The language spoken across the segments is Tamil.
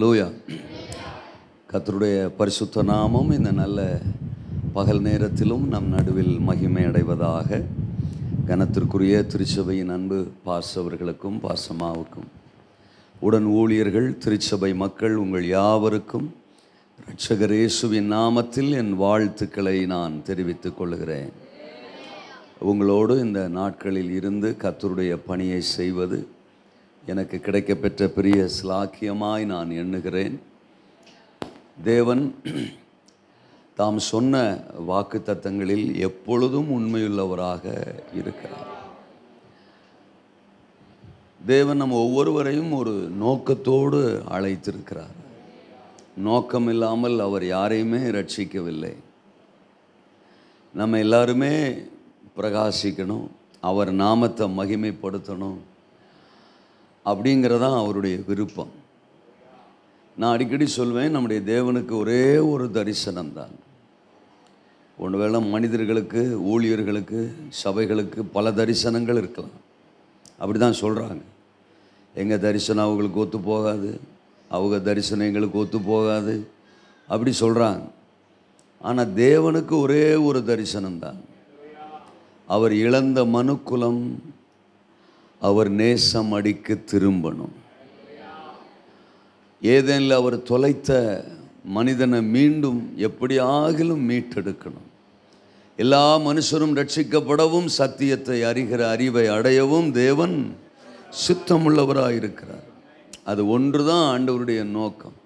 லூயா கத்தருடைய பரிசுத்த நாமம் இந்த நல்ல பகல் நேரத்திலும் நம் நடுவில் மகிமை அடைவதாக கனத்திற்குரிய திருச்சபையின் அன்பு பாசவர்களுக்கும் பாசமாவுக்கும் உடன் ஊழியர்கள் திருச்சபை மக்கள் உங்கள் யாவருக்கும் ரட்சகரேசுவின் நாமத்தில் என் வாழ்த்துக்களை நான் தெரிவித்துக் கொள்கிறேன் உங்களோடு இந்த நாட்களில் இருந்து கத்தருடைய பணியை செய்வது எனக்கு கிடைக்கப்பெற்ற பெரிய சிலாக்கியமாய் நான் எண்ணுகிறேன் தேவன் தாம் சொன்ன வாக்கு தத்தங்களில் எப்பொழுதும் உண்மையுள்ளவராக இருக்கிறார் தேவன் நம்ம ஒவ்வொருவரையும் ஒரு நோக்கத்தோடு அழைத்திருக்கிறார் நோக்கம் இல்லாமல் அவர் யாரையுமே ரட்சிக்கவில்லை நம்ம எல்லாருமே பிரகாசிக்கணும் அவர் நாமத்தை மகிமைப்படுத்தணும் அப்படிங்கிறதான் அவருடைய விருப்பம் நான் அடிக்கடி சொல்வேன் நம்முடைய தேவனுக்கு ஒரே ஒரு தரிசனம் தான் ஒருவேளை மனிதர்களுக்கு ஊழியர்களுக்கு சபைகளுக்கு பல தரிசனங்கள் இருக்கலாம் அப்படி தான் சொல்கிறாங்க எங்கள் தரிசனம் அவங்களுக்கு ஒத்து போகாது அவங்க தரிசனம் எங்களுக்கு ஒத்து போகாது அப்படி சொல்கிறாங்க ஆனால் தேவனுக்கு ஒரே ஒரு தரிசனம் தான் அவர் இழந்த மனுக்குலம் அவர் நேசம் அடிக்க திரும்பணும் ஏதேனில் அவர் தொலைத்த மனிதனை மீண்டும் எப்படியாகிலும் மீட்டெடுக்கணும் எல்லா மனுஷரும் ரட்சிக்கப்படவும் சத்தியத்தை அறிகிற அறிவை அடையவும் தேவன் சித்தமுள்ளவராக இருக்கிறார் அது ஒன்று தான் ஆண்டவருடைய நோக்கம்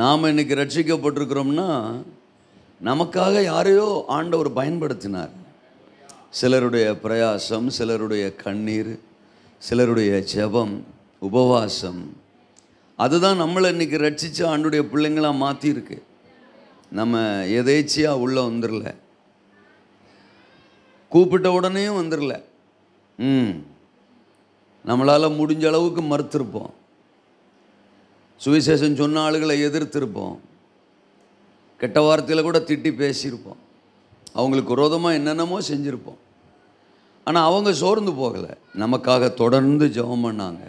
நாம் இன்னைக்கு ரட்சிக்கப்பட்டிருக்கிறோம்னா நமக்காக யாரையோ ஆண்டவர் பயன்படுத்தினார் சிலருடைய பிரயாசம் சிலருடைய கண்ணீர் சிலருடைய ஜபம் உபவாசம் அதுதான் நம்மளை இன்றைக்கி ரட்சித்து ஆண்டுடைய பிள்ளைங்களாக மாற்றிருக்கு நம்ம எதேச்சியாக உள்ளே வந்துடல கூப்பிட்ட உடனே வந்துடல ம் நம்மளால் முடிஞ்ச அளவுக்கு மறுத்திருப்போம் சுவிசேஷம் சொன்ன ஆளுகளை எதிர்த்துருப்போம் கெட்ட வார்த்தையில் கூட திட்டி பேசியிருப்போம் அவங்களுக்கு விரோதமாக என்னென்னமோ செஞ்சுருப்போம் ஆனால் அவங்க சோர்ந்து போகலை நமக்காக தொடர்ந்து ஜெபம் பண்ணாங்க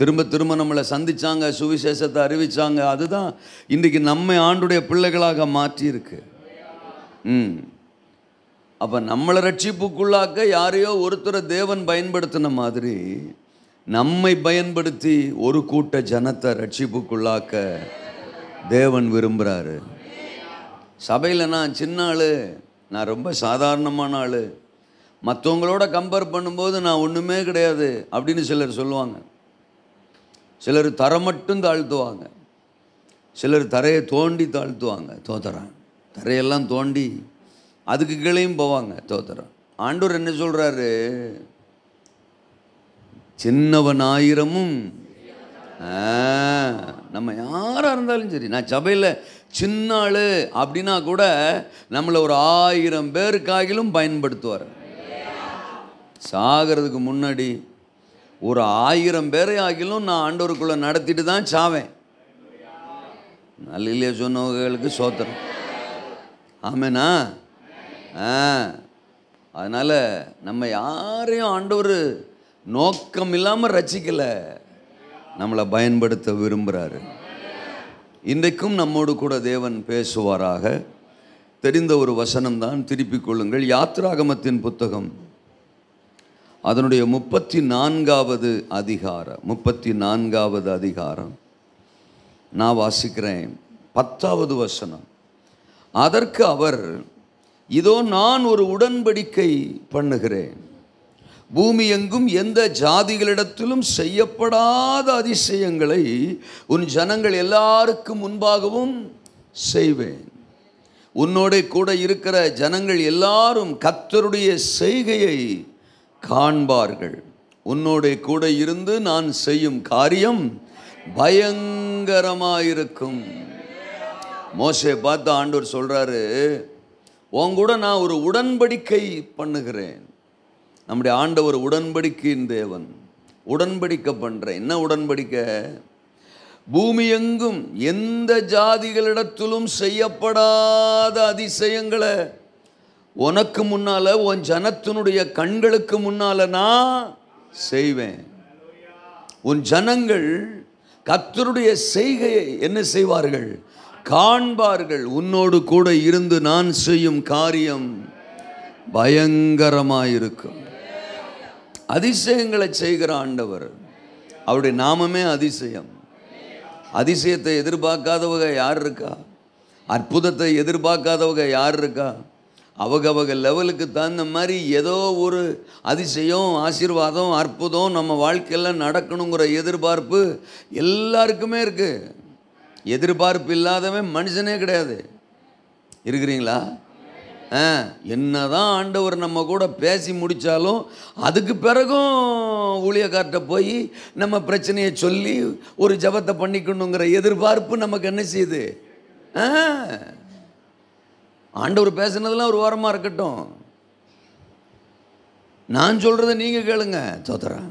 திரும்ப திரும்ப நம்மளை சந்தித்தாங்க சுவிசேஷத்தை அறிவித்தாங்க அதுதான் இன்றைக்கி நம்மை ஆண்டுடைய பிள்ளைகளாக மாற்றியிருக்கு ம் அப்போ நம்மளை ரட்சிப்புக்குள்ளாக்க யாரையோ ஒருத்தரை தேவன் பயன்படுத்தின மாதிரி நம்மை பயன்படுத்தி ஒரு கூட்ட ஜனத்தை ரட்சிப்புக்குள்ளாக்க தேவன் விரும்புகிறாரு சபையில் நான் சின்ன ஆள் நான் ரொம்ப சாதாரணமான ஆள் மற்றவங்களோட கம்பேர் பண்ணும்போது நான் ஒன்றுமே கிடையாது அப்படின்னு சிலர் சொல்லுவாங்க சிலர் தரை மட்டும் தாழ்த்துவாங்க சிலர் தரையை தோண்டி தாழ்த்துவாங்க தோத்தரான் தரையெல்லாம் தோண்டி அதுக்கு கீழேயும் போவாங்க தோத்துறான் ஆண்டவர் என்ன சொல்கிறாரு சின்னவன் ஆயிரமும் நம்ம யாராக இருந்தாலும் சரி நான் சபையில் சின்ன ஆள் அப்படின்னா கூட நம்மளை ஒரு ஆயிரம் பேருக்காகிலும் பயன்படுத்துவார் சாகிறதுக்கு முன்னாடி ஒரு ஆயிரம் பேரை ஆகிலும் நான் ஆண்டவருக்குள்ளே நடத்திட்டு தான் சாவேன் நல்ல சொன்னவர்களுக்கு சோத்திரம் ஆமேனா ஆ அதனால் நம்ம யாரையும் ஆண்டவர் நோக்கம் இல்லாமல் ரசிக்கலை நம்மளை பயன்படுத்த விரும்புகிறாரு இன்றைக்கும் நம்மோடு கூட தேவன் பேசுவாராக தெரிந்த ஒரு வசனம்தான் திருப்பிக் கொள்ளுங்கள் யாத்ராகமத்தின் புத்தகம் அதனுடைய முப்பத்தி நான்காவது அதிகாரம் முப்பத்தி நான்காவது அதிகாரம் நான் வாசிக்கிறேன் பத்தாவது வசனம் அதற்கு அவர் இதோ நான் ஒரு உடன்படிக்கை பண்ணுகிறேன் பூமி எங்கும் எந்த ஜாதிகளிடத்திலும் செய்யப்படாத அதிசயங்களை உன் ஜனங்கள் எல்லாருக்கும் முன்பாகவும் செய்வேன் உன்னோட கூட இருக்கிற ஜனங்கள் எல்லாரும் கத்தருடைய செய்கையை காண்பார்கள் உன்னோட கூட இருந்து நான் செய்யும் காரியம் பயங்கரமாயிருக்கும் மோசை பார்த்து ஆண்டவர் சொல்கிறாரு உன் கூட நான் ஒரு உடன்படிக்கை பண்ணுகிறேன் நம்முடைய ஆண்டவர் உடன்படிக்கையின் தேவன் உடன்படிக்கை பண்ணுறேன் என்ன உடன்படிக்கை பூமி எங்கும் எந்த ஜாதிகளிடத்திலும் செய்யப்படாத அதிசயங்களை உனக்கு முன்னால உன் ஜனத்தினுடைய கண்களுக்கு முன்னால நான் செய்வேன் உன் ஜனங்கள் கத்தருடைய செய்கையை என்ன செய்வார்கள் காண்பார்கள் உன்னோடு கூட இருந்து நான் செய்யும் காரியம் பயங்கரமாயிருக்கும் அதிசயங்களை செய்கிற ஆண்டவர் அவருடைய நாமமே அதிசயம் அதிசயத்தை எதிர்பார்க்காதவங்க யார் இருக்கா அற்புதத்தை எதிர்பார்க்காதவங்க யார் இருக்கா அவகவக லெவலுக்கு தகுந்த மாதிரி ஏதோ ஒரு அதிசயம் ஆசீர்வாதம் அற்புதம் நம்ம வாழ்க்கையில் நடக்கணுங்கிற எதிர்பார்ப்பு எல்லாருக்குமே இருக்குது எதிர்பார்ப்பு இல்லாதவன் மனுஷனே கிடையாது இருக்கிறீங்களா ஆ என்ன தான் ஆண்டவர் நம்ம கூட பேசி முடித்தாலும் அதுக்கு பிறகும் ஊழியக்கார்ட்ட போய் நம்ம பிரச்சனையை சொல்லி ஒரு ஜபத்தை பண்ணிக்கணுங்கிற எதிர்பார்ப்பு நமக்கு என்ன செய்யுது ஆ ஆண்டவர் பேசுனதெல்லாம் ஒரு வாரமாக இருக்கட்டும் நான் சொல்கிறத நீங்கள் கேளுங்க சோத்தரன்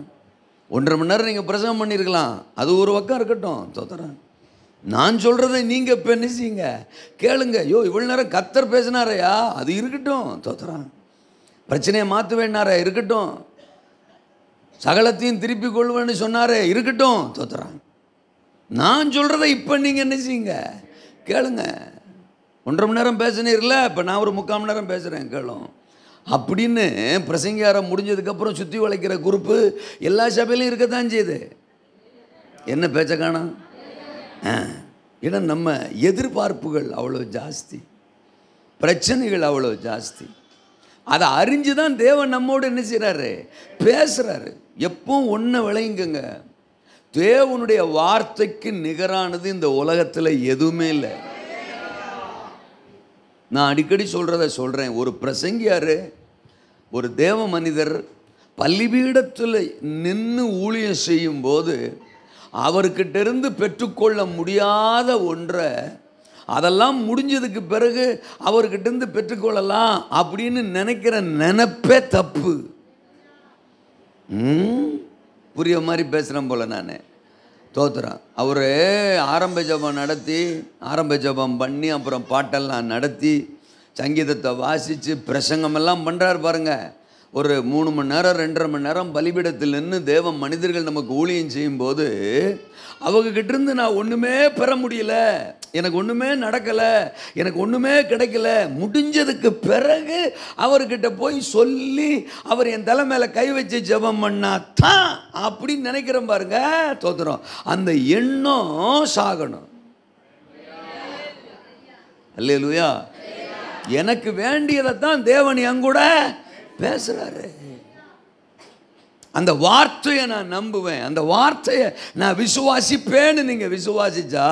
ஒன்றரை மணி நேரம் நீங்கள் பிரசவம் பண்ணியிருக்கலாம் அது ஒரு பக்கம் இருக்கட்டும் சோத்தரன் நான் சொல்கிறத நீங்கள் இப்போ நினைச்சிங்க கேளுங்க ஐயோ இவ்வளோ நேரம் கத்தர் பேசினாரையா அது இருக்கட்டும் சோத்தரன் பிரச்சனையை மாற்ற வேணாரா இருக்கட்டும் சகலத்தையும் திருப்பி கொள்வேன்னு சொன்னாரே இருக்கட்டும் தோத்துறான் நான் சொல்கிறத இப்போ நீங்கள் என்ன செய்யுங்க கேளுங்க ஒன்றரை மணி நேரம் பேசினீர்ல இப்போ நான் ஒரு முக்கால் மணி நேரம் பேசுகிறேன் கேளும் அப்படின்னு பிரசங்கியாரம் முடிஞ்சதுக்கப்புறம் சுற்றி வளைக்கிற குரூப்பு எல்லா சபையிலையும் இருக்கத்தான் செய்யுது என்ன பேச்ச காணும் ஏன்னா நம்ம எதிர்பார்ப்புகள் அவ்வளோ ஜாஸ்தி பிரச்சனைகள் அவ்வளோ ஜாஸ்தி அதை அறிஞ்சு தான் தேவன் நம்மோடு என்ன செய்கிறாரு பேசுகிறாரு எப்போ ஒன்று விளையுங்க தேவனுடைய வார்த்தைக்கு நிகரானது இந்த உலகத்தில் எதுவுமே இல்லை நான் அடிக்கடி சொல்கிறத சொல்கிறேன் ஒரு பிரசங்கியார் ஒரு தேவ மனிதர் பள்ளிபீடத்தில் நின்று ஊழியம் செய்யும்போது அவர்கிட்டருந்து பெற்றுக்கொள்ள முடியாத ஒன்றை அதெல்லாம் முடிஞ்சதுக்கு பிறகு அவர்கிட்டருந்து பெற்றுக்கொள்ளலாம் அப்படின்னு நினைக்கிற நினப்பே தப்பு புரிய மாதிரி பேசுகிறேன் போல நான் தோத்துறான் அவர் ஆரம்ப ஜபம் நடத்தி ஆரம்ப ஜபம் பண்ணி அப்புறம் பாட்டெல்லாம் நடத்தி சங்கீதத்தை வாசித்து பிரசங்கமெல்லாம் பண்ணுறாரு பாருங்கள் ஒரு மூணு மணி நேரம் ரெண்டரை மணி நேரம் பலிபீடத்தில் நின்று தேவ மனிதர்கள் நமக்கு ஊழியம் செய்யும்போது அவங்கக்கிட்டேருந்து நான் ஒன்றுமே பெற முடியல எனக்கு ஒன்றுமே நடக்கலை எனக்கு ஒன்றுமே கிடைக்கல முடிஞ்சதுக்கு பிறகு அவர்கிட்ட போய் சொல்லி அவர் என் தலை மேலே கை வச்சு ஜபம் பண்ணா தான் அப்படின்னு நினைக்கிற பாருங்க தோத்துறோம் அந்த எண்ணம் சாகணும் அல்லையா எனக்கு வேண்டியதை தான் தேவன் என் கூட பேசுகிறாரு அந்த வார்த்தையை நான் நம்புவேன் அந்த வார்த்தையை நான் விசுவாசிப்பேன்னு நீங்கள் விசுவாசிச்சா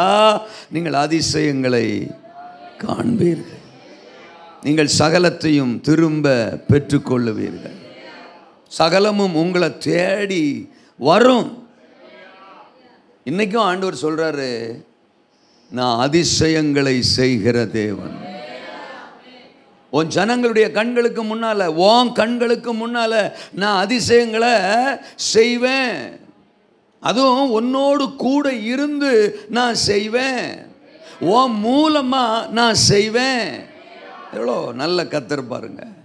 நீங்கள் அதிசயங்களை காண்பீர்கள் நீங்கள் சகலத்தையும் திரும்ப பெற்றுக்கொள்ளுவீர்கள் சகலமும் உங்களை தேடி வரும் இன்றைக்கும் ஆண்டவர் சொல்கிறாரு நான் அதிசயங்களை செய்கிற தேவன் உன் ஜனங்களுடைய கண்களுக்கு முன்னால் உன் கண்களுக்கு முன்னால் நான் அதிசயங்களை செய்வேன் அதுவும் உன்னோடு கூட இருந்து நான் செய்வேன் ஓ மூலமாக நான் செய்வேன் எவ்வளோ நல்ல கத்திருப்பாருங்க பாருங்க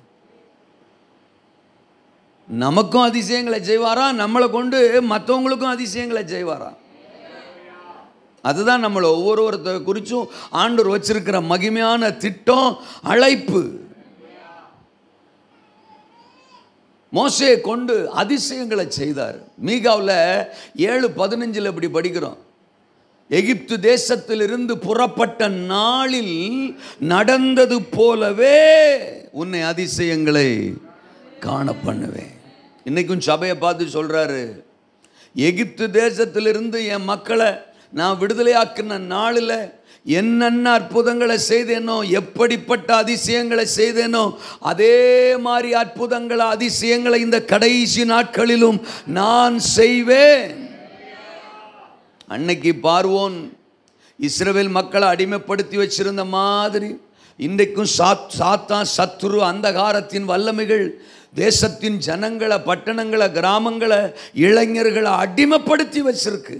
நமக்கும் அதிசயங்களை செய்வாரா நம்மளை கொண்டு மற்றவங்களுக்கும் அதிசயங்களை செய்வாரா அதுதான் நம்மளை ஒவ்வொருவரத்தை குறித்தும் ஆண்டவர் வச்சிருக்கிற மகிமையான திட்டம் அழைப்பு மோசையை கொண்டு அதிசயங்களை செய்தார் மீகாவில் ஏழு பதினஞ்சில் இப்படி படிக்கிறோம் எகிப்து தேசத்திலிருந்து புறப்பட்ட நாளில் நடந்தது போலவே உன்னை அதிசயங்களை காண பண்ணுவேன் இன்றைக்கும் சபையை பார்த்து சொல்கிறாரு எகிப்து தேசத்திலிருந்து என் மக்களை நான் விடுதலையாக்கின நாளில் என்னென்ன அற்புதங்களை செய்தேனோ எப்படிப்பட்ட அதிசயங்களை செய்தேனோ அதே மாதிரி அற்புதங்களை அதிசயங்களை இந்த கடைசி நாட்களிலும் நான் செய்வேன் அன்னைக்கு பார்வோன் இஸ்ரேல் மக்களை அடிமைப்படுத்தி வச்சிருந்த மாதிரி இன்றைக்கும் சாத் சாத்தான் சத்ரு அந்தகாரத்தின் வல்லமைகள் தேசத்தின் ஜனங்களை பட்டணங்களை கிராமங்களை இளைஞர்களை அடிமைப்படுத்தி வச்சிருக்கு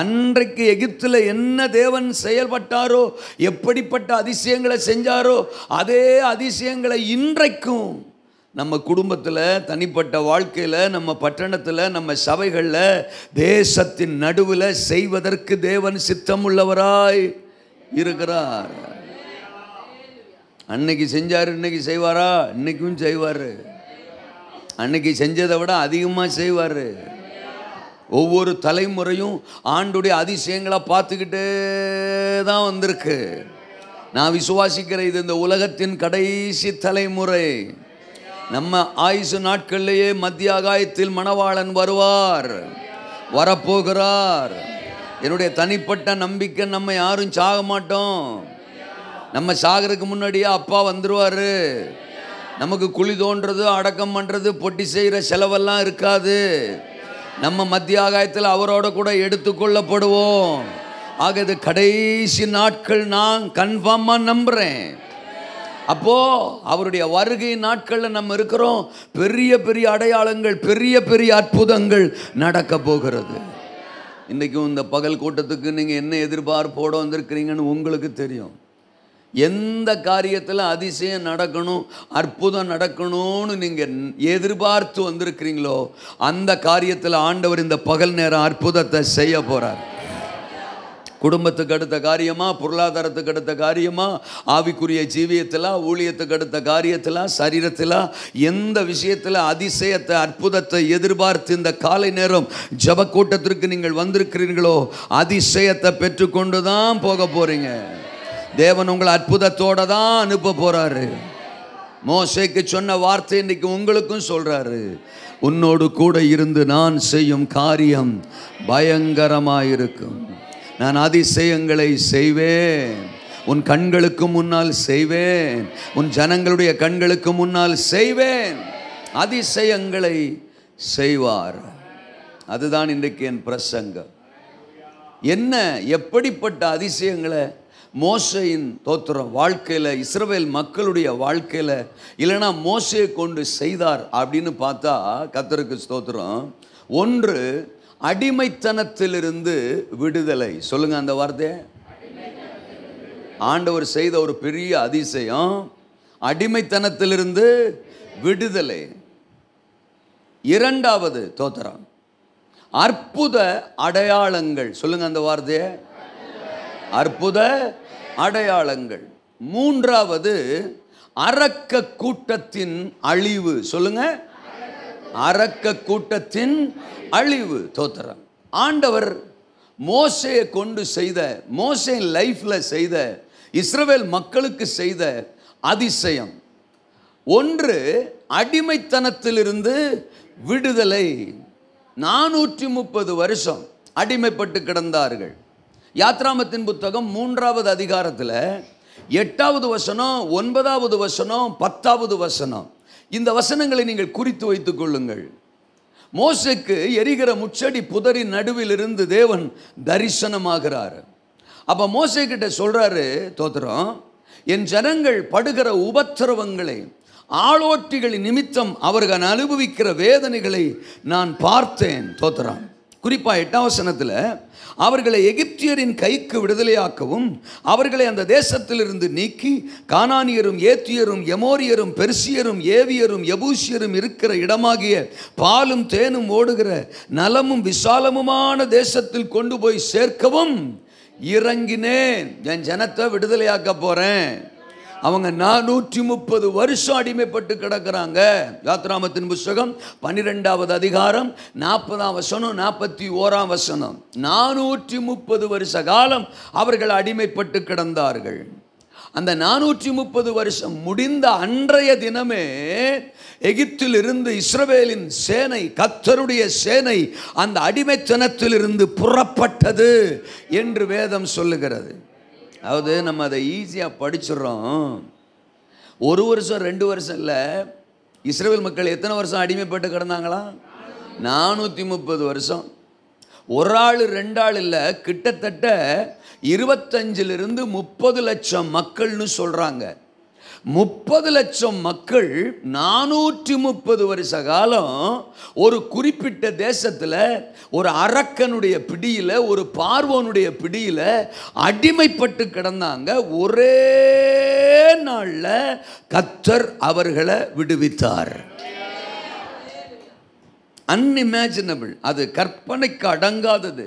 அன்றைக்கு எகிப்தில் என்ன தேவன் செயல்பட்டாரோ எப்படிப்பட்ட அதிசயங்களை செஞ்சாரோ அதே அதிசயங்களை இன்றைக்கும் நம்ம குடும்பத்தில் தனிப்பட்ட வாழ்க்கையில் நம்ம பட்டணத்தில் நம்ம சபைகளில் தேசத்தின் நடுவில் செய்வதற்கு தேவன் சித்தம் உள்ளவராய் இருக்கிறார் அன்னைக்கு செஞ்சார் இன்னைக்கு செய்வாரா இன்னைக்கும் செய்வார் அன்னைக்கு செஞ்சதை விட அதிகமாக செய்வார் ஒவ்வொரு தலைமுறையும் ஆண்டுடைய அதிசயங்களை பார்த்துக்கிட்டே தான் வந்திருக்கு நான் விசுவாசிக்கிற இது இந்த உலகத்தின் கடைசி தலைமுறை நம்ம ஆயுசு நாட்கள்லேயே மத்திய ஆகாயத்தில் மணவாளன் வருவார் வரப்போகிறார் என்னுடைய தனிப்பட்ட நம்பிக்கை நம்ம யாரும் சாக மாட்டோம் நம்ம சாகிறதுக்கு முன்னாடியே அப்பா வந்துடுவார் நமக்கு குழி தோன்றது அடக்கம் பண்ணுறது பொட்டி செய்கிற செலவெல்லாம் இருக்காது நம்ம மத்திய ஆகாயத்தில் அவரோட கூட எடுத்துக்கொள்ளப்படுவோம் ஆக இது கடைசி நாட்கள் நான் கன்ஃபார்மாக நம்புகிறேன் அப்போது அவருடைய வருகை நாட்களில் நம்ம இருக்கிறோம் பெரிய பெரிய அடையாளங்கள் பெரிய பெரிய அற்புதங்கள் நடக்க போகிறது இன்றைக்கும் இந்த பகல் கூட்டத்துக்கு நீங்கள் என்ன எதிர்பார்ப்போடு வந்திருக்கிறீங்கன்னு உங்களுக்கு தெரியும் எந்த காரியத்தில் அதிசயம் நடக்கணும் அற்புதம் நடக்கணும்னு நீங்கள் எதிர்பார்த்து வந்திருக்கிறீங்களோ அந்த காரியத்தில் ஆண்டவர் இந்த பகல் நேரம் அற்புதத்தை செய்ய போகிறார் குடும்பத்துக்கு அடுத்த காரியமாக பொருளாதாரத்துக்கு அடுத்த காரியமாக ஆவிக்குரிய ஜீவியத்தில் ஊழியத்துக்கு அடுத்த காரியத்தில் சரீரத்தில் எந்த விஷயத்தில் அதிசயத்தை அற்புதத்தை எதிர்பார்த்து இந்த காலை நேரம் ஜபக்கூட்டத்திற்கு நீங்கள் வந்திருக்கிறீர்களோ அதிசயத்தை பெற்றுக்கொண்டு தான் போக போகிறீங்க தேவன் உங்களை அற்புதத்தோடு தான் அனுப்ப போகிறாரு மோசைக்கு சொன்ன வார்த்தை இன்றைக்கி உங்களுக்கும் சொல்கிறாரு உன்னோடு கூட இருந்து நான் செய்யும் காரியம் பயங்கரமாக இருக்கும் நான் அதிசயங்களை செய்வேன் உன் கண்களுக்கு முன்னால் செய்வேன் உன் ஜனங்களுடைய கண்களுக்கு முன்னால் செய்வேன் அதிசயங்களை செய்வார் அதுதான் இன்றைக்கு என் பிரசங்கம் என்ன எப்படிப்பட்ட அதிசயங்களை மோசையின் தோத்திரம் வாழ்க்கையில் இஸ்ரவேல் மக்களுடைய வாழ்க்கையில் இல்லைனா மோசையை கொண்டு செய்தார் அப்படின்னு பார்த்தா கத்தருக்கு ஸ்தோத்திரம் ஒன்று அடிமைத்தனத்திலிருந்து விடுதலை சொல்லுங்கள் அந்த வார்த்தையை ஆண்டவர் செய்த ஒரு பெரிய அதிசயம் அடிமைத்தனத்திலிருந்து விடுதலை இரண்டாவது தோத்திரம் அற்புத அடையாளங்கள் சொல்லுங்க அந்த வார்த்தையை அற்புத அடையாளங்கள் மூன்றாவது அரக்க கூட்டத்தின் அழிவு சொல்லுங்க அரக்க கூட்டத்தின் அழிவு தோத்திரம் ஆண்டவர் மோசையை கொண்டு செய்த மோசை லைஃப்பில் செய்த இஸ்ரவேல் மக்களுக்கு செய்த அதிசயம் ஒன்று அடிமைத்தனத்திலிருந்து விடுதலை நானூற்றி முப்பது வருஷம் அடிமைப்பட்டு கிடந்தார்கள் யாத்ராமத்தின் புத்தகம் மூன்றாவது அதிகாரத்தில் எட்டாவது வசனம் ஒன்பதாவது வசனம் பத்தாவது வசனம் இந்த வசனங்களை நீங்கள் குறித்து வைத்துக் கொள்ளுங்கள் மோசுக்கு எரிகிற முச்சடி புதரின் நடுவிலிருந்து தேவன் தரிசனமாகிறார் அப்போ கிட்ட சொல்கிறாரு தோத்திரம் என் ஜனங்கள் படுகிற உபத்திரவங்களை ஆளோட்டிகளின் நிமித்தம் அவர்கள் அனுபவிக்கிற வேதனைகளை நான் பார்த்தேன் தோத்திரம் குறிப்பாக எட்டாம் வசனத்தில் அவர்களை எகிப்தியரின் கைக்கு விடுதலையாக்கவும் அவர்களை அந்த தேசத்திலிருந்து நீக்கி கானானியரும் ஏத்தியரும் எமோரியரும் பெர்சியரும் ஏவியரும் எபூசியரும் இருக்கிற இடமாகிய பாலும் தேனும் ஓடுகிற நலமும் விசாலமுமான தேசத்தில் கொண்டு போய் சேர்க்கவும் இறங்கினேன் என் ஜனத்தை விடுதலையாக்க போகிறேன் அவங்க நானூற்றி முப்பது வருஷம் அடிமைப்பட்டு கிடக்கிறாங்க யாத்ராமத்தின் புஸ்தகம் பன்னிரெண்டாவது அதிகாரம் நாற்பதாம் வசனம் நாற்பத்தி ஓராம் வசனம் நானூற்றி முப்பது வருஷ காலம் அவர்கள் அடிமைப்பட்டு கிடந்தார்கள் அந்த நானூற்றி முப்பது வருஷம் முடிந்த அன்றைய தினமே எகிப்தில் இருந்து இஸ்ரவேலின் சேனை கத்தருடைய சேனை அந்த அடிமைத்தனத்திலிருந்து புறப்பட்டது என்று வேதம் சொல்லுகிறது அதாவது நம்ம அதை ஈஸியாக படிச்சிடுறோம் ஒரு வருஷம் ரெண்டு வருஷம் இல்லை இஸ்ரேல் மக்கள் எத்தனை வருஷம் அடிமைப்பட்டு கிடந்தாங்களா நானூற்றி முப்பது வருஷம் ஒரு ஆள் ரெண்டு ஆள் இல்லை கிட்டத்தட்ட இருபத்தஞ்சிலிருந்து முப்பது லட்சம் மக்கள்னு சொல்கிறாங்க முப்பது லட்சம் மக்கள் நானூற்றி முப்பது வருஷ காலம் ஒரு குறிப்பிட்ட தேசத்தில் ஒரு அரக்கனுடைய பிடியில் ஒரு பார்வனுடைய பிடியில் அடிமைப்பட்டு கிடந்தாங்க ஒரே நாளில் கத்தர் அவர்களை விடுவித்தார் அன்இமேஜினபிள் அது கற்பனைக்கு அடங்காதது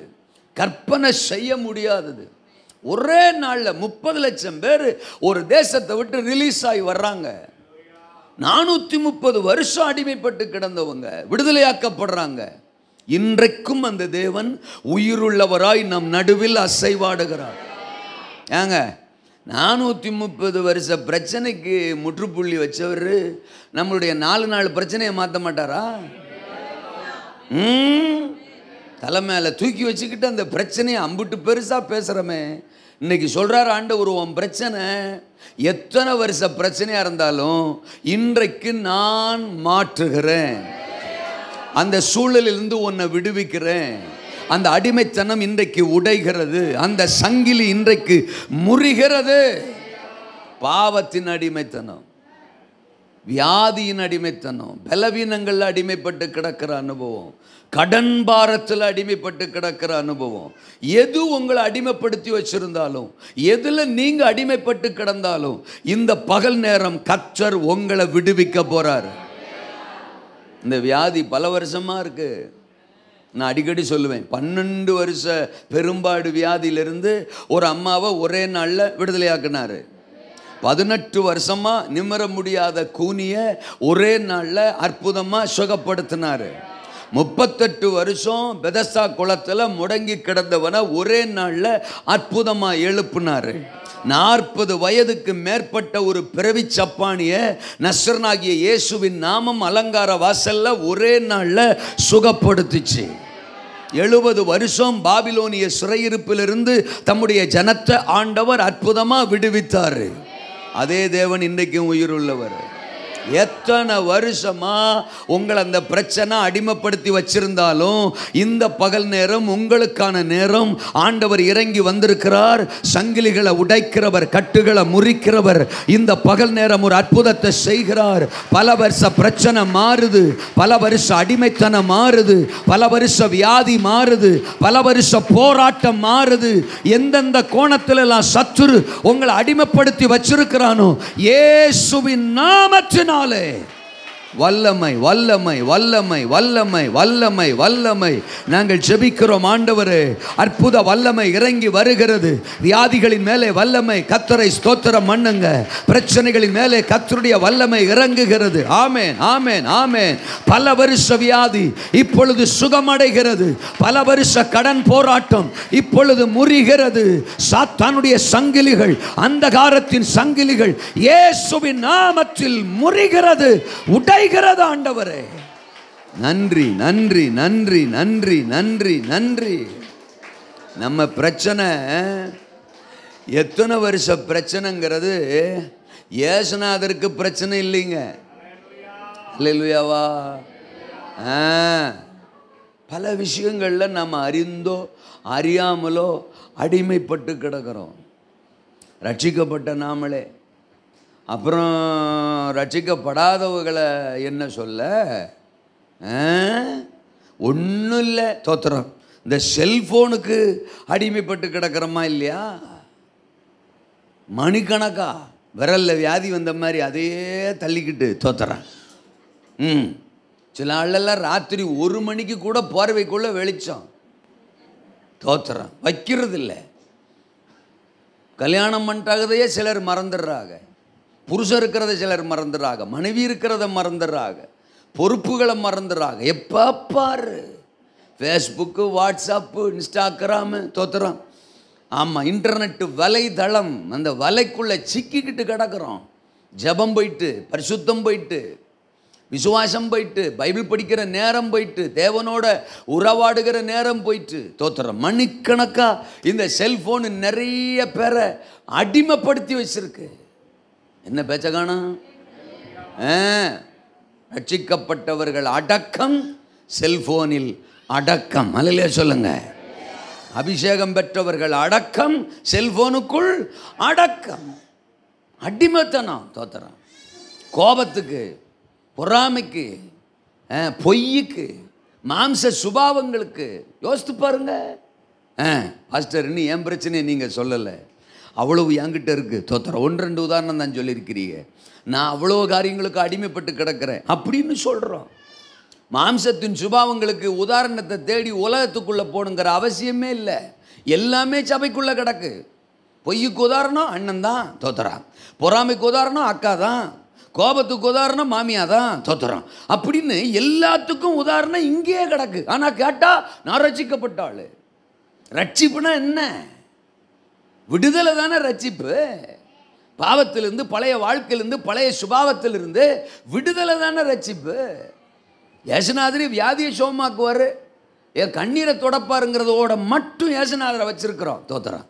கற்பனை செய்ய முடியாதது ஒரே நாளில் முப்பது லட்சம் பேர் ஒரு தேசத்தை விட்டு ரிலீஸ் ஆகி வர்றாங்க நானூற்றி முப்பது வருஷம் அடிமைப்பட்டு கிடந்தவங்க விடுதலையாக்கப்படுறாங்க இன்றைக்கும் அந்த தேவன் உயிருள்ளவராய் நம் நடுவில் அசைவாடுகிறார் ஏங்க நானூற்றி முப்பது வருஷ பிரச்சனைக்கு முற்றுப்புள்ளி வச்சவர் நம்மளுடைய நாலு நாலு பிரச்சனையை மாற்ற மாட்டாரா தலை மேலே தூக்கி வச்சுக்கிட்டு அந்த பிரச்சனையை அம்புட்டு பெருசாக பேசுகிறோமே இன்றைக்கி சொல்கிறார் ஆண்டவர் உன் பிரச்சனை எத்தனை வருஷ பிரச்சனையாக இருந்தாலும் இன்றைக்கு நான் மாற்றுகிறேன் அந்த சூழலிலிருந்து உன்னை விடுவிக்கிறேன் அந்த அடிமைத்தனம் இன்றைக்கு உடைகிறது அந்த சங்கிலி இன்றைக்கு முறிகிறது பாவத்தின் அடிமைத்தனம் வியாதியின் அடிமைத்தனம் பலவீனங்களில் அடிமைப்பட்டு கிடக்கிற அனுபவம் கடன் பாரத்தில் அடிமைப்பட்டு கிடக்கிற அனுபவம் எது உங்களை அடிமைப்படுத்தி வச்சுருந்தாலும் எதில் நீங்கள் அடிமைப்பட்டு கிடந்தாலும் இந்த பகல் நேரம் கச்சர் உங்களை விடுவிக்க போகிறார் இந்த வியாதி பல வருஷமாக இருக்குது நான் அடிக்கடி சொல்லுவேன் பன்னெண்டு வருஷ பெரும்பாடு வியாதியிலிருந்து ஒரு அம்மாவை ஒரே நாளில் விடுதலையாக்குனார் பதினெட்டு வருஷமாக நிமிர முடியாத கூனியை ஒரே நாளில் அற்புதமாக சுகப்படுத்தினார் முப்பத்தெட்டு வருஷம் பெதசா குளத்தில் முடங்கி கிடந்தவனை ஒரே நாளில் அற்புதமாக எழுப்புனார் நாற்பது வயதுக்கு மேற்பட்ட ஒரு பிறவி சப்பானிய நஸ்ரனாகிய இயேசுவின் நாமம் அலங்கார வாசல்ல ஒரே நாளில் சுகப்படுத்துச்சு எழுபது வருஷம் பாபிலோனிய சிறையிருப்பிலிருந்து தம்முடைய ஜனத்தை ஆண்டவர் அற்புதமாக விடுவித்தார் அதே தேவன் இன்றைக்கும் உயிருள்ளவர் எத்தனை வருஷமா உங்களை அந்த பிரச்சனை அடிமைப்படுத்தி வச்சிருந்தாலும் இந்த பகல் நேரம் உங்களுக்கான நேரம் ஆண்டவர் இறங்கி வந்திருக்கிறார் சங்கிலிகளை உடைக்கிறவர் கட்டுகளை முறிக்கிறவர் இந்த பகல் நேரம் ஒரு அற்புதத்தை செய்கிறார் பல வருஷ பிரச்சனை மாறுது பல வருஷ அடிமைத்தனம் மாறுது பல வருஷ வியாதி மாறுது பல வருஷ போராட்டம் மாறுது எந்தெந்த கோணத்தில் எல்லாம் சத்துரு உங்களை அடிமைப்படுத்தி வச்சிருக்கிறானோ ஏசுவின் நாமத்தினால் Aplaude. வல்லமை வல்லமை வல்லமை வல்லமை வல்லமை வல்லமை நாங்கள் ஜெபிக்கிறோம் ஆண்டவரே அற்புத வல்லமை இறங்கி வருகிறது வியாதிகளின் மேலே வல்லமை கத்தரை ஸ்தோத்திரம் மண்ணுங்க பிரச்சனைகளின் மேலே கத்தருடைய வல்லமை இறங்குகிறது ஆமேன் ஆமேன் ஆமேன் பல வருஷ வியாதி இப்பொழுது சுகமடைகிறது பல வருஷ கடன் போராட்டம் இப்பொழுது முறிகிறது சாத்தானுடைய சங்கிலிகள் அந்தகாரத்தின் சங்கிலிகள் இயேசுவின் நாமத்தில் முறிகிறது உடை செய்கிறது ஆண்டவரே நன்றி நன்றி நன்றி நன்றி நன்றி நன்றி நம்ம பிரச்சனை எத்தனை வருஷ பிரச்சனைங்கிறது ஏசுநாதருக்கு பிரச்சனை இல்லைங்க இல்லையாவா பல விஷயங்களில் நம்ம அறிந்தோ அறியாமலோ அடிமைப்பட்டு கிடக்கிறோம் ரட்சிக்கப்பட்ட நாமளே அப்புறம் ரட்சிக்கப்படாதவர்களை என்ன சொல்ல ஒன்றும் இல்லை தோத்திரம் இந்த செல்ஃபோனுக்கு அடிமைப்பட்டு கிடக்கிறோமா இல்லையா மணிக்கணக்கா விரலில் வியாதி வந்த மாதிரி அதையே தள்ளிக்கிட்டு தோத்துறேன் ம் சில ஆளெல்லாம் ராத்திரி ஒரு மணிக்கு கூட போர்வைக்குள்ளே வெளிச்சம் தோத்துறேன் வைக்கிறது இல்லை கல்யாணம் பண்ணிட்டாகதையே சிலர் மறந்துடுறாங்க புருஷர் இருக்கிறத சிலர் மறந்துடுறாங்க மனைவி இருக்கிறத மறந்துடுறாங்க பொறுப்புகளை மறந்துடுறாங்க எப்போ பாரு ஃபேஸ்புக்கு வாட்ஸ்அப்பு இன்ஸ்டாகிராமு தோத்துறோம் ஆமாம் இன்டர்நெட்டு வலைதளம் அந்த வலைக்குள்ளே சிக்கிக்கிட்டு கிடக்கிறோம் ஜபம் போயிட்டு பரிசுத்தம் போயிட்டு விசுவாசம் போயிட்டு பைபிள் படிக்கிற நேரம் போயிட்டு தேவனோட உறவாடுகிற நேரம் போயிட்டு தோத்துற மணிக்கணக்காக இந்த செல்ஃபோனு நிறைய பேரை அடிமைப்படுத்தி வச்சுருக்கு என்ன பேச்ச காணும் ரட்சிக்கப்பட்டவர்கள் அடக்கம் செல்போனில் அடக்கம் அல்லையா சொல்லுங்க அபிஷேகம் பெற்றவர்கள் அடக்கம் செல்போனுக்குள் அடக்கம் அடிமத்தனம் தோத்திரம் கோபத்துக்கு பொறாமைக்கு பொய்யுக்கு மாம்ச சுபாவங்களுக்கு யோசித்து பாருங்க ஆ பாஸ்டர் இன்னும் என் பிரச்சனையை நீங்கள் சொல்லலை அவ்வளவு என்கிட்ட இருக்குது தோத்திரம் ஒன்று ரெண்டு உதாரணம் தான் சொல்லியிருக்கிறீங்க நான் அவ்வளோ காரியங்களுக்கு அடிமைப்பட்டு கிடக்கிறேன் அப்படின்னு சொல்கிறோம் மாம்சத்தின் சுபாவங்களுக்கு உதாரணத்தை தேடி உலகத்துக்குள்ளே போகணுங்கிற அவசியமே இல்லை எல்லாமே சபைக்குள்ளே கிடக்கு பொய்யுக்கு உதாரணம் அண்ணன் தான் தோத்துறான் பொறாமைக்கு உதாரணம் அக்கா தான் கோபத்துக்கு உதாரணம் மாமியா தான் தோத்துறோம் அப்படின்னு எல்லாத்துக்கும் உதாரணம் இங்கேயே கிடக்கு ஆனால் கேட்டால் நான் ரசிக்கப்பட்டாள் ரட்சிப்புனா என்ன விடுதலை தானே ரட்சிப்பு பாவத்திலிருந்து பழைய வாழ்க்கையிலிருந்து பழைய சுபாவத்திலிருந்து விடுதலை தானே ரட்சிப்பு யசுநாதிரி வியாதியை சோமாக்குவார் என் கண்ணீரை தொடப்பாருங்கிறதோட மட்டும் யேசுநாதரை வச்சிருக்கிறோம் தோத்துறான்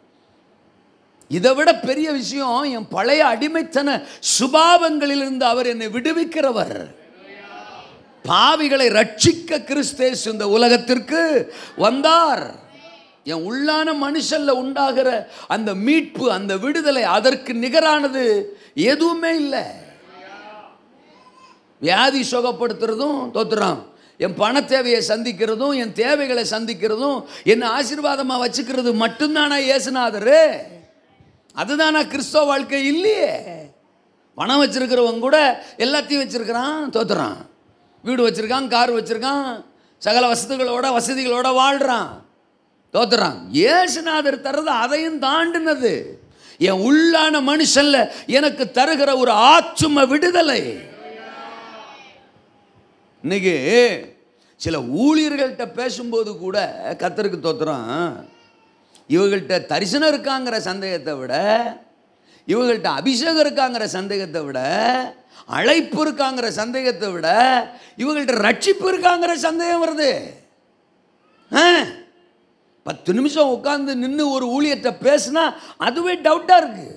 இதை விட பெரிய விஷயம் என் பழைய அடிமைத்தன சுபாவங்களிலிருந்து அவர் என்னை விடுவிக்கிறவர் பாவிகளை ரட்சிக்க கிறிஸ்தேஸ் இந்த உலகத்திற்கு வந்தார் என் உள்ளான மனுஷல்ல உண்டாகிற அந்த மீட்பு அந்த விடுதலை அதற்கு நிகரானது எதுவுமே இல்லை வியாதி சுகப்படுத்துறதும் தோத்துறான் என் பண தேவையை சந்திக்கிறதும் என் தேவைகளை சந்திக்கிறதும் என்னை ஆசீர்வாதமாக வச்சுக்கிறது மட்டும்தானா இயேசுநாதரு அதுதானா கிறிஸ்தவ வாழ்க்கை இல்லையே பணம் வச்சுருக்கிறவங்க கூட எல்லாத்தையும் வச்சிருக்கிறான் தோத்துறான் வீடு வச்சுருக்கான் கார் வச்சுருக்கான் சகல வசதிகளோட வசதிகளோட வாழ்கிறான் தோத்துறான் ஏசுநாதர் தர்றது அதையும் தாண்டினது என் உள்ளான மனுஷன்ல எனக்கு தருகிற ஒரு ஆச்சும விடுதலை இன்னைக்கு சில ஊழியர்கள்ட்ட பேசும்போது கூட கத்தருக்கு தோத்துறோம் இவங்கள்ட்ட தரிசனம் இருக்காங்கிற சந்தேகத்தை விட இவங்கள்ட்ட அபிஷேகம் இருக்காங்கிற சந்தேகத்தை விட அழைப்பு இருக்காங்கிற சந்தேகத்தை விட இவங்கள்ட்ட ரட்சிப்பு இருக்காங்கிற சந்தேகம் வருது ஆ பத்து நிமிஷம் உட்காந்து நின்று ஒரு ஊழியத்தை பேசுனா அதுவே டவுட்டாக இருக்குது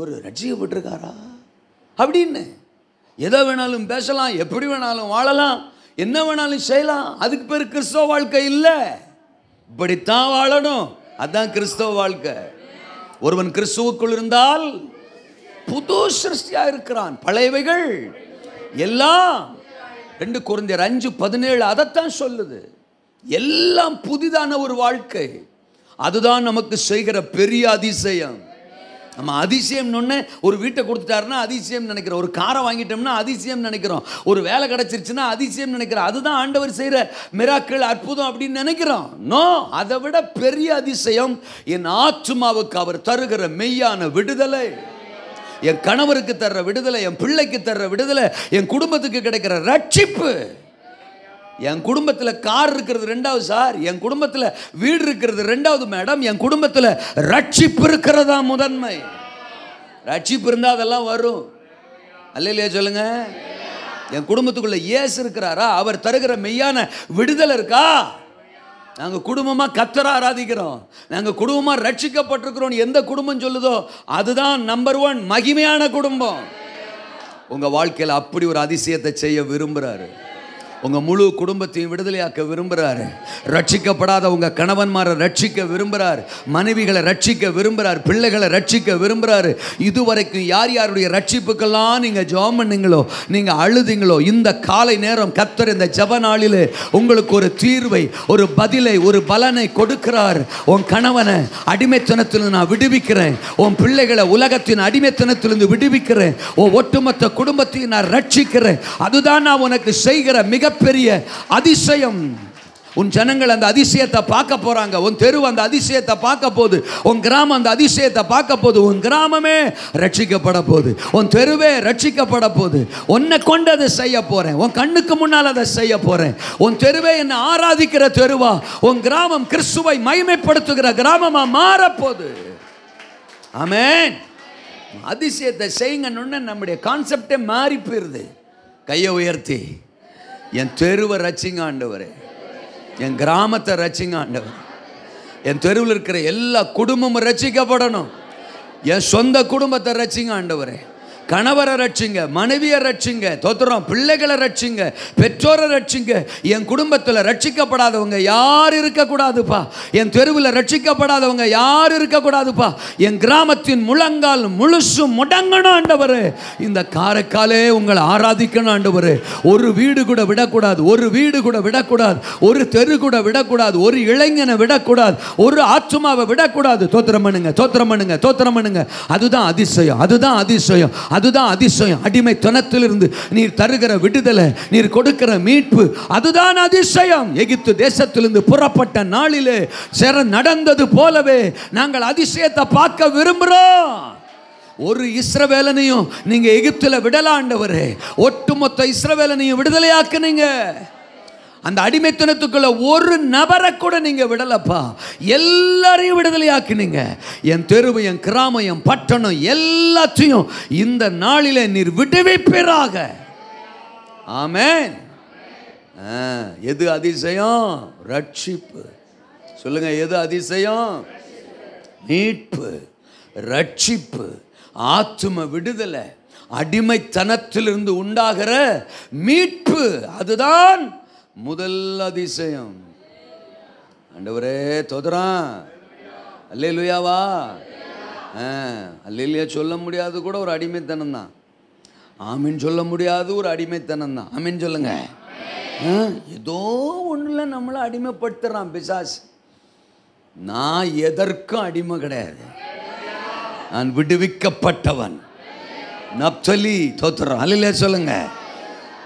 ஒரு ரட்சிக்கப்பட்டிருக்காரா அப்படின்னு எதை வேணாலும் பேசலாம் எப்படி வேணாலும் வாழலாம் என்ன வேணாலும் செய்யலாம் அதுக்கு பேர் கிறிஸ்தவ வாழ்க்கை இல்லை இப்படித்தான் வாழணும் அதுதான் கிறிஸ்தவ வாழ்க்கை ஒருவன் கிறிஸ்துவுக்குள் இருந்தால் புது சிருஷ்டியாக இருக்கிறான் பழையவைகள் எல்லாம் ரெண்டு குறைந்த அஞ்சு பதினேழு அதைத்தான் சொல்லுது எல்லாம் புதிதான ஒரு வாழ்க்கை அதுதான் நமக்கு செய்கிற பெரிய அதிசயம் நம்ம அதிசயம் ஒரு வீட்டை கொடுத்துட்டாருன்னா அதிசயம் நினைக்கிறோம் ஒரு காரை வாங்கிட்டோம்னா அதிசயம் நினைக்கிறோம் ஒரு வேலை கிடைச்சிருச்சுன்னா அதிசயம் நினைக்கிறோம் அதுதான் ஆண்டவர் செய்கிற மிராக்கள் அற்புதம் அப்படின்னு நினைக்கிறோம் நோ அதை விட பெரிய அதிசயம் என் ஆச்சுமாவுக்கு அவர் தருகிற மெய்யான விடுதலை என் கணவருக்கு தர்ற விடுதலை என் பிள்ளைக்கு தர்ற விடுதலை என் குடும்பத்துக்கு கிடைக்கிற ரட்சிப்பு என் குடும்பத்தில் கார் இருக்கிறது ரெண்டாவது சார் என் குடும்பத்தில் வீடு இருக்கிறது ரெண்டாவது மேடம் என் குடும்பத்தில் ரட்சிப்பு இருக்கிறதா முதன்மை ரட்சிப்பு இருந்தால் அதெல்லாம் வரும் இல்லையா சொல்லுங்க என் குடும்பத்துக்குள்ளே ஏசு இருக்கிறாரா அவர் தருகிற மெய்யான விடுதலை இருக்கா நாங்கள் குடும்பமாக கத்தர ஆராதிக்கிறோம் நாங்கள் குடும்பமாக ரட்சிக்கப்பட்டிருக்கிறோம் எந்த குடும்பம் சொல்லுதோ அதுதான் நம்பர் ஒன் மகிமையான குடும்பம் உங்கள் வாழ்க்கையில் அப்படி ஒரு அதிசயத்தை செய்ய விரும்புகிறாரு உங்கள் முழு குடும்பத்தையும் விடுதலையாக்க விரும்புகிறாரு ரட்சிக்கப்படாத உங்கள் கணவன்மாரை ரட்சிக்க விரும்புகிறார் மனைவிகளை ரட்சிக்க விரும்புகிறார் பிள்ளைகளை ரட்சிக்க விரும்புகிறாரு இதுவரைக்கும் யார் யாருடைய ரட்சிப்புக்கெல்லாம் நீங்கள் ஜோம் பண்ணுங்களோ நீங்கள் அழுதிங்களோ இந்த காலை நேரம் கத்தர் இந்த ஜப நாளில் உங்களுக்கு ஒரு தீர்வை ஒரு பதிலை ஒரு பலனை கொடுக்கிறார் உன் கணவனை அடிமைத்தனத்தில் நான் விடுவிக்கிறேன் உன் பிள்ளைகளை உலகத்தின் அடிமைத்தனத்திலிருந்து விடுவிக்கிறேன் உன் ஒட்டுமொத்த குடும்பத்தையும் நான் ரட்சிக்கிறேன் அதுதான் நான் உனக்கு செய்கிற மிக மிகப்பெரிய அதிசயம் உன் ஜனங்கள் அந்த அதிசயத்தை பார்க்க போறாங்க உன் தெரு அந்த அதிசயத்தை பார்க்க போது உன் கிராமம் அந்த அதிசயத்தை பார்க்க போது உன் கிராமமே ரட்சிக்கப்பட போகுது உன் தெருவே ரட்சிக்கப்பட போகுது உன்னை கொண்டு அதை செய்ய போறேன் உன் கண்ணுக்கு முன்னால் அதை செய்ய போறேன் உன் தெருவே என்னை ஆராதிக்கிற தெருவா உன் கிராமம் கிறிஸ்துவை மகிமைப்படுத்துகிற கிராமமா மாறப்போகுது ஆமேன் அதிசயத்தை செய்யுங்கன்னு நம்முடைய கான்செப்டே மாறி போயிடுது கையை உயர்த்தி என் தெருவை ரச்சிங்க ஆண்டவர் என் கிராமத்தை ரச்சிங்க ஆண்டவர் என் தெருவில் இருக்கிற எல்லா குடும்பமும் ரச்சிக்கப்படணும் என் சொந்த குடும்பத்தை ரச்சிங்க ஆண்டவரே கணவரை ரட்சிங்க மனைவியை ரட்சிங்க தோத்துறோம் பிள்ளைகளை ரட்சிங்க பெற்றோரை ரட்சிங்க என் குடும்பத்தில் ரட்சிக்கப்படாதவங்க யார் இருக்கக்கூடாதுப்பா என் தெருவில் ரட்சிக்கப்படாதவங்க யார் இருக்கக்கூடாதுப்பா என் கிராமத்தின் முழங்கால் முழுசும் முடங்கணும் ஆண்டவர் இந்த காரைக்காலே உங்களை ஆராதிக்கணும் ஆண்டவர் ஒரு வீடு கூட விடக்கூடாது ஒரு வீடு கூட விடக்கூடாது ஒரு தெரு கூட விடக்கூடாது ஒரு இளைஞனை விடக்கூடாது ஒரு ஆத்மாவை விடக்கூடாது தோத்திரம் பண்ணுங்க தோத்திரம் பண்ணுங்க தோத்திரம் பண்ணுங்க அதுதான் அதிசயம் அதுதான் அதிசயம் அதுதான் அதிசயம் அடிமைத்தனத்திலிருந்து நீர் தருகிற விடுதலை நீர் கொடுக்கிற மீட்பு அதுதான் அதிசயம் எகிப்து தேசத்திலிருந்து புறப்பட்ட நாளிலே சிற நடந்தது போலவே நாங்கள் அதிசயத்தை பார்க்க விரும்புகிறோம் ஒரு இஸ்ரவேலனையும் நீங்கள் எகிப்தில் விடலாண்டவரே ஒட்டுமொத்த இஸ்ரவேலனையும் விடுதலையாக்குனீங்க அந்த அடிமைத்தனத்துக்குள்ள ஒரு நபரை கூட நீங்கள் விடலப்பா எல்லாரையும் விடுதலையாக்குனீங்க என் தெருவு என் கிராமம் என் பட்டணம் எல்லாத்தையும் இந்த நாளில நீர் விடுவிப்பீராக ஆமேன் எது அதிசயம் ரட்சிப்பு சொல்லுங்க எது அதிசயம் மீட்பு ரட்சிப்பு ஆத்தும விடுதலை அடிமைத்தனத்திலிருந்து உண்டாகிற மீட்பு அதுதான் முதல் அதிசயம் ஆண்டவரே தொதுறான் அல்லேலுயாவா அல்லையா சொல்ல முடியாது கூட ஒரு அடிமைத்தனம் தான் ஆமின் சொல்ல முடியாது ஒரு அடிமைத்தனம் தான் ஆமின் சொல்லுங்க ஏதோ ஒன்றில் நம்மளை அடிமைப்படுத்துறான் பிசாஸ் நான் எதற்கும் அடிமை கிடையாது நான் விடுவிக்கப்பட்டவன் நப்சலி தோத்துறான் அல்ல சொல்லுங்க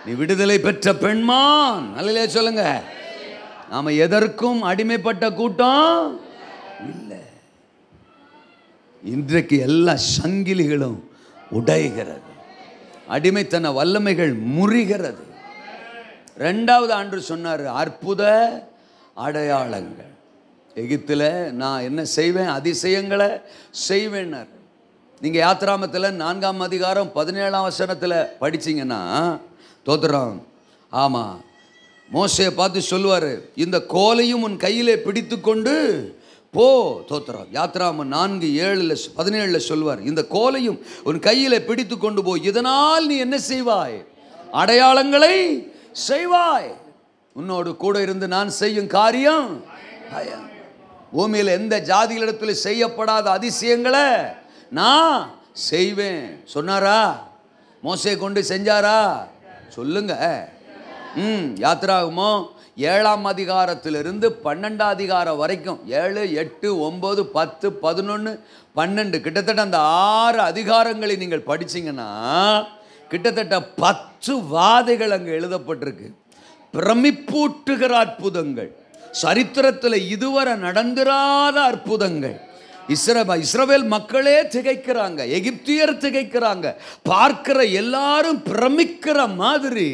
நீ விடுதலை பெற்ற பெண்மான் அல்லையா சொல்லுங்க நாம எதற்கும் அடிமைப்பட்ட கூட்டம் இல்லை இன்றைக்கு எல்லா சங்கிலிகளும் உடைகிறது அடிமைத்தன வல்லமைகள் முறிகிறது ரெண்டாவது ஆண்டு சொன்னார் அற்புத அடையாளங்கள் எகித்தில் நான் என்ன செய்வேன் அதிசயங்களை செய்வேன்னார் நீங்கள் யாத்திராமத்தில் நான்காம் அதிகாரம் பதினேழாம் வசனத்தில் படிச்சிங்கன்னா தோத்துறோம் ஆமாம் மோசையை பார்த்து சொல்லுவார் இந்த கோலையும் உன் கையிலே பிடித்து கொண்டு போ தோத்திரம் யாத்ராமன் நான்கு ஏழில் பதினேழில் சொல்லுவார் இந்த கோலையும் உன் கையில் பிடித்து கொண்டு போய் இதனால் நீ என்ன செய்வாய் அடையாளங்களை செய்வாய் உன்னோடு கூட இருந்து நான் செய்யும் காரியம் பூமியில் எந்த ஜாதிகளிடத்தில் செய்யப்படாத அதிசயங்களை நான் செய்வேன் சொன்னாரா மோசை கொண்டு செஞ்சாரா சொல்லுங்க ம் யாத்திராகுமோ ஏழாம் அதிகாரத்திலிருந்து பன்னெண்டாம் அதிகாரம் வரைக்கும் ஏழு எட்டு ஒம்பது பத்து பதினொன்று பன்னெண்டு கிட்டத்தட்ட அந்த ஆறு அதிகாரங்களை நீங்கள் படிச்சிங்கன்னா கிட்டத்தட்ட பத்து வாதைகள் அங்கே எழுதப்பட்டிருக்கு பிரமிப்பூட்டுகிற அற்புதங்கள் சரித்திரத்தில் இதுவரை நடந்திராத அற்புதங்கள் இஸ்ரப இஸ்ரவேல் மக்களே திகைக்கிறாங்க எகிப்தியர் திகைக்கிறாங்க பார்க்கிற எல்லாரும் பிரமிக்கிற மாதிரி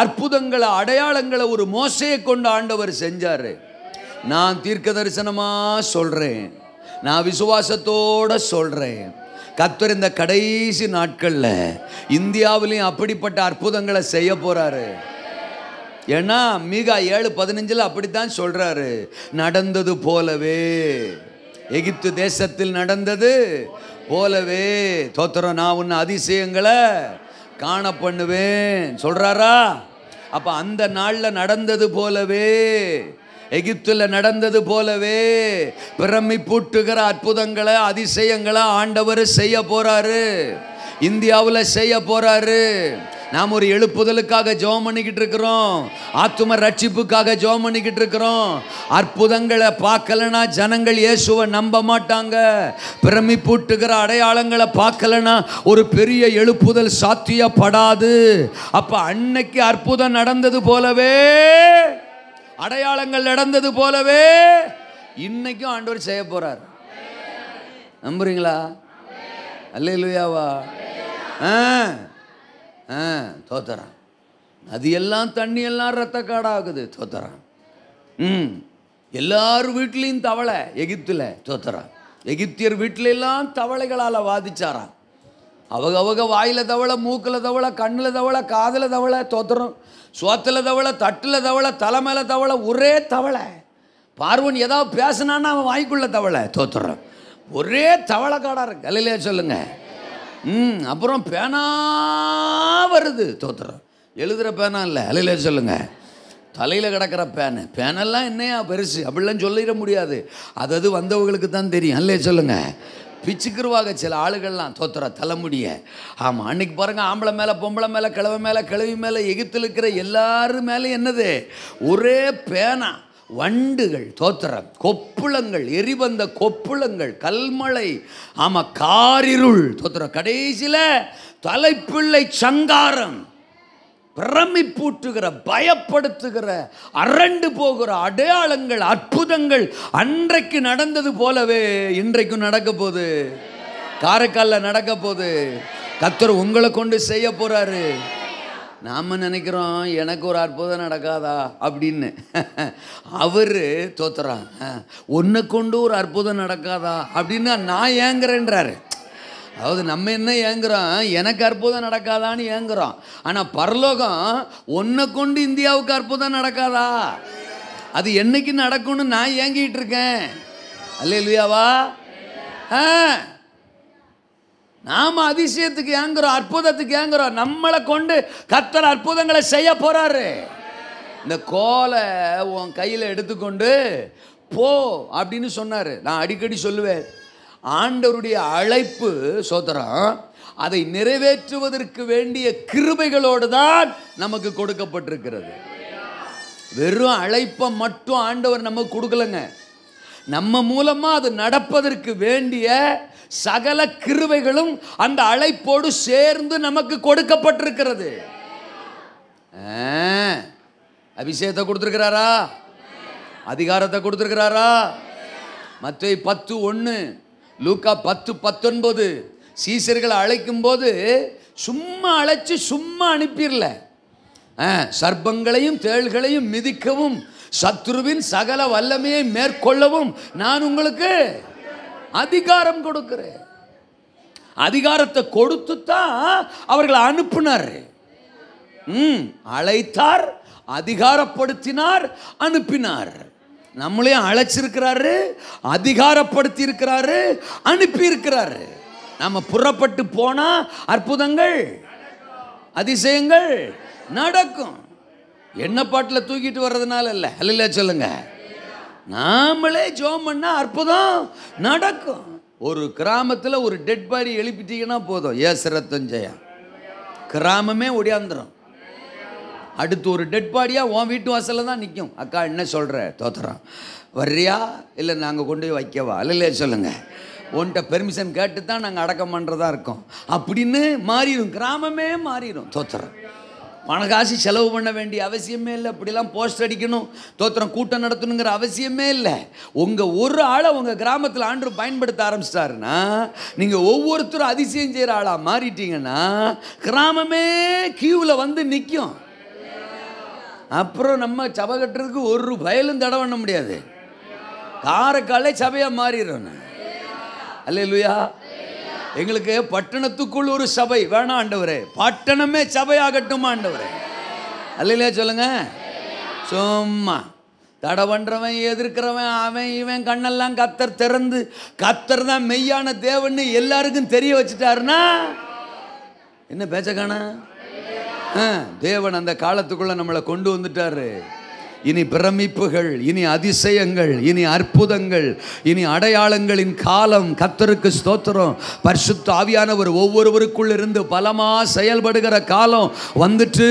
அற்புதங்களை அடையாளங்களை ஒரு மோசையை கொண்டு ஆண்டவர் செஞ்சார் நான் தீர்க்க தரிசனமாக சொல்கிறேன் நான் விசுவாசத்தோட சொல்கிறேன் கத்தர் இந்த கடைசி நாட்களில் இந்தியாவிலையும் அப்படிப்பட்ட அற்புதங்களை செய்ய போகிறாரு ஏன்னா மீகா ஏழு பதினஞ்சில் அப்படித்தான் சொல்கிறாரு நடந்தது போலவே எகிப்து தேசத்தில் நடந்தது போலவே தோத்திரம் நான் உன்னை அதிசயங்களை காண பண்ணுவேன் சொல்கிறாரா அப்போ அந்த நாளில் நடந்தது போலவே எகிப்தில் நடந்தது போலவே பிரமிப்பூட்டுகிற அற்புதங்களை அதிசயங்களை ஆண்டவர் செய்ய போகிறாரு இந்தியாவில் செய்ய போகிறாரு நாம் ஒரு எழுப்புதலுக்காக ஜோம் பண்ணிக்கிட்டு இருக்கிறோம் ஆத்தும ரட்சிப்புக்காக ஜோம் பண்ணிக்கிட்டு இருக்கிறோம் அற்புதங்களை பார்க்கலனா ஜனங்கள் இயேசுவை நம்ப மாட்டாங்க பிரமிப்பூட்டுகிற அடையாளங்களை பார்க்கலனா ஒரு பெரிய எழுப்புதல் சாத்தியப்படாது அப்போ அன்னைக்கு அற்புதம் நடந்தது போலவே அடையாளங்கள் நடந்தது போலவே இன்னைக்கும் ஆண்டவர் செய்ய போகிறார் நம்புறீங்களா அல்லையிலுயாவா ஆ ஆ தோத்துறான் நதியெல்லாம் எல்லாம் ரத்த காடாகுது தோத்துறான் ம் எல்லார் வீட்லேயும் தவளை எகிப்தில் தோத்துறான் எகிப்தியர் வீட்டில எல்லாம் தவளைகளால் வாதிச்சாராம் அவங்க அவங்க வாயில் தவளை மூக்கில் தவளை கண்ணில் தவளை காதில் தவளை தோத்துறோம் சோத்தில் தவளை தட்டில் தவளை தலைமையில் தவளை ஒரே தவளை பார்வன் ஏதாவது பேசினான்னா அவன் வாய்க்குள்ள தவளை தோத்துறான் ஒரே தவளை காடாக இருக்கு கலையிலே சொல்லுங்கள் ம் அப்புறம் பேனா வருது தோத்துறோம் எழுதுகிற பேனா இல்லை அலையில சொல்லுங்கள் தலையில் கிடக்கிற பேனு பேனெல்லாம் என்னையா பெருசு அப்படிலாம் சொல்லிட முடியாது அது அது வந்தவங்களுக்கு தான் தெரியும் அல்லையே சொல்லுங்கள் பிச்சுக்குருவாக சில ஆளுகள்லாம் தோத்துற தலைமுடிய ஆமாம் அன்றைக்கி பாருங்கள் ஆம்பளை மேலே பொம்பளை மேலே கிழவை மேலே கிழவி மேலே எகித்தில் இருக்கிற எல்லாரு மேலே என்னது ஒரே பேனா வண்டுகள் தோத்திரம் கொப்புளங்கள் எரிவந்த கொப்புளங்கள் கல்மலை ஆமாம் காரிருள் தோத்திரம் கடைசியில் தலைப்பிள்ளை சங்காரம் பிரமிப்பூட்டுகிற பயப்படுத்துகிற அரண்டு போகிற அடையாளங்கள் அற்புதங்கள் அன்றைக்கு நடந்தது போலவே இன்றைக்கும் நடக்க போகுது காரைக்காலில் நடக்க போகுது கத்தர் உங்களை கொண்டு செய்ய போகிறாரு நாம் நினைக்கிறோம் எனக்கு ஒரு அற்புதம் நடக்காதா அப்படின்னு அவர் தோத்துறான் ஒன்றை கொண்டு ஒரு அற்புதம் நடக்காதா அப்படின்னா நான் ஏங்குறேன்றாரு அதாவது நம்ம என்ன ஏங்குறோம் எனக்கு அற்புதம் நடக்காதான்னு ஏங்குறோம் ஆனால் பரலோகம் ஒன்றை கொண்டு இந்தியாவுக்கு அற்புதம் நடக்காதா அது என்னைக்கு நடக்கும்னு நான் ஏங்கிட்டு இருக்கேன் அல்ல இல்லையாவா ஆ நாம் அதிசயத்துக்கு ஏங்குறோம் அற்புதத்துக்கு ஏங்குறோம் நம்மளை கொண்டு கத்தர் அற்புதங்களை செய்ய போகிறாரு இந்த கோலை உன் கையில் எடுத்துக்கொண்டு போ அப்படின்னு சொன்னார் நான் அடிக்கடி சொல்லுவேன் ஆண்டவருடைய அழைப்பு சோதரம் அதை நிறைவேற்றுவதற்கு வேண்டிய கிருபைகளோடு தான் நமக்கு கொடுக்கப்பட்டிருக்கிறது வெறும் அழைப்பை மட்டும் ஆண்டவர் நமக்கு கொடுக்கலங்க நம்ம மூலமாக அது நடப்பதற்கு வேண்டிய சகல கிருவைகளும் அந்த அழைப்போடு சேர்ந்து நமக்கு கொடுக்கப்பட்டிருக்கிறது அபிஷேகத்தை கொடுத்துருக்கிறாரா அதிகாரத்தை கொடுத்துருக்கிறாரா மற்ற பத்து ஒன்று லூக்கா பத்து பத்தொன்பது சீசர்களை அழைக்கும் போது சும்மா அழைச்சி சும்மா அனுப்பிடல சர்ப்பங்களையும் தேள்களையும் மிதிக்கவும் சத்ருவின் சகல வல்லமையை மேற்கொள்ளவும் நான் உங்களுக்கு அதிகாரம் கொடுக்கிற அதிகாரத்தை கொடுத்து தான் அவர்களை அனுப்புனார் ம் அழைத்தார் அதிகாரப்படுத்தினார் அனுப்பினார் நம்மளையும் அழைச்சிருக்கிறாரு அதிகாரப்படுத்தி இருக்கிறாரு அனுப்பி இருக்கிறாரு நம்ம புறப்பட்டு போனால் அற்புதங்கள் அதிசயங்கள் நடக்கும் என்ன பாட்டில் தூக்கிட்டு வர்றதுனால இல்லை அல்ல சொல்லுங்கள் நாமளே ஜோம் பண்ணால் அற்புதம் நடக்கும் ஒரு கிராமத்தில் ஒரு டெட் பாடி எழுப்பிட்டீங்கன்னா போதும் ஏஸ் ரத்தம் ஜெயா கிராமமே ஒடியாந்துடும் அடுத்து ஒரு டெட் பாடியாக உன் வீட்டு வாசலில் தான் நிற்கும் அக்கா என்ன சொல்கிற தோத்துறோம் வர்றியா இல்லை நாங்கள் கொண்டு போய் வைக்கவா இல்லை சொல்லுங்கள் உன்ட்ட பெர்மிஷன் கேட்டு தான் நாங்கள் அடக்கம் பண்ணுறதா இருக்கோம் அப்படின்னு மாறிடும் கிராமமே மாறிடும் தோத்துறோம் பணகாசி செலவு பண்ண வேண்டிய அவசியமே இல்லை இப்படிலாம் போஸ்ட் அடிக்கணும் தோத்திரம் கூட்டம் நடத்தணுங்கிற அவசியமே இல்லை உங்கள் ஒரு ஆளை உங்கள் கிராமத்தில் ஆண்டு பயன்படுத்த ஆரம்பிச்சிட்டாருன்னா நீங்கள் ஒவ்வொருத்தரும் அதிசயம் செய்கிற ஆளாக மாறிட்டீங்கன்னா கிராமமே கியூவில் வந்து நிற்கும் அப்புறம் நம்ம சபை கட்டுறதுக்கு ஒரு பயலும் தடை பண்ண முடியாது காரைக்காலே சபையாக மாறிடுறோன்னு அல்ல இல்லையா எங்களுக்கு பட்டணத்துக்குள் ஒரு சபை வேணாம் ஆண்டவரே பட்டணமே சபை ஆகட்டும் ஆண்டவரே அல்லையிலே சொல்லுங்க சும்மா தடை பண்ணுறவன் எதிர்க்கிறவன் அவன் இவன் கண்ணெல்லாம் கத்தர் திறந்து கத்தர் தான் மெய்யான தேவன்னு எல்லாருக்கும் தெரிய வச்சுட்டாருனா என்ன பேச்ச தேவன் அந்த காலத்துக்குள்ளே நம்மளை கொண்டு வந்துட்டாரு இனி பிரமிப்புகள் இனி அதிசயங்கள் இனி அற்புதங்கள் இனி அடையாளங்களின் காலம் கத்தருக்கு ஸ்தோத்திரம் பரிசுத்த ஆவியானவர் ஒவ்வொருவருக்குள் இருந்து பலமா செயல்படுகிற காலம் வந்துட்டு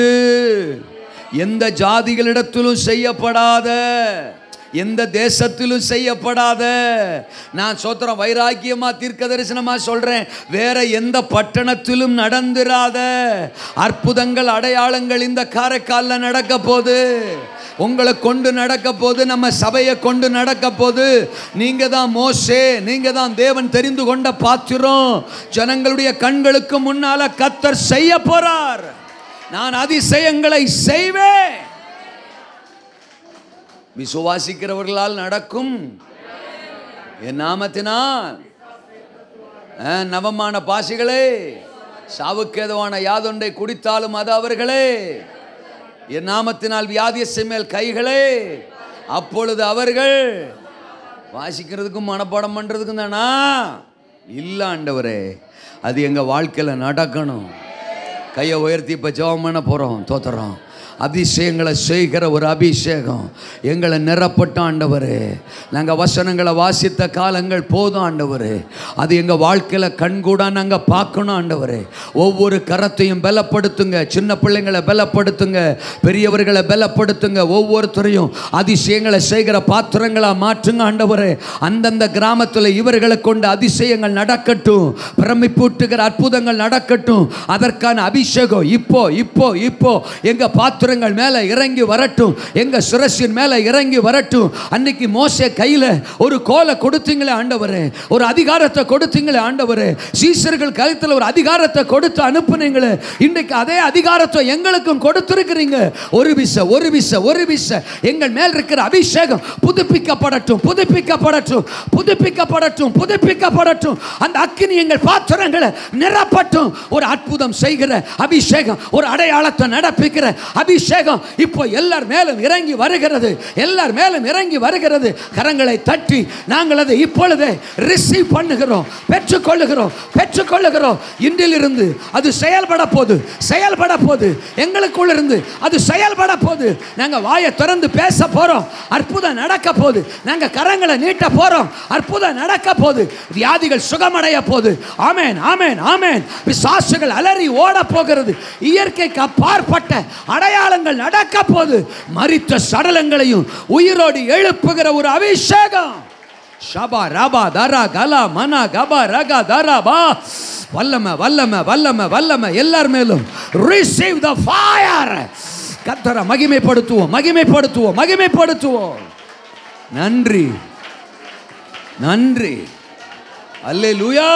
எந்த ஜாதிகளிடத்திலும் செய்யப்படாத எந்த தேசத்திலும் செய்யப்படாத நான் சோத்திரம் வைராக்கியமாக தீர்க்க தரிசனமாக சொல்கிறேன் வேற எந்த பட்டணத்திலும் நடந்துராத அற்புதங்கள் அடையாளங்கள் இந்த காரைக்காலில் நடக்க போது உங்களை கொண்டு நடக்க போது நம்ம சபையை கொண்டு நடக்க போது நீங்கள் தான் மோசே நீங்கள் தான் தேவன் தெரிந்து கொண்ட பாத்திரம் ஜனங்களுடைய கண்களுக்கு முன்னால் கத்தர் செய்ய போறார் நான் அதிசயங்களை செய்வேன் விசுவாசிக்கிறவர்களால் நடக்கும் என் நாமத்தினால் நவமான பாசிகளே சாவுக்கேதுவான யாதொன்றை குடித்தாலும் அது அவர்களே என் நாமத்தினால் வியாதியசை மேல் கைகளே அப்பொழுது அவர்கள் வாசிக்கிறதுக்கும் மனப்பாடம் பண்ணுறதுக்கும் தானா இல்லை ஆண்டவரே அது எங்கள் வாழ்க்கையில் நடக்கணும் கையை உயர்த்தி இப்போ ஜெபம் பண்ண போகிறோம் தோத்துறோம் அதிசயங்களை செய்கிற ஒரு அபிஷேகம் எங்களை நிரப்பட்ட ஆண்டவர் நாங்கள் வசனங்களை வாசித்த காலங்கள் போதும் ஆண்டவர் அது எங்கள் வாழ்க்கையில் கண்கூடாக நாங்கள் பார்க்கணும் ஆண்டவர் ஒவ்வொரு கரத்தையும் பலப்படுத்துங்க சின்ன பிள்ளைங்களை பலப்படுத்துங்க பெரியவர்களை பலப்படுத்துங்க ஒவ்வொருத்தரையும் அதிசயங்களை செய்கிற பாத்திரங்களாக மாற்றுங்க ஆண்டவர் அந்தந்த கிராமத்தில் இவர்களை கொண்டு அதிசயங்கள் நடக்கட்டும் பிரமிப்பூட்டுகிற அற்புதங்கள் நடக்கட்டும் அதற்கான அபிஷேகம் இப்போ இப்போ இப்போ எங்கள் பாத்திரம் பாத்திரங்கள் மேலே இறங்கி வரட்டும் எங்க சுரசின் மேலே இறங்கி வரட்டும் அன்னைக்கு மோச கையில் ஒரு கோலை கொடுத்தீங்களே ஆண்டவர் ஒரு அதிகாரத்தை கொடுத்தீங்களே ஆண்டவர் சீசர்கள் கழுத்தில் ஒரு அதிகாரத்தை கொடுத்து அனுப்புனீங்களே இன்னைக்கு அதே அதிகாரத்தை எங்களுக்கும் கொடுத்துருக்கிறீங்க ஒரு விச ஒரு விச ஒரு விச எங்கள் மேல் இருக்கிற அபிஷேகம் புதுப்பிக்கப்படட்டும் புதுப்பிக்கப்படட்டும் புதுப்பிக்கப்படட்டும் புதுப்பிக்கப்படட்டும் அந்த அக்கினி எங்கள் பாத்திரங்களை நிரப்பட்டும் ஒரு அற்புதம் செய்கிற அபிஷேகம் ஒரு அடையாளத்தை நடப்பிக்கிற அபி அபிஷேகம் இப்போ எல்லார் மேலும் இறங்கி வருகிறது எல்லார் மேலும் இறங்கி வருகிறது கரங்களை தட்டி நாங்கள் அதை இப்பொழுதே ரிசீவ் பண்ணுகிறோம் பெற்றுக்கொள்ளுகிறோம் பெற்றுக்கொள்ளுகிறோம் இன்றிலிருந்து அது செயல்பட போது செயல்பட போது எங்களுக்குள்ள இருந்து அது செயல்பட போது நாங்கள் வாயை திறந்து பேச போகிறோம் அற்புதம் நடக்க போது நாங்கள் கரங்களை நீட்ட போகிறோம் அற்புதம் நடக்க போது வியாதிகள் சுகமடைய போது ஆமேன் ஆமேன் ஆமேன் விசாசுகள் அலறி ஓட போகிறது இயற்கைக்கு அப்பாற்பட்ட அடையாள அடையாளங்கள் நடக்க போது மறித்த சடலங்களையும் உயிரோடு எழுப்புகிற ஒரு அபிஷேகம் ஷபா ராபா தரா கலா மனா கபா ரகா தாரா பா வல்லம வல்லம வல்லம வல்லம எல்லார் மேலும் ரிசீவ் த ஃபயர் கத்தரை மகிமைப்படுத்துவோம் மகிமைப்படுத்துவோம் மகிமைப்படுத்துவோம் நன்றி நன்றி அல்லே லூயா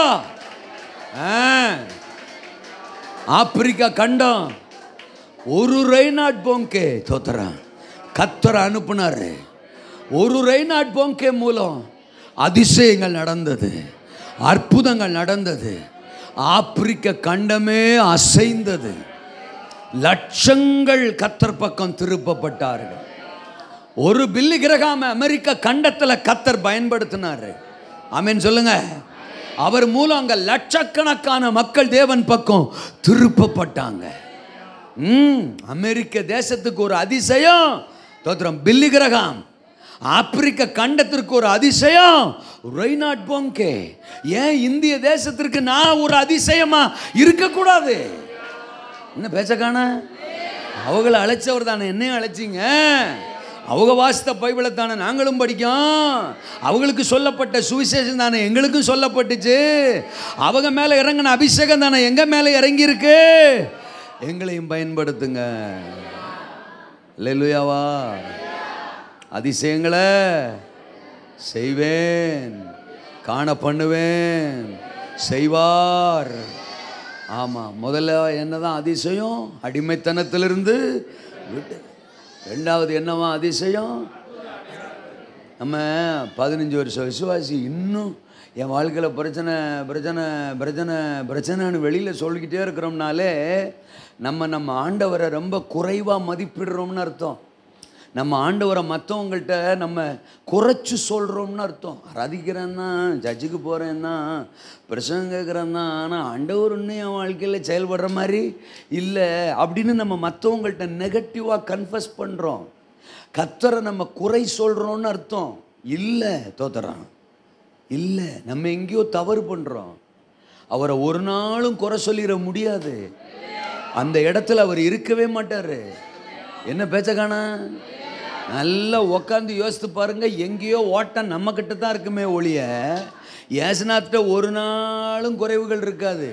ஆப்பிரிக்கா கண்டம் ஒரு ரெய்நாட் போங்கே தோத்தரா கத்தரை அனுப்புனாரு ஒரு ரெய்நாட் போங்கே மூலம் அதிசயங்கள் நடந்தது அற்புதங்கள் நடந்தது ஆப்பிரிக்க கண்டமே அசைந்தது லட்சங்கள் கத்தர் பக்கம் திருப்பப்பட்டார்கள் ஒரு பில்லி கிரகாம அமெரிக்க கண்டத்தில் கத்தர் பயன்படுத்தினார் ஆமீன் சொல்லுங்க அவர் மூலம் அங்கே லட்சக்கணக்கான மக்கள் தேவன் பக்கம் திருப்பப்பட்டாங்க ம் அமெரிக்க தேசத்துக்கு ஒரு அதிசயம் தோத்திரம் பில்லி கிரகம் ஆப்பிரிக்க கண்டத்திற்கு ஒரு அதிசயம் ரொய்நாட் போங்கே ஏன் இந்திய தேசத்திற்கு நான் ஒரு அதிசயமா இருக்கக்கூடாது என்ன பேச காண அவங்கள அழைச்சவர் தானே என்னையும் அழைச்சிங்க அவங்க வாசித்த பைபிளை தானே நாங்களும் படிக்கோம் அவங்களுக்கு சொல்லப்பட்ட சுவிசேஷம் தானே எங்களுக்கும் சொல்லப்பட்டுச்சு அவங்க மேலே இறங்கின அபிஷேகம் தானே எங்கள் மேலே இறங்கியிருக்கு எங்களையும் பயன்படுத்துங்க லெலுயாவா அதிசயங்களை செய்வேன் காண பண்ணுவேன் செய்வார் ஆமாம் முதல்ல என்னதான் அதிசயம் அடிமைத்தனத்திலிருந்து விட்டு ரெண்டாவது என்னவா அதிசயம் நம்ம பதினஞ்சு வருஷம் விசுவாசி இன்னும் என் வாழ்க்கையில் பிரச்சனை பிரச்சனை பிரச்சனை பிரச்சனைன்னு வெளியில் சொல்லிக்கிட்டே இருக்கிறோம்னாலே நம்ம நம்ம ஆண்டவரை ரொம்ப குறைவாக மதிப்பிடுறோம்னு அர்த்தம் நம்ம ஆண்டவரை மற்றவங்கள்ட்ட நம்ம குறைச்சி சொல்கிறோம்னு அர்த்தம் ஆராதிக்கிறேன் தான் ஜட்ஜுக்கு போகிறேன் தான் பிரசங்க கேட்குறேன் தான் ஆனால் ஆண்டவர் இன்னும் என் வாழ்க்கையில் செயல்படுற மாதிரி இல்லை அப்படின்னு நம்ம மற்றவங்கள்ட்ட நெகட்டிவாக கன்ஃபஸ் பண்ணுறோம் கத்தரை நம்ம குறை சொல்கிறோம்னு அர்த்தம் இல்லை தோத்துறான் இல்லை நம்ம எங்கேயோ தவறு பண்ணுறோம் அவரை ஒரு நாளும் குறை சொல்லிட முடியாது அந்த இடத்துல அவர் இருக்கவே மாட்டார் என்ன பேச்ச காணா நல்லா உக்காந்து யோசித்து பாருங்கள் எங்கேயோ ஓட்டம் நம்மக்கிட்ட தான் இருக்குமே ஒழிய ஏசுநாத்த ஒரு நாளும் குறைவுகள் இருக்காது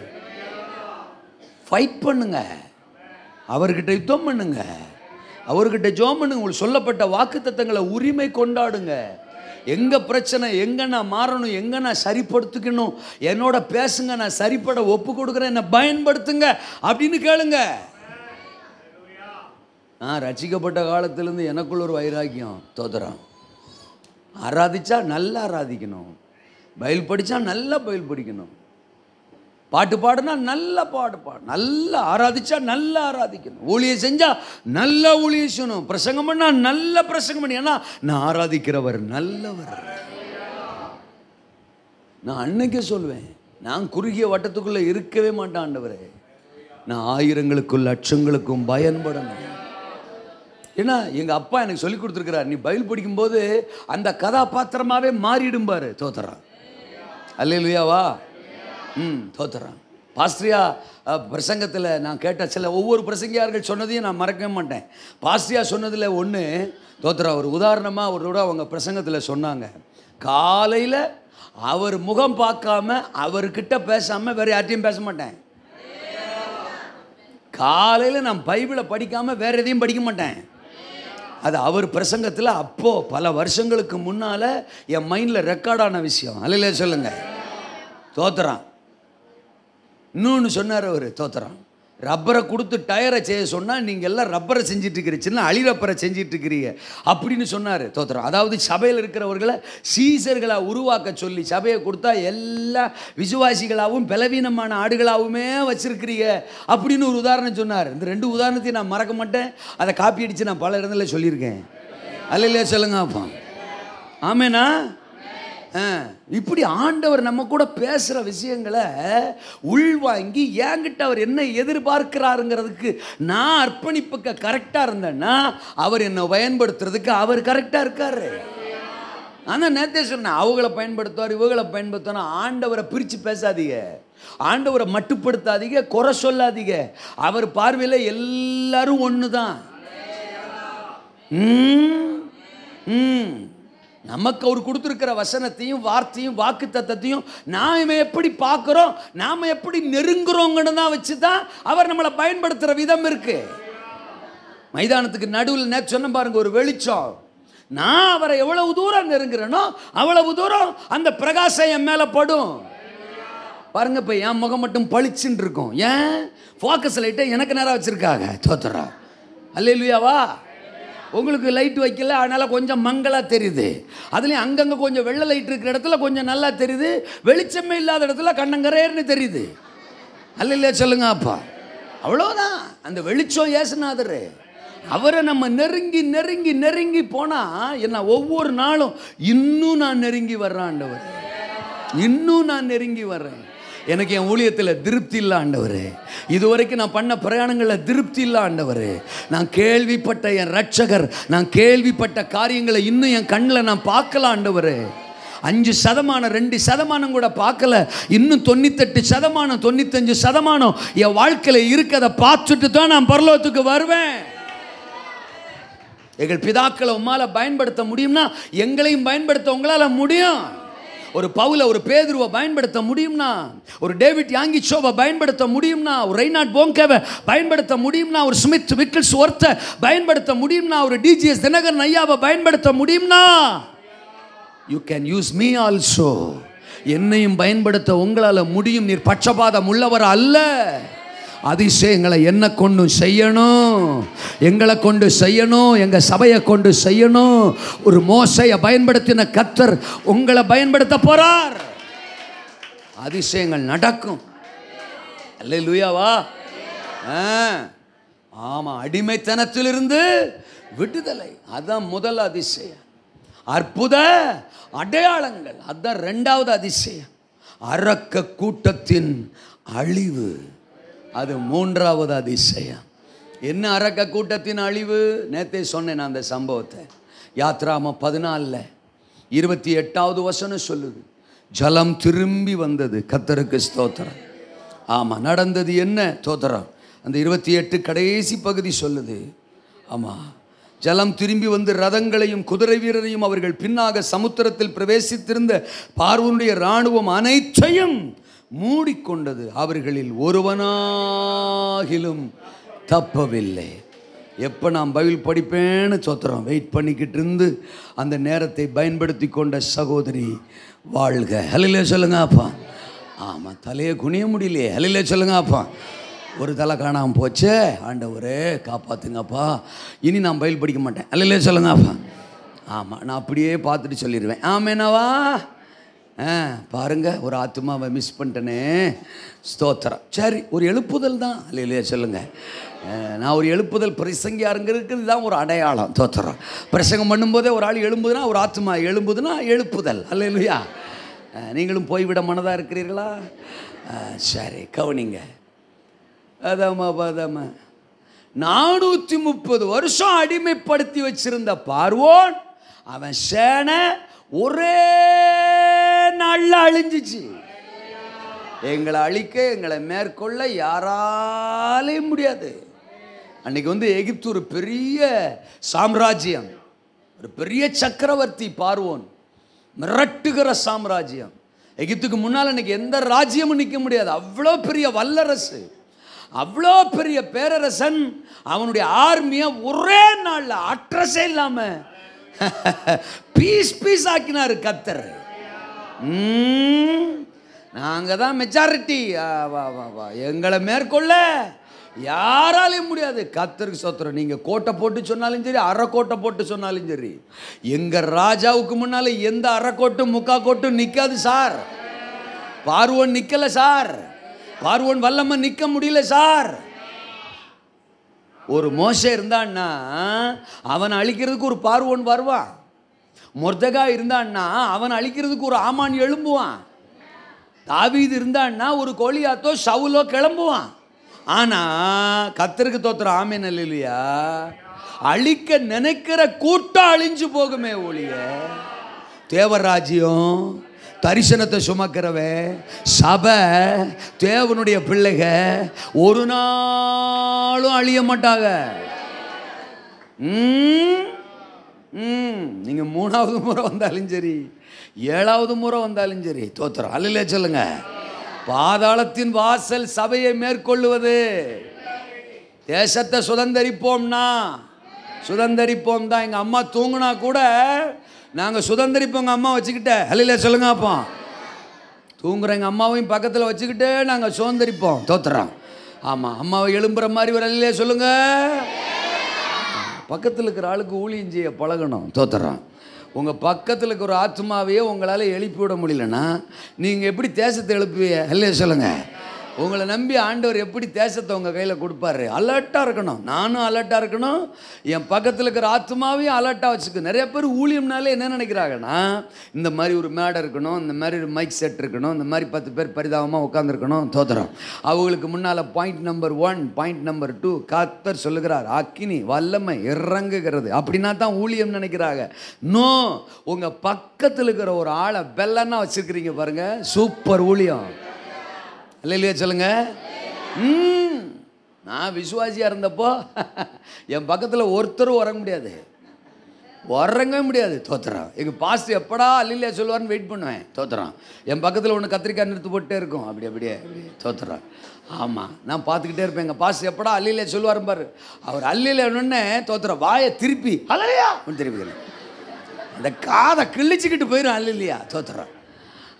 ஃபைட் பண்ணுங்க அவர்கிட்ட யுத்தம் பண்ணுங்க அவர்கிட்ட ஜோம் பண்ணுங்க உங்களுக்கு சொல்லப்பட்ட வாக்கு தத்தங்களை உரிமை கொண்டாடுங்க எங்கே பிரச்சனை எங்கே நான் மாறணும் எங்கே நான் சரிப்படுத்திக்கணும் என்னோட பேசுங்க நான் சரிப்பட ஒப்பு கொடுக்குறேன் என்னை பயன்படுத்துங்க அப்படின்னு கேளுங்க நான் ரசிக்கப்பட்ட காலத்திலேருந்து எனக்குள்ள ஒரு வைராக்கியம் தோதுறான் ஆராதிச்சா நல்லா ஆராதிக்கணும் பயில் படித்தா நல்லா பயில் படிக்கணும் பாட்டு பாடுனா நல்ல பாடு பாடு நல்லா ஆராதிச்சா நல்லா ஆராதிக்கணும் ஊழியை செஞ்சால் நல்லா ஊழியை செய்யணும் பிரசங்கம் பண்ணா நல்ல பிரசங்கம் பண்ணி ஏன்னா நான் ஆராதிக்கிறவர் நல்லவர் நான் அன்னைக்கே சொல்லுவேன் நான் குறுகிய வட்டத்துக்குள்ளே இருக்கவே மாட்டேன் ஆண்டவரே நான் ஆயிரங்களுக்கும் லட்சங்களுக்கும் பயன்படணும் ஏன்னா எங்கள் அப்பா எனக்கு சொல்லி கொடுத்துருக்கிறார் நீ பயில் படிக்கும்போது அந்த கதாபாத்திரமாகவே மாறிடும்பார் தோத்துறான் அல்லையா ம் தோத்துறான் பாஸ்திரியா பிரசங்கத்தில் நான் கேட்ட சில ஒவ்வொரு பிரசங்கியார்கள் சொன்னதையும் நான் மறக்கவே மாட்டேன் பாஸ்திரியா சொன்னதில் ஒன்று தோத்துறா ஒரு உதாரணமாக ஒரு அவங்க பிரசங்கத்தில் சொன்னாங்க காலையில் அவர் முகம் பார்க்காம அவர்கிட்ட பேசாமல் வேறு யார்ட்டையும் பேச மாட்டேன் காலையில் நான் பைபிளை படிக்காமல் வேறு எதையும் படிக்க மாட்டேன் அது அவர் பிரசங்கத்தில் அப்போது பல வருஷங்களுக்கு முன்னால் என் மைண்டில் ரெக்கார்டான விஷயம் அல்ல சொல்லுங்கள் தோத்துறான் இன்னொன்று சொன்னார் அவர் தோத்திரம் ரப்பரை கொடுத்து டயரை செய்ய சொன்னால் நீங்கள் எல்லாம் ரப்பரை செஞ்சிட்ருக்கிற சின்ன அழி ரப்பரை செஞ்சிட்ருக்கிறீங்க அப்படின்னு சொன்னார் தோத்திரம் அதாவது சபையில் இருக்கிறவர்களை சீசர்களாக உருவாக்க சொல்லி சபையை கொடுத்தா எல்லா விசுவாசிகளாகவும் பலவீனமான ஆடுகளாகவுமே வச்சுருக்கிறீங்க அப்படின்னு ஒரு உதாரணம் சொன்னார் இந்த ரெண்டு உதாரணத்தையும் நான் மறக்க மாட்டேன் அதை காப்பி அடித்து நான் பல இடங்களில் சொல்லியிருக்கேன் அல்லையா சொல்லுங்க அப்போ ஆமேனா இப்படி ஆண்டவர் நம்ம கூட பேசுகிற விஷயங்களை உள்வாங்கி என்கிட்ட அவர் என்ன எதிர்பார்க்கிறாருங்கிறதுக்கு நான் அர்ப்பணிப்புக்க கரெக்டாக இருந்தேன்னா அவர் என்னை பயன்படுத்துறதுக்கு அவர் கரெக்டாக இருக்காரு ஆனால் நேத்தே சொன்னேன் அவங்கள பயன்படுத்துவார் இவங்களை பயன்படுத்தணும் ஆண்டவரை பிரித்து பேசாதீங்க ஆண்டவரை மட்டுப்படுத்தாதீங்க குறை சொல்லாதீங்க அவர் பார்வையில் எல்லாரும் ஒன்று தான் ம் ம் நமக்கு அவர் கொடுத்துருக்கிற வசனத்தையும் வார்த்தையும் வாக்கு தத்தத்தையும் நாம் எப்படி பார்க்குறோம் நாம் எப்படி நெருங்குறோங்கன்னு தான் வச்சு தான் அவர் நம்மளை பயன்படுத்துகிற விதம் இருக்கு மைதானத்துக்கு நடுவில் நேற்று சொன்ன பாருங்க ஒரு வெளிச்சம் நான் அவரை எவ்வளவு தூரம் நெருங்குறேனோ அவ்வளவு தூரம் அந்த பிரகாசம் என் மேலே படும் பாருங்க இப்போ என் முகம் மட்டும் பளிச்சுன்னு இருக்கும் ஏன் ஃபோக்கஸ் லைட்டை எனக்கு நேராக வச்சுருக்காங்க தோத்துறா அல்லையிலுயாவா உங்களுக்கு லைட் வைக்கல அதனால் கொஞ்சம் மங்களாக தெரியுது அதுலேயும் அங்கங்கே கொஞ்சம் வெள்ளை லைட் இருக்கிற இடத்துல கொஞ்சம் நல்லா தெரியுது வெளிச்சமே இல்லாத இடத்துல கண்ணங்கரேர்னு தெரியுது அல்ல இல்லையா சொல்லுங்க அப்பா அவ்வளோதான் அந்த வெளிச்சம் ஏசுநாதர் அவரை நம்ம நெருங்கி நெருங்கி நெருங்கி போனால் என்ன ஒவ்வொரு நாளும் இன்னும் நான் நெருங்கி வர்றேன் இன்னும் நான் நெருங்கி வர்றேன் எனக்கு என் ஊழியத்தில் திருப்தி இல்லை ஆண்டவர் இதுவரைக்கும் நான் பண்ண பிரயாணங்களில் திருப்தி இல்லை ஆண்டவர் நான் கேள்விப்பட்ட என் ரட்சகர் நான் கேள்விப்பட்ட காரியங்களை இன்னும் என் கண்ணில் நான் பார்க்கல ஆண்டவர் அஞ்சு சதமானம் ரெண்டு சதமானம் கூட பார்க்கல இன்னும் தொண்ணூத்தெட்டு சதமானம் தொண்ணூத்தஞ்சு சதமானம் என் வாழ்க்கையில் இருக்கதை பார்த்துட்டு தான் நான் பரலோகத்துக்கு வருவேன் எங்கள் பிதாக்களை உம்மால் பயன்படுத்த முடியும்னா எங்களையும் பயன்படுத்த உங்களால் முடியும் ஒரு பவுல ஒரு பேதுருவை பயன்படுத்த முடியும்னா ஒரு டேவிட் யாங்கி சோவை பயன்படுத்த முடியும்னா ஒரு ரெய்னாட் போங்கேவை பயன்படுத்த முடியும்னா ஒரு ஸ்மித் விக்கில்ஸ் ஒர்த்தை பயன்படுத்த முடியும்னா ஒரு டிஜிஎஸ் தினகரன் ஐயாவை பயன்படுத்த முடியும்னா you can use me also என்னையும் பயன்படுத்த உங்களால் முடியும் நீர் பட்சபாதம் உள்ளவர் அல்ல அதிசயங்களை என்ன கொண்டு செய்யணும் எங்களை கொண்டு செய்யணும் எங்கள் சபையை கொண்டு செய்யணும் ஒரு மோசையை பயன்படுத்தின கத்தர் உங்களை பயன்படுத்த போகிறார் அதிசயங்கள் நடக்கும் அல்ல லூயாவா ஆமாம் அடிமைத்தனத்திலிருந்து விடுதலை அதான் முதல் அதிசயம் அற்புத அடையாளங்கள் அதுதான் ரெண்டாவது அதிசயம் அரக்க கூட்டத்தின் அழிவு அது மூன்றாவது அதிசயம் என்ன அரக்க கூட்டத்தின் அழிவு நேத்தே சொன்னேன் அந்த சம்பவத்தை யாத்ராம பதினாலில் இருபத்தி எட்டாவது வசனம் சொல்லுது ஜலம் திரும்பி வந்தது கத்தருக்கு ஸ்தோத்திரம் ஆமாம் நடந்தது என்ன தோத்திரம் அந்த இருபத்தி எட்டு கடைசி பகுதி சொல்லுது ஆமாம் ஜலம் திரும்பி வந்து ரதங்களையும் குதிரை வீரரையும் அவர்கள் பின்னாக சமுத்திரத்தில் பிரவேசித்திருந்த பார்வனுடைய இராணுவம் அனைத்தையும் மூடிக்கொண்டது அவர்களில் ஒருவனாகிலும் தப்பவில்லை எப்போ நான் பயில் படிப்பேன்னு சொத்துறோம் வெயிட் பண்ணிக்கிட்டு இருந்து அந்த நேரத்தை பயன்படுத்தி கொண்ட சகோதரி வாழ்க ஹலிலே சொல்லுங்க அப்பா ஆமாம் தலையை குனிய முடியலையே ஹலிலே சொல்லுங்க அப்பா ஒரு தலை காணாமல் போச்சே ஆண்டவரே காப்பாற்றுங்கப்பா இனி நான் பயில் படிக்க மாட்டேன் அல்லையிலே சொல்லுங்க அப்பா ஆமாம் நான் அப்படியே பார்த்துட்டு சொல்லிடுவேன் ஆமேனாவா பாருங்க ஒரு ஆத்மாவை மிஸ் பண்ணிட்டேனே ஸ்தோத்திரம் சரி ஒரு எழுப்புதல் தான் இல்லையா சொல்லுங்க நான் ஒரு எழுப்புதல் பிரசங்கியாருங்கிறதுக்கு இதுதான் ஒரு அடையாளம் தோத்துறோம் பிரசங்கம் பண்ணும்போதே ஒரு ஆள் எழும்புதுன்னா ஒரு ஆத்மா எழும்புதுன்னா எழுப்புதல் அல்ல இல்லையா நீங்களும் போய்விட மனதாக இருக்கிறீர்களா சரி கவனிங்க அதாம்மா பாதாமா நானூற்றி முப்பது வருஷம் அடிமைப்படுத்தி வச்சிருந்த பார்வோன் அவன் சேனை ஒரே நாளில் அழிஞ்சிச்சு எங்களை அழிக்க எங்களை மேற்கொள்ள யாராலையும் முடியாது அன்னைக்கு வந்து எகிப்து ஒரு பெரிய சாம்ராஜ்யம் ஒரு பெரிய சக்கரவர்த்தி பார்வோன் மிரட்டுகிற சாம்ராஜ்யம் எகிப்துக்கு முன்னால் இன்னைக்கு எந்த ராஜ்யமும் நிற்க முடியாது அவ்வளோ பெரிய வல்லரசு அவ்வளோ பெரிய பேரரசன் அவனுடைய ஆர்மியை ஒரே நாளில் அட்ரஸே இல்லாமல் பீஸ் பீஸ் ஆக்கினார் கத்தர் நாங்கள் தான் மெஜாரிட்டி எங்களை மேற்கொள்ள யாராலையும் முடியாது கத்தருக்கு சோத்திரம் நீங்கள் கோட்டை போட்டு சொன்னாலும் சரி அரைக்கோட்டை போட்டு சொன்னாலும் சரி எங்கள் ராஜாவுக்கு முன்னாலே எந்த அறக்கோட்டும் முக்கா கோட்டும் நிற்காது சார் பார்வன் நிற்கலை சார் பார்வன் வல்லம்மன் நிற்க முடியல சார் ஒரு மோசை இருந்தான்னா அவன் அழிக்கிறதுக்கு ஒரு பார்வோன் வருவான் மொர்தகா இருந்தான்னா அவன் அழிக்கிறதுக்கு ஒரு ஆமான் எழும்புவான் தாவீது இருந்தான்னா ஒரு கோழியாத்தோ சவுலோ கிளம்புவான் ஆனால் கத்தருக்கு தோத்துற ஆமேன் இல்லையா அழிக்க நினைக்கிற கூட்டம் அழிஞ்சு போகுமே ஒழிய தேவராஜ்யம் தரிசனத்தை சுமக்கிறவ சபை தேவனுடைய பிள்ளைக ஒரு நாளும் அழிய மாட்டாங்க நீங்கள் மூணாவது முறை வந்தாலும் சரி ஏழாவது முறை வந்தாலும் சரி தோத்திரம் அல்லையே சொல்லுங்க பாதாளத்தின் வாசல் சபையை மேற்கொள்ளுவது தேசத்தை சுதந்திரிப்போம்னா சுதந்திரிப்போம் தான் எங்கள் அம்மா தூங்கினா கூட நாங்கள் உங்கள் அம்மா வச்சுக்கிட்ட ஹலில சொல்லுங்க அப்போ தூங்குற எங்கள் அம்மாவையும் பக்கத்தில் வச்சுக்கிட்டு நாங்கள் சுதந்திரிப்போம் தோத்துறோம் ஆமாம் அம்மாவை எழும்புற மாதிரி ஒரு அலையிலே சொல்லுங்க பக்கத்தில் இருக்கிற ஆளுக்கு ஊழியம் செய்ய பழகணும் தோத்துறோம் உங்கள் பக்கத்தில் இருக்கிற ஒரு ஆத்மாவையே உங்களால் எழுப்பி விட முடியலன்னா நீங்கள் எப்படி தேசத்தை எழுப்புவீங்க அல்லையே சொல்லுங்கள் உங்களை நம்பி ஆண்டவர் எப்படி தேசத்தை உங்கள் கையில் கொடுப்பாரு அலர்ட்டாக இருக்கணும் நானும் அலர்ட்டாக இருக்கணும் என் பக்கத்தில் இருக்கிற ஆத்மாவையும் அலர்ட்டாக வச்சுக்க நிறைய பேர் ஊழியம்னாலே என்ன நினைக்கிறாங்கன்னா இந்த மாதிரி ஒரு மேடை இருக்கணும் இந்த மாதிரி ஒரு மைக் செட் இருக்கணும் இந்த மாதிரி பத்து பேர் பரிதாபமாக உட்காந்துருக்கணும் தோதரம் அவங்களுக்கு முன்னால் point number one point number two காத்தர் சொல்லுகிறார் அக்கினி வல்லமை இறங்குகிறது அப்படின்னா தான் ஊழியம் நினைக்கிறாங்க நோ உங்கள் பக்கத்தில் இருக்கிற ஒரு ஆளை பெல்லன்னா வச்சுருக்கிறீங்க பாருங்கள் சூப்பர் ஊழியம் இல்லையா சொல்லுங்க நான் விசுவாசியாக இருந்தப்போ என் பக்கத்தில் ஒருத்தரும் உறங்க முடியாது உறங்க முடியாது தோத்துறான் எங்கள் பாஸ்ட் எப்படா அல்லையா சொல்லுவார்னு வெயிட் பண்ணுவேன் தோத்துறான் என் பக்கத்தில் ஒன்று கத்திரிக்காய் நிறுத்து போட்டே இருக்கும் அப்படி அப்படியே தோத்துறோம் ஆமாம் நான் பார்த்துக்கிட்டே இருப்பேன் எங்கள் பாஸ்ட் எப்படா அல்லையா சொல்லுவார் பாரு அவர் அல்லையிலன்னு தோத்துறோம் வாயை திருப்பி அலையா திருப்பி அந்த காதை கிழிச்சிக்கிட்டு போயிடும் அல்லையா தோத்துறான்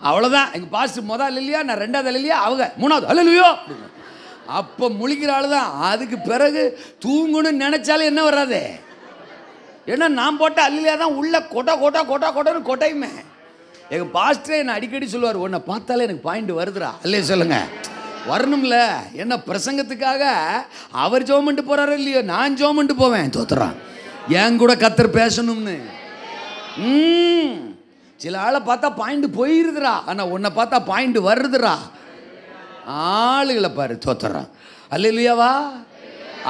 அவ்வளோதான் எங்கள் பாஸ்ட் மொதல் இல்லையா நான் ரெண்டாவது இல்லையா அவங்க மூணாவது அலையிலையோ அப்போ முழிக்கிற ஆள் தான் அதுக்கு பிறகு தூங்குன்னு நினைச்சாலே என்ன வராது ஏன்னா நான் போட்ட அல்லையா தான் உள்ள கொட்டா கொட்டா கொட்டா கொட்டான்னு கொட்டையுமே எங்கள் பாஸ்டரே என்னை அடிக்கடி சொல்லுவார் உன்னை பார்த்தாலே எனக்கு பாயிண்ட் வருதுடா அல்லையே சொல்லுங்கள் வரணும்ல என்ன பிரசங்கத்துக்காக அவர் ஜோமெண்ட்டு போகிறாரோ இல்லையோ நான் ஜோமெண்ட்டு போவேன் தோத்துறான் என் கூட கத்தர் பேசணும்னு ம் சில ஆளை பார்த்தா பாயிண்ட் போயிருதுரா ஆனால் உன்னை பார்த்தா பாயிண்ட் வருதுரா ஆளுகளை பாரு தோத்துறான் இல்லையாவா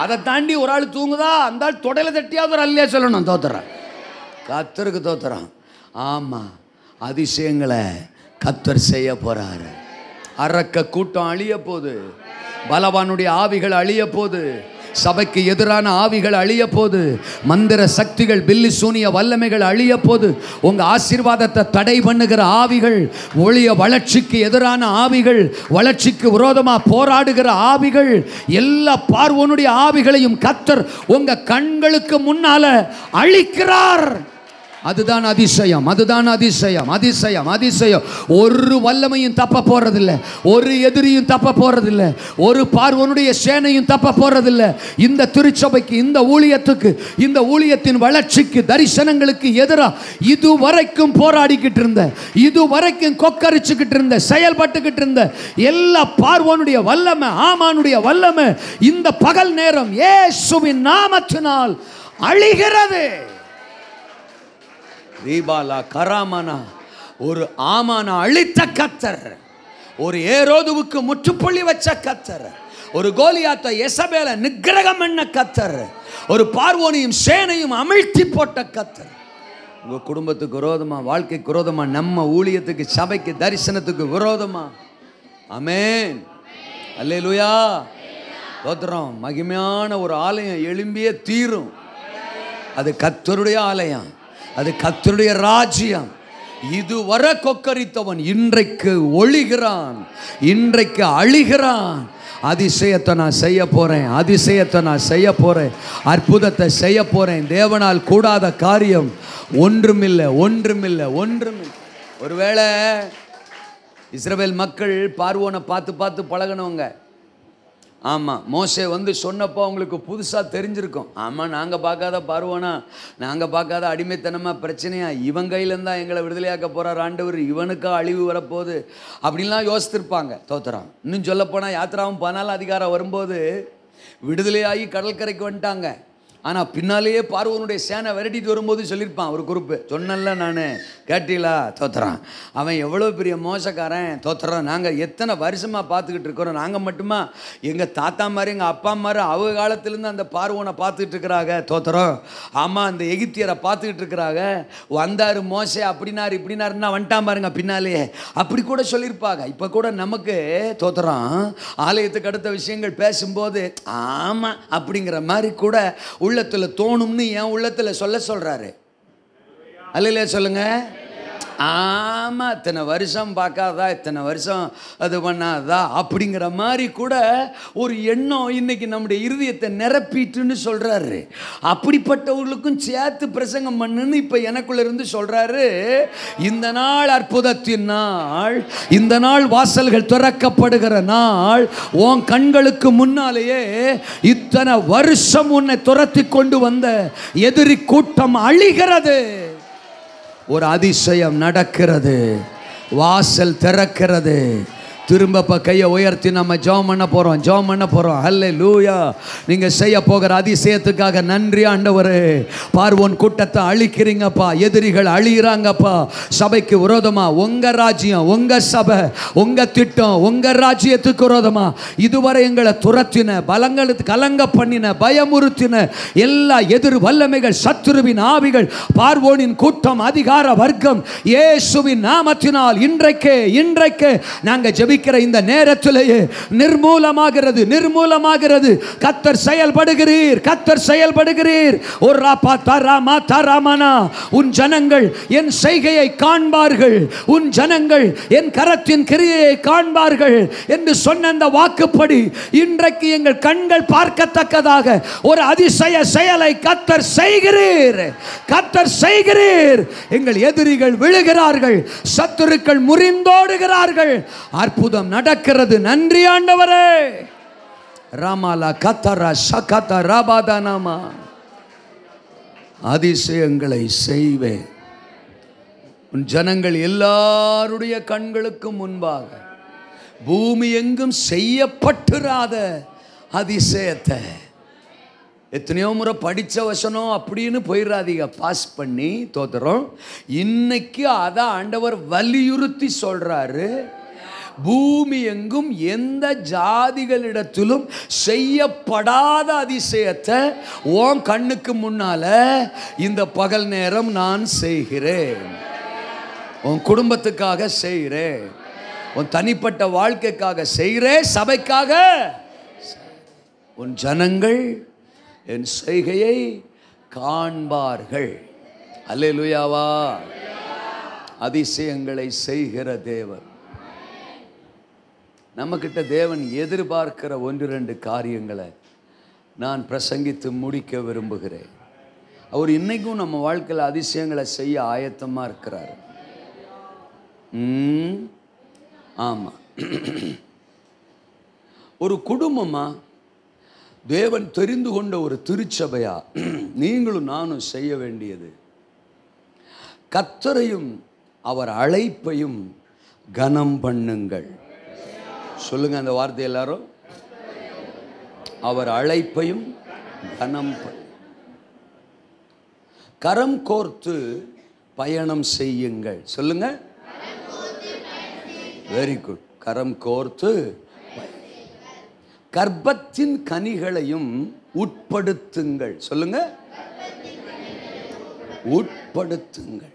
அதை தாண்டி ஒரு ஆள் தூங்குதா அந்த ஆள் தொடையில தட்டியாவது ஒரு அல்லையா சொல்லணும் தோத்துறான் கத்தருக்கு தோத்துறான் ஆமாம் அதிசயங்களை கத்தர் செய்ய போகிறாரு அரக்க கூட்டம் அழிய போகுது பலவானுடைய ஆவிகள் அழிய போகுது சபைக்கு எதிரான ஆவிகள் அழிய போது மந்திர சக்திகள் பில்லி சூனிய வல்லமைகள் அழிய போது உங்கள் ஆசீர்வாதத்தை தடை பண்ணுகிற ஆவிகள் ஒளிய வளர்ச்சிக்கு எதிரான ஆவிகள் வளர்ச்சிக்கு விரோதமாக போராடுகிற ஆவிகள் எல்லா பார்வனுடைய ஆவிகளையும் கத்தர் உங்கள் கண்களுக்கு முன்னால அழிக்கிறார் அதுதான் அதிசயம் அதுதான் அதிசயம் அதிசயம் அதிசயம் ஒரு வல்லமையும் தப்ப போறதில்ல ஒரு எதிரியும் தப்ப போறதில்ல ஒரு பார்வனுடைய சேனையும் தப்ப போறதில்ல இந்த திருச்சபைக்கு இந்த ஊழியத்துக்கு இந்த ஊழியத்தின் வளர்ச்சிக்கு தரிசனங்களுக்கு எதிராக இதுவரைக்கும் போராடிக்கிட்டு இருந்த இதுவரைக்கும் கொக்கரிச்சுக்கிட்டு இருந்த செயல்பட்டுக்கிட்டு இருந்த எல்லா பார்வனுடைய வல்லமை ஆமானுடைய வல்லமை இந்த பகல் நேரம் ஏசுவின் நாமத்தினால் அழிகிறது ரீபாலா கராமனா ஒரு ஆமானா அழித்த கத்தர் ஒரு ஏரோதுவுக்கு முற்றுப்புள்ளி வச்ச கத்தர் ஒரு கோலியாத்த எசபேல நிகரகம் என்ன கத்தர் ஒரு பார்வோனையும் சேனையும் அமிழ்த்தி போட்ட கத்தர் உங்கள் குடும்பத்துக்கு விரோதமா வாழ்க்கைக்கு விரோதமா நம்ம ஊழியத்துக்கு சபைக்கு தரிசனத்துக்கு விரோதமா அமேன் அல்ல லூயா தோத்திரம் மகிமையான ஒரு ஆலயம் எழும்பியே தீரும் அது கத்தருடைய ஆலயம் அது கத்தருடைய ராஜ்யம் இதுவரை கொக்கரித்தவன் இன்றைக்கு ஒழிகிறான் இன்றைக்கு அழிகிறான் அதிசயத்தை நான் செய்ய போகிறேன் அதிசயத்தை நான் செய்ய போகிறேன் அற்புதத்தை செய்ய போகிறேன் தேவனால் கூடாத காரியம் ஒன்றுமில்லை ஒன்றுமில்லை ஒன்றுமில்லை ஒருவேளை இஸ்ரேல் மக்கள் பார்வோனை பார்த்து பார்த்து பழகணுங்க ஆமாம் மோசே வந்து சொன்னப்போ அவங்களுக்கு புதுசாக தெரிஞ்சிருக்கும் ஆமாம் நாங்கள் பார்க்காத பருவனா நாங்கள் பார்க்காத அடிமைத்தனமாக பிரச்சனையாக இவன் கையிலேருந்தான் எங்களை விடுதலையாக்க போகிறார் ஆண்டவர் இவனுக்கா அழிவு வரப்போகுது அப்படின்லாம் யோசித்திருப்பாங்க தோத்துறான் இன்னும் சொல்லப்போனால் யாத்திராவும் பதினாலு அதிகாரம் வரும்போது விடுதலையாகி கடற்கரைக்கு வந்துட்டாங்க ஆனால் பின்னாலேயே பார்வனுடைய சேனை விரட்டிட்டு வரும்போது சொல்லியிருப்பான் ஒரு குறிப்பு சொன்னல நான் கேட்டீங்களா தோத்துறான் அவன் எவ்வளோ பெரிய மோசக்காரன் தோத்துறான் நாங்கள் எத்தனை வருஷமாக பார்த்துக்கிட்டு இருக்கிறோம் நாங்கள் மட்டுமா எங்கள் தாத்தா மாதிரி எங்கள் அப்பா மாதிரி அவங்க காலத்துலேருந்து அந்த பார்வனை பார்த்துக்கிட்டு இருக்கிறாங்க தோத்துறோம் ஆமாம் அந்த எகிப்தியரை பார்த்துக்கிட்டு இருக்கிறாங்க வந்தார் மோசை அப்படினார் இப்படினாருன்னா வந்துட்டான் பாருங்க பின்னாலேயே அப்படி கூட சொல்லியிருப்பாங்க இப்போ கூட நமக்கு தோத்துறான் ஆலயத்துக்கு அடுத்த விஷயங்கள் பேசும்போது ஆமாம் அப்படிங்கிற மாதிரி கூட உள்ள உள்ளத்தில் தோணும்னு என் உள்ளத்தில் சொல்ல சொல்கிறாரு அல்ல சொல்லுங்கள் ஆமாம் இத்தனை வருஷம் பார்க்காதா இத்தனை வருஷம் அது பண்ணாதா அப்படிங்கிற மாதிரி கூட ஒரு எண்ணம் இன்னைக்கு நம்முடைய இருதயத்தை நிரப்பிட்டுன்னு சொல்கிறாரு அப்படிப்பட்டவர்களுக்கும் சேர்த்து பிரசங்கம் பண்ணுன்னு இப்போ எனக்குள்ள இருந்து சொல்கிறாரு இந்த நாள் அற்புதத்தின் நாள் இந்த நாள் வாசல்கள் துறக்கப்படுகிற நாள் உன் கண்களுக்கு முன்னாலேயே இத்தனை வருஷம் உன்னை துரத்தி கொண்டு வந்த எதிரி கூட்டம் அழிகிறது ஒரு அதிசயம் நடக்கிறது வாசல் திறக்கிறது திரும்பப்பா கையை உயர்த்தி நம்ம ஜோம் பண்ண போகிறோம் ஜோம் பண்ண போகிறோம் ஹல்லே லூயா நீங்கள் செய்ய போகிற அதிசயத்துக்காக நன்றி ஆண்டவர் பார்வோன் கூட்டத்தை அழிக்கிறீங்கப்பா எதிரிகள் அழியிறாங்கப்பா சபைக்கு விரோதமாக உங்கள் ராஜ்யம் உங்கள் சபை உங்கள் திட்டம் உங்கள் ராஜ்யத்துக்கு விரோதமாக இதுவரை எங்களை துரத்தின பலங்களுக்கு கலங்க பண்ணின பயமுறுத்தின எல்லா எதிர் வல்லமைகள் சத்துருவின் ஆவிகள் பார்வோனின் கூட்டம் அதிகார வர்க்கம் இயேசுவின் நாமத்தினால் இன்றைக்கே இன்றைக்கு நாங்கள் ஜெபி ஜெபிக்கிற இந்த நேரத்திலேயே நிர்மூலமாகிறது நிர்மூலமாகிறது கத்தர் செயல்படுகிறீர் கத்தர் செயல்படுகிறீர் ஒரு ராப்பா தாராமா தாராமனா உன் ஜனங்கள் என் செய்கையை காண்பார்கள் உன் ஜனங்கள் என் கரத்தின் கிரியையை காண்பார்கள் என்று சொன்ன அந்த வாக்குப்படி இன்றைக்கு எங்கள் கண்கள் பார்க்கத்தக்கதாக ஒரு அதிசய செயலை கத்தர் செய்கிறீர் கத்தர் செய்கிறீர் எங்கள் எதிரிகள் விழுகிறார்கள் சத்துருக்கள் முறிந்தோடுகிறார்கள் அற்புத அற்புதம் நடக்கிறது நன்றி ஆண்டவரே ராமாலா கத்தரா சகத ராபாதானாமா அதிசயங்களை செய்வேன் உன் ஜனங்கள் எல்லாருடைய கண்களுக்கும் முன்பாக பூமி எங்கும் செய்யப்பட்டுராத அதிசயத்தை எத்தனையோ முறை படித்த வசனம் அப்படின்னு போயிடாதீங்க பாஸ் பண்ணி தோத்துறோம் இன்னைக்கு அதை ஆண்டவர் வலியுறுத்தி சொல்கிறாரு பூமி எங்கும் எந்த ஜாதிகளிடத்திலும் செய்யப்படாத அதிசயத்தை ஓம் கண்ணுக்கு முன்னால் இந்த பகல் நேரம் நான் செய்கிறேன் உன் குடும்பத்துக்காக செய்கிறேன் உன் தனிப்பட்ட வாழ்க்கைக்காக செய்கிறேன் சபைக்காக உன் ஜனங்கள் என் செய்கையை காண்பார்கள் அல்லேலுயாவா அதிசயங்களை செய்கிற தேவன் நம்மக்கிட்ட தேவன் எதிர்பார்க்கிற ஒன்று ரெண்டு காரியங்களை நான் பிரசங்கித்து முடிக்க விரும்புகிறேன் அவர் இன்றைக்கும் நம்ம வாழ்க்கையில் அதிசயங்களை செய்ய ஆயத்தமாக இருக்கிறார் ஆமாம் ஒரு குடும்பமாக தேவன் தெரிந்து கொண்ட ஒரு திருச்சபையா நீங்களும் நானும் செய்ய வேண்டியது கத்தரையும் அவர் அழைப்பையும் கனம் பண்ணுங்கள் சொல்லுங்கள் அந்த வார்த்தை எல்லாரும் அவர் அழைப்பையும் கனம் கரம் கோர்த்து பயணம் செய்யுங்கள் சொல்லுங்க வெரி குட் கரம் கோர்த்து கர்ப்பத்தின் கனிகளையும் உட்படுத்துங்கள் சொல்லுங்க உட்படுத்துங்கள்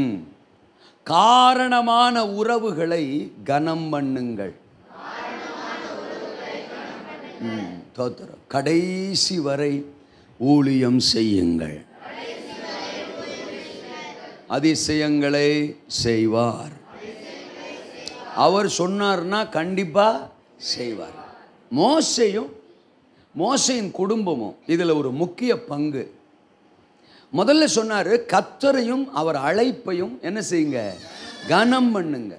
ம் காரணமான உறவுகளை கனம் பண்ணுங்கள் தோத்திரம் கடைசி வரை ஊழியம் செய்யுங்கள் அதிசயங்களை செய்வார் அவர் சொன்னார்னா கண்டிப்பாக செய்வார் மோசையும் மோசையின் குடும்பமும் இதில் ஒரு முக்கிய பங்கு முதல்ல சொன்னார் கத்தரையும் அவர் அழைப்பையும் என்ன செய்யுங்க கனம் பண்ணுங்க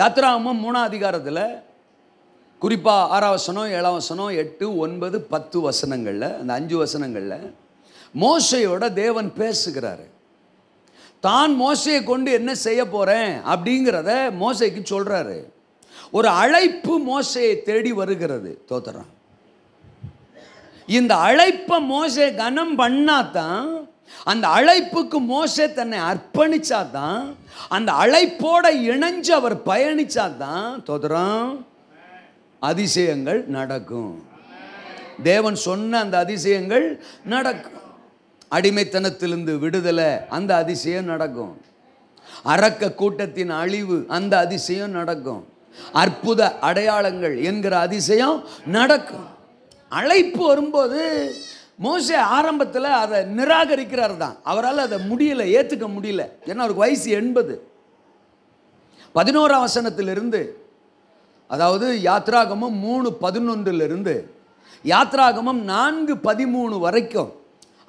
யாத்திராமம் மூணாம் அதிகாரத்தில் குறிப்பாக ஆறாம் வசனம் ஏழாம் வசனம் எட்டு ஒன்பது பத்து வசனங்களில் அந்த அஞ்சு வசனங்களில் மோசையோட தேவன் பேசுகிறாரு தான் மோசையை கொண்டு என்ன செய்ய போகிறேன் அப்படிங்கிறத மோசைக்கு சொல்கிறாரு ஒரு அழைப்பு மோசையை தேடி வருகிறது தோத்துறான் இந்த அழைப்பை மோசை கனம் பண்ணாதான் அந்த அழைப்புக்கு மோசை தன்னை அர்ப்பணிச்சாதான் அந்த அழைப்போட இணைஞ்சு அவர் பயணிச்சாதான் தோதுறான் அதிசயங்கள் நடக்கும் தேவன் சொன்ன அந்த அதிசயங்கள் நடக்கும் அடிமைத்தனத்திலிருந்து விடுதலை அந்த அதிசயம் நடக்கும் அரக்க கூட்டத்தின் அழிவு அந்த அதிசயம் நடக்கும் அற்புத அடையாளங்கள் என்கிற அதிசயம் நடக்கும் அழைப்பு வரும்போது மோச ஆரம்பத்தில் அதை நிராகரிக்கிறார் தான் அவரால் அதை முடியல ஏற்றுக்க முடியல ஏன்னா அவருக்கு வயசு எண்பது பதினோரா வசனத்திலிருந்து அதாவது யாத்ராகமம் மூணு பதினொன்றிலிருந்து யாத்ராகமம் நான்கு பதிமூணு வரைக்கும்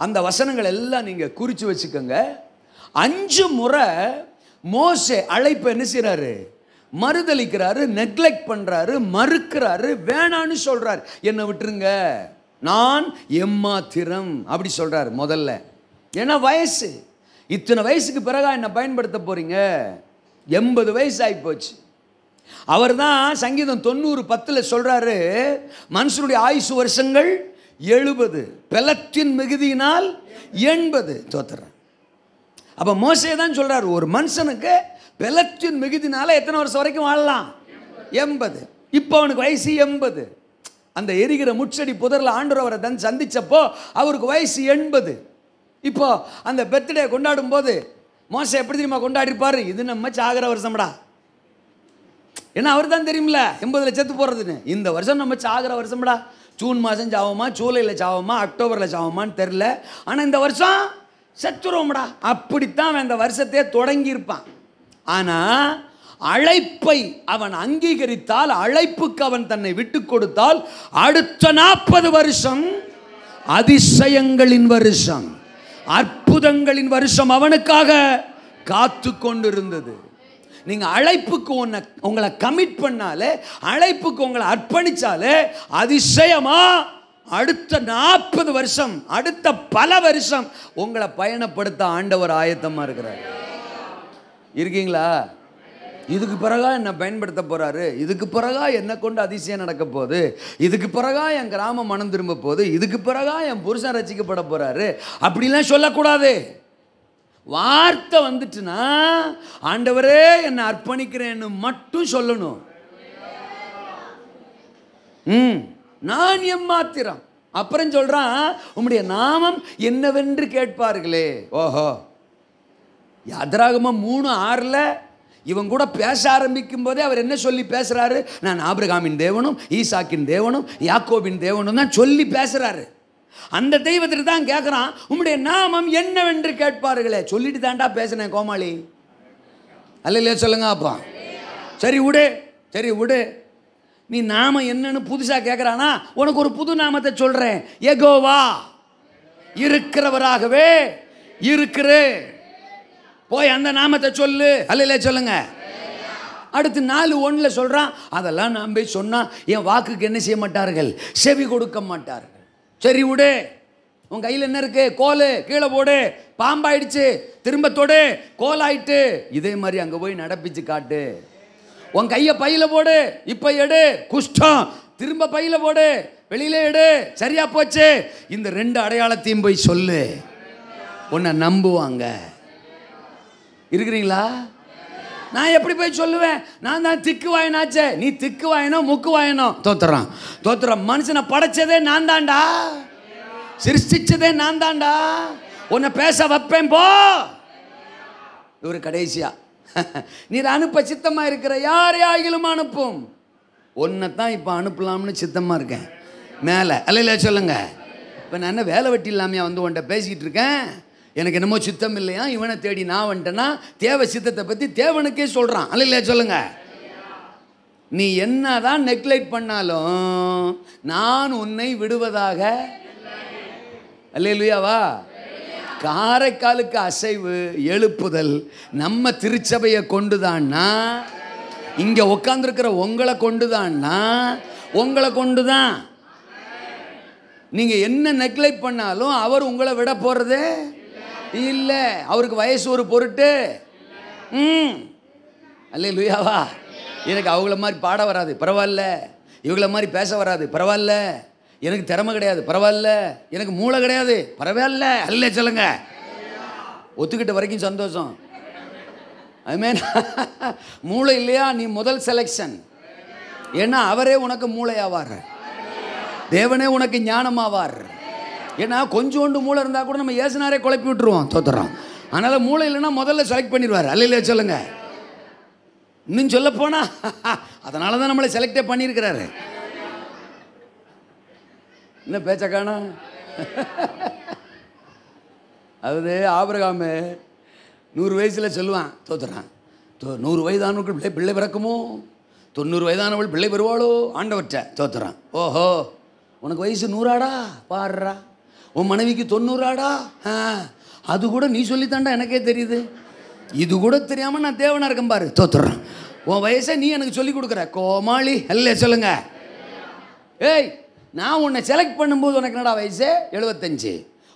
அந்த வசனங்கள் எல்லாம் நீங்கள் குறித்து வச்சுக்கோங்க அஞ்சு முறை மோசே அழைப்பு என்ன செய்கிறாரு மறுதளிக்கிறாரு நெக்லெக்ட் பண்ணுறாரு மறுக்கிறாரு வேணான்னு சொல்கிறாரு என்னை விட்டுருங்க நான் எம்மாத்திரம் அப்படி சொல்கிறாரு முதல்ல ஏன்னா வயசு இத்தனை வயசுக்கு பிறகா என்னை பயன்படுத்த போகிறீங்க எண்பது வயசு ஆகிப்போச்சு அவர் தான் சங்கீதம் தொண்ணூறு பத்தில் சொல்கிறாரு மனுஷனுடைய ஆயுசு வருஷங்கள் எழுபது பெலத்தின் மிகுதியினால் எண்பது தோத்துறேன் அப்போ மோசே தான் சொல்கிறார் ஒரு மனுஷனுக்கு பெலத்தின் மிகுதினால எத்தனை வருஷம் வரைக்கும் வாழலாம் எண்பது இப்போ அவனுக்கு வயசு எண்பது அந்த எரிகிற முச்சடி புதரில் ஆண்டவர் அவரை தன் சந்தித்தப்போ அவருக்கு வயசு எண்பது இப்போ அந்த பர்த்டே கொண்டாடும் போது மோசம் எப்படி தெரியுமா கொண்டாடிருப்பார் இது நம்ம சாகர வருஷம்டா ஏன்னா அவர் தான் தெரியுமில எண்பது லட்சத்து போகிறதுன்னு இந்த வருஷம் நம்ம சாகிற வருஷம்டா ஜூன் மாதம் சாவமா ஜூலையில் சாவமா அக்டோபரில் சாவோமான்னு தெரில ஆனால் இந்த வருஷம் செத்துருவோம்டா அப்படித்தான் அவன் அந்த வருஷத்தையே தொடங்கியிருப்பான் ஆனால் அழைப்பை அவன் அங்கீகரித்தால் அழைப்புக்கு அவன் தன்னை விட்டு கொடுத்தால் அடுத்த நாற்பது வருஷம் அதிசயங்களின் வருஷம் அற்புதங்களின் வருஷம் அவனுக்காக காத்து கொண்டிருந்தது நீங்கள் அழைப்புக்கு ஒன்று உங்களை கமிட் பண்ணாலே அழைப்புக்கு உங்களை அர்ப்பணித்தாலே அதிசயமாக அடுத்த நாற்பது வருஷம் அடுத்த பல வருஷம் உங்களை பயணப்படுத்த ஆண்டவர் ஆயத்தமாக இருக்கிறார் இருக்கீங்களா இதுக்கு பிறகா என்னை பயன்படுத்த போகிறாரு இதுக்கு பிறகா என்னை கொண்டு அதிசயம் நடக்க போகுது இதுக்கு பிறகா என் கிராமம் மனம் திரும்ப போகுது இதுக்கு பிறகா என் புருஷன் ரசிக்கப்பட போகிறாரு அப்படிலாம் சொல்லக்கூடாது வார்த்தை வந்துட்டுனா ஆண்டவரே என்னை அர்ப்பணிக்கிறேன்னு மட்டும் சொல்லணும் ம் நான் எம்மாத்திரம் அப்புறம் சொல்கிறான் உம்முடைய நாமம் என்னவென்று கேட்பார்களே ஓஹோ யாத்ராகமாக மூணு ஆறில் இவன் கூட பேச ஆரம்பிக்கும் போதே அவர் என்ன சொல்லி பேசுகிறாரு நான் ஆபிரகாமின் தேவனும் ஈசாக்கின் தேவனும் யாக்கோபின் தேவனும் தான் சொல்லி பேசுகிறாரு அந்த தெய்வத்துக்கு தான் கேட்குறான் உம்முடைய நாமம் என்னவென்று கேட்பார்களே சொல்லிட்டு தாண்டா பேசினேன் கோமாளி இல்லையா சொல்லுங்க அப்பா சரி விடு சரி விடு நீ நாம என்னன்னு புதுசாக கேட்குறானா உனக்கு ஒரு புது நாமத்தை சொல்கிறேன் எகோவா இருக்கிறவராகவே இருக்கிறு போய் அந்த நாமத்தை சொல்லு இல்லையா சொல்லுங்க அடுத்து நாலு ஒன்றில் சொல்கிறான் அதெல்லாம் நான் போய் சொன்னால் என் வாக்குக்கு என்ன செய்ய மாட்டார்கள் செவி கொடுக்க மாட்டார்கள் சரி விடு உன் கையில் என்ன இருக்கு கோல் கீழே போடு பாம்பாயிடுச்சு திரும்ப தொடு கோல் ஆயிட்டு இதே மாதிரி அங்கே போய் நடப்பிச்சு காட்டு உன் கையை பையில போடு இப்போ எடு குஷ்டம் திரும்ப பையில போடு வெளியில எடு சரியா போச்சு இந்த ரெண்டு அடையாளத்தையும் போய் சொல்லு உன்னை நம்புவாங்க இருக்கிறீங்களா நான் எப்படி போய் சொல்லுவேன் நான் தான் திக்கு வாயினாச்சே நீ திக்கு வாயினோ முக்கு வாயினோ தோத்துறான் தோத்துறான் மனுஷனை படைச்சதே நான் தாண்டா சிருஷ்டிச்சதே நான் தாண்டா உன்னை பேச வைப்பேன் போ இவர் கடைசியா நீ அனுப்ப சித்தமாக இருக்கிற யாரே ஆகிலும் அனுப்பும் ஒன்னை தான் இப்போ அனுப்பலாம்னு சித்தமாக இருக்கேன் மேலே அல்ல சொல்லுங்கள் இப்போ நான் என்ன வேலை வெட்டி இல்லாமையா வந்து உன்ட்ட பேசிக்கிட்டு இருக்கேன் எனக்கு என்னமோ சித்தம் இல்லையா இவனை தேடி நான் வந்துட்டேன்னா தேவ சித்தத்தை பற்றி தேவனுக்கே சொல்கிறான் அல்ல இல்லையா சொல்லுங்கள் நீ என்ன தான் நெக்லெக்ட் பண்ணாலும் நான் உன்னை விடுவதாக அல்லையா காரைக்காலுக்கு அசைவு எழுப்புதல் நம்ம திருச்சபையை கொண்டுதான்னா இங்கே உட்காந்துருக்கிற உங்களை கொண்டுதான்னா உங்களை கொண்டு தான் நீங்கள் என்ன நெக்லெக்ட் பண்ணாலும் அவர் உங்களை விட போகிறதே இல்லை அவருக்கு வயசு ஒரு பொருட்டு ம் அல்ல லுயாவா எனக்கு அவங்கள மாதிரி பாட வராது பரவாயில்ல இவங்கள மாதிரி பேச வராது பரவாயில்ல எனக்கு திறமை கிடையாது பரவாயில்ல எனக்கு மூளை கிடையாது பரவாயில்ல அல்ல சொல்லுங்க ஒத்துக்கிட்ட வரைக்கும் சந்தோஷம் அதுமாரி மூளை இல்லையா நீ முதல் செலெக்ஷன் ஏன்னா அவரே உனக்கு மூளையாவார் தேவனே உனக்கு ஞானமாவார் ஏன்னா கொஞ்சோண்டு மூளை இருந்தால் கூட நம்ம ஏசுனாரே குழப்பி விட்டுருவோம் தோத்துறோம் அதனால் மூளை இல்லைன்னா முதல்ல செலக்ட் பண்ணிடுவார் அல்லையில சொல்லுங்க இன்னும் சொல்ல போனா அதனால தான் நம்மளை செலக்டே பண்ணியிருக்கிறாரு என்ன பேச்ச காணும் அதாவது ஆபிரகாமு நூறு வயசில் சொல்லுவான் தோத்துறான் நூறு வயதானவர்கள் பிள்ளை பிள்ளை பிறக்குமோ தொண்ணூறு வயதானவள் பிள்ளை பெறுவாளோ ஆண்டவற்ற தோத்துறான் ஓஹோ உனக்கு வயசு நூறாடா பாடுறா உன் மனைவிக்கு தொண்ணூறாடா அது கூட நீ சொல்லித்தாண்டா எனக்கே தெரியுது இது கூட தெரியாமல் நான் தேவனாக இருக்கேன் பாரு தோத்துடுறேன் உன் வயசை நீ எனக்கு சொல்லி கொடுக்குற கோமாளி அல்ல சொல்லுங்க ஏய் நான் உன்னை செலக்ட் பண்ணும்போது உனக்கு என்னடா வயசு எழுபத்தஞ்சு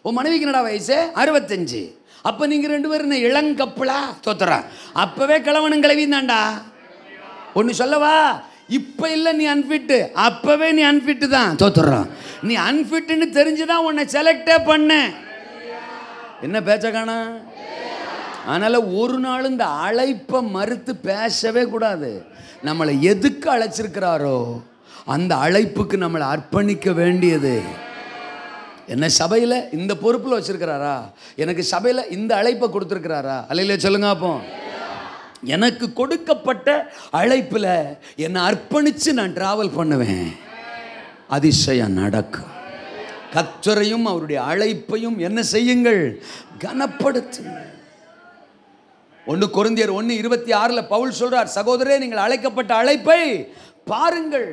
உன் மனைவிக்கு என்னடா வயசு அறுபத்தஞ்சு அப்போ நீங்கள் ரெண்டு பேரும் என்ன இளங்கப்பலா தோத்துறேன் அப்போவே கிழவனும் தாண்டா ஒன்று சொல்லவா இப்போ இல்லை நீ அன்ஃபிட்டு அப்போவே நீ அன்ஃபிட்டு தான் தோத்துடுறான் நீ அன்ஃபிட்டுன்னு தெரிஞ்சு தான் உன்னை செலக்டே பண்ண என்ன பேச்ச காணா அதனால் ஒரு நாள் இந்த அழைப்பை மறுத்து பேசவே கூடாது நம்மளை எதுக்கு அழைச்சிருக்கிறாரோ அந்த அழைப்புக்கு நம்மளை அர்ப்பணிக்க வேண்டியது என்ன சபையில் இந்த பொறுப்பில் வச்சுருக்கிறாரா எனக்கு சபையில் இந்த அழைப்பை கொடுத்துருக்கிறாரா அலையில சொல்லுங்க அப்போ எனக்கு கொடுக்கப்பட்ட அழைப்பில் என்னை அர்ப்பணித்து நான் ட்ராவல் பண்ணுவேன் அதிசயம் நடக்கும் கத்துறையும் அவருடைய அழைப்பையும் என்ன செய்யுங்கள் கனப்படுத்து ஒன்று குறந்தியர் ஒன்று இருபத்தி ஆறில் பவுல் சொல்கிறார் சகோதரே நீங்கள் அழைக்கப்பட்ட அழைப்பை பாருங்கள்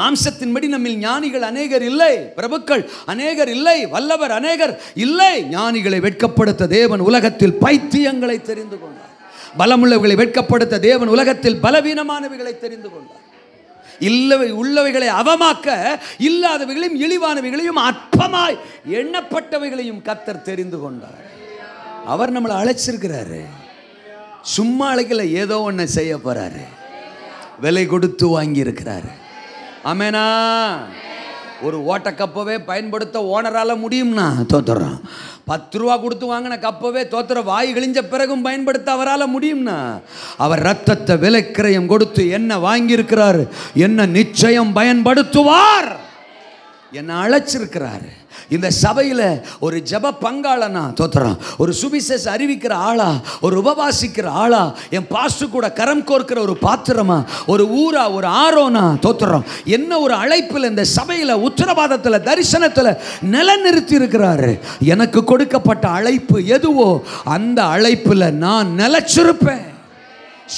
மாம்சத்தின்படி நம்மில் ஞானிகள் அநேகர் இல்லை பிரபுக்கள் அநேகர் இல்லை வல்லவர் அநேகர் இல்லை ஞானிகளை வெட்கப்படுத்த தேவன் உலகத்தில் பைத்தியங்களை தெரிந்து கொண்டார் பலமுள்ளவர்களை வெட்கப்படுத்த தேவன் உலகத்தில் பலவீனமானவைகளை தெரிந்து கொண்டார் இல்லவை உள்ளவைகளை அவமாக்க இல்லாதவைகளையும் இழிவானவைகளையும் அற்பமாய் எண்ணப்பட்டவைகளையும் கத்தர் தெரிந்து கொண்டார் அவர் நம்மளை அழைச்சிருக்கிறாரு சும்மா அழைக்கல ஏதோ ஒன்று செய்ய போறாரு விலை கொடுத்து வாங்கியிருக்கிறாரு அமேனா ஒரு ஓட்ட கப்பவே பயன்படுத்த ஓனரால் முடியும்னா தோத்துறான் பத்து ரூபா கொடுத்து வாங்கின கப்பவே தோத்துற வாய் கிழிஞ்ச பிறகும் பயன்படுத்த அவரால் முடியும்னா அவர் ரத்தத்தை விலைக்கிரயம் கொடுத்து என்ன வாங்கியிருக்கிறார் என்ன நிச்சயம் பயன்படுத்துவார் என்னை அழைச்சிருக்கிறாரு இந்த சபையில் ஒரு ஜப பங்காளனா தோத்துறோம் ஒரு சுவிசேஷ அறிவிக்கிற ஆளா ஒரு உபவாசிக்கிற ஆளா என் பாஸ்டு கூட கரம் கோர்க்கிற ஒரு பாத்திரமா ஒரு ஊரா ஒரு ஆரோனா தோத்துறோம் என்ன ஒரு அழைப்பில் இந்த சபையில் உத்தரவாதத்தில் தரிசனத்தில் நிறுத்தி இருக்கிறாரு எனக்கு கொடுக்கப்பட்ட அழைப்பு எதுவோ அந்த அழைப்பில் நான் நிலச்சிருப்பேன்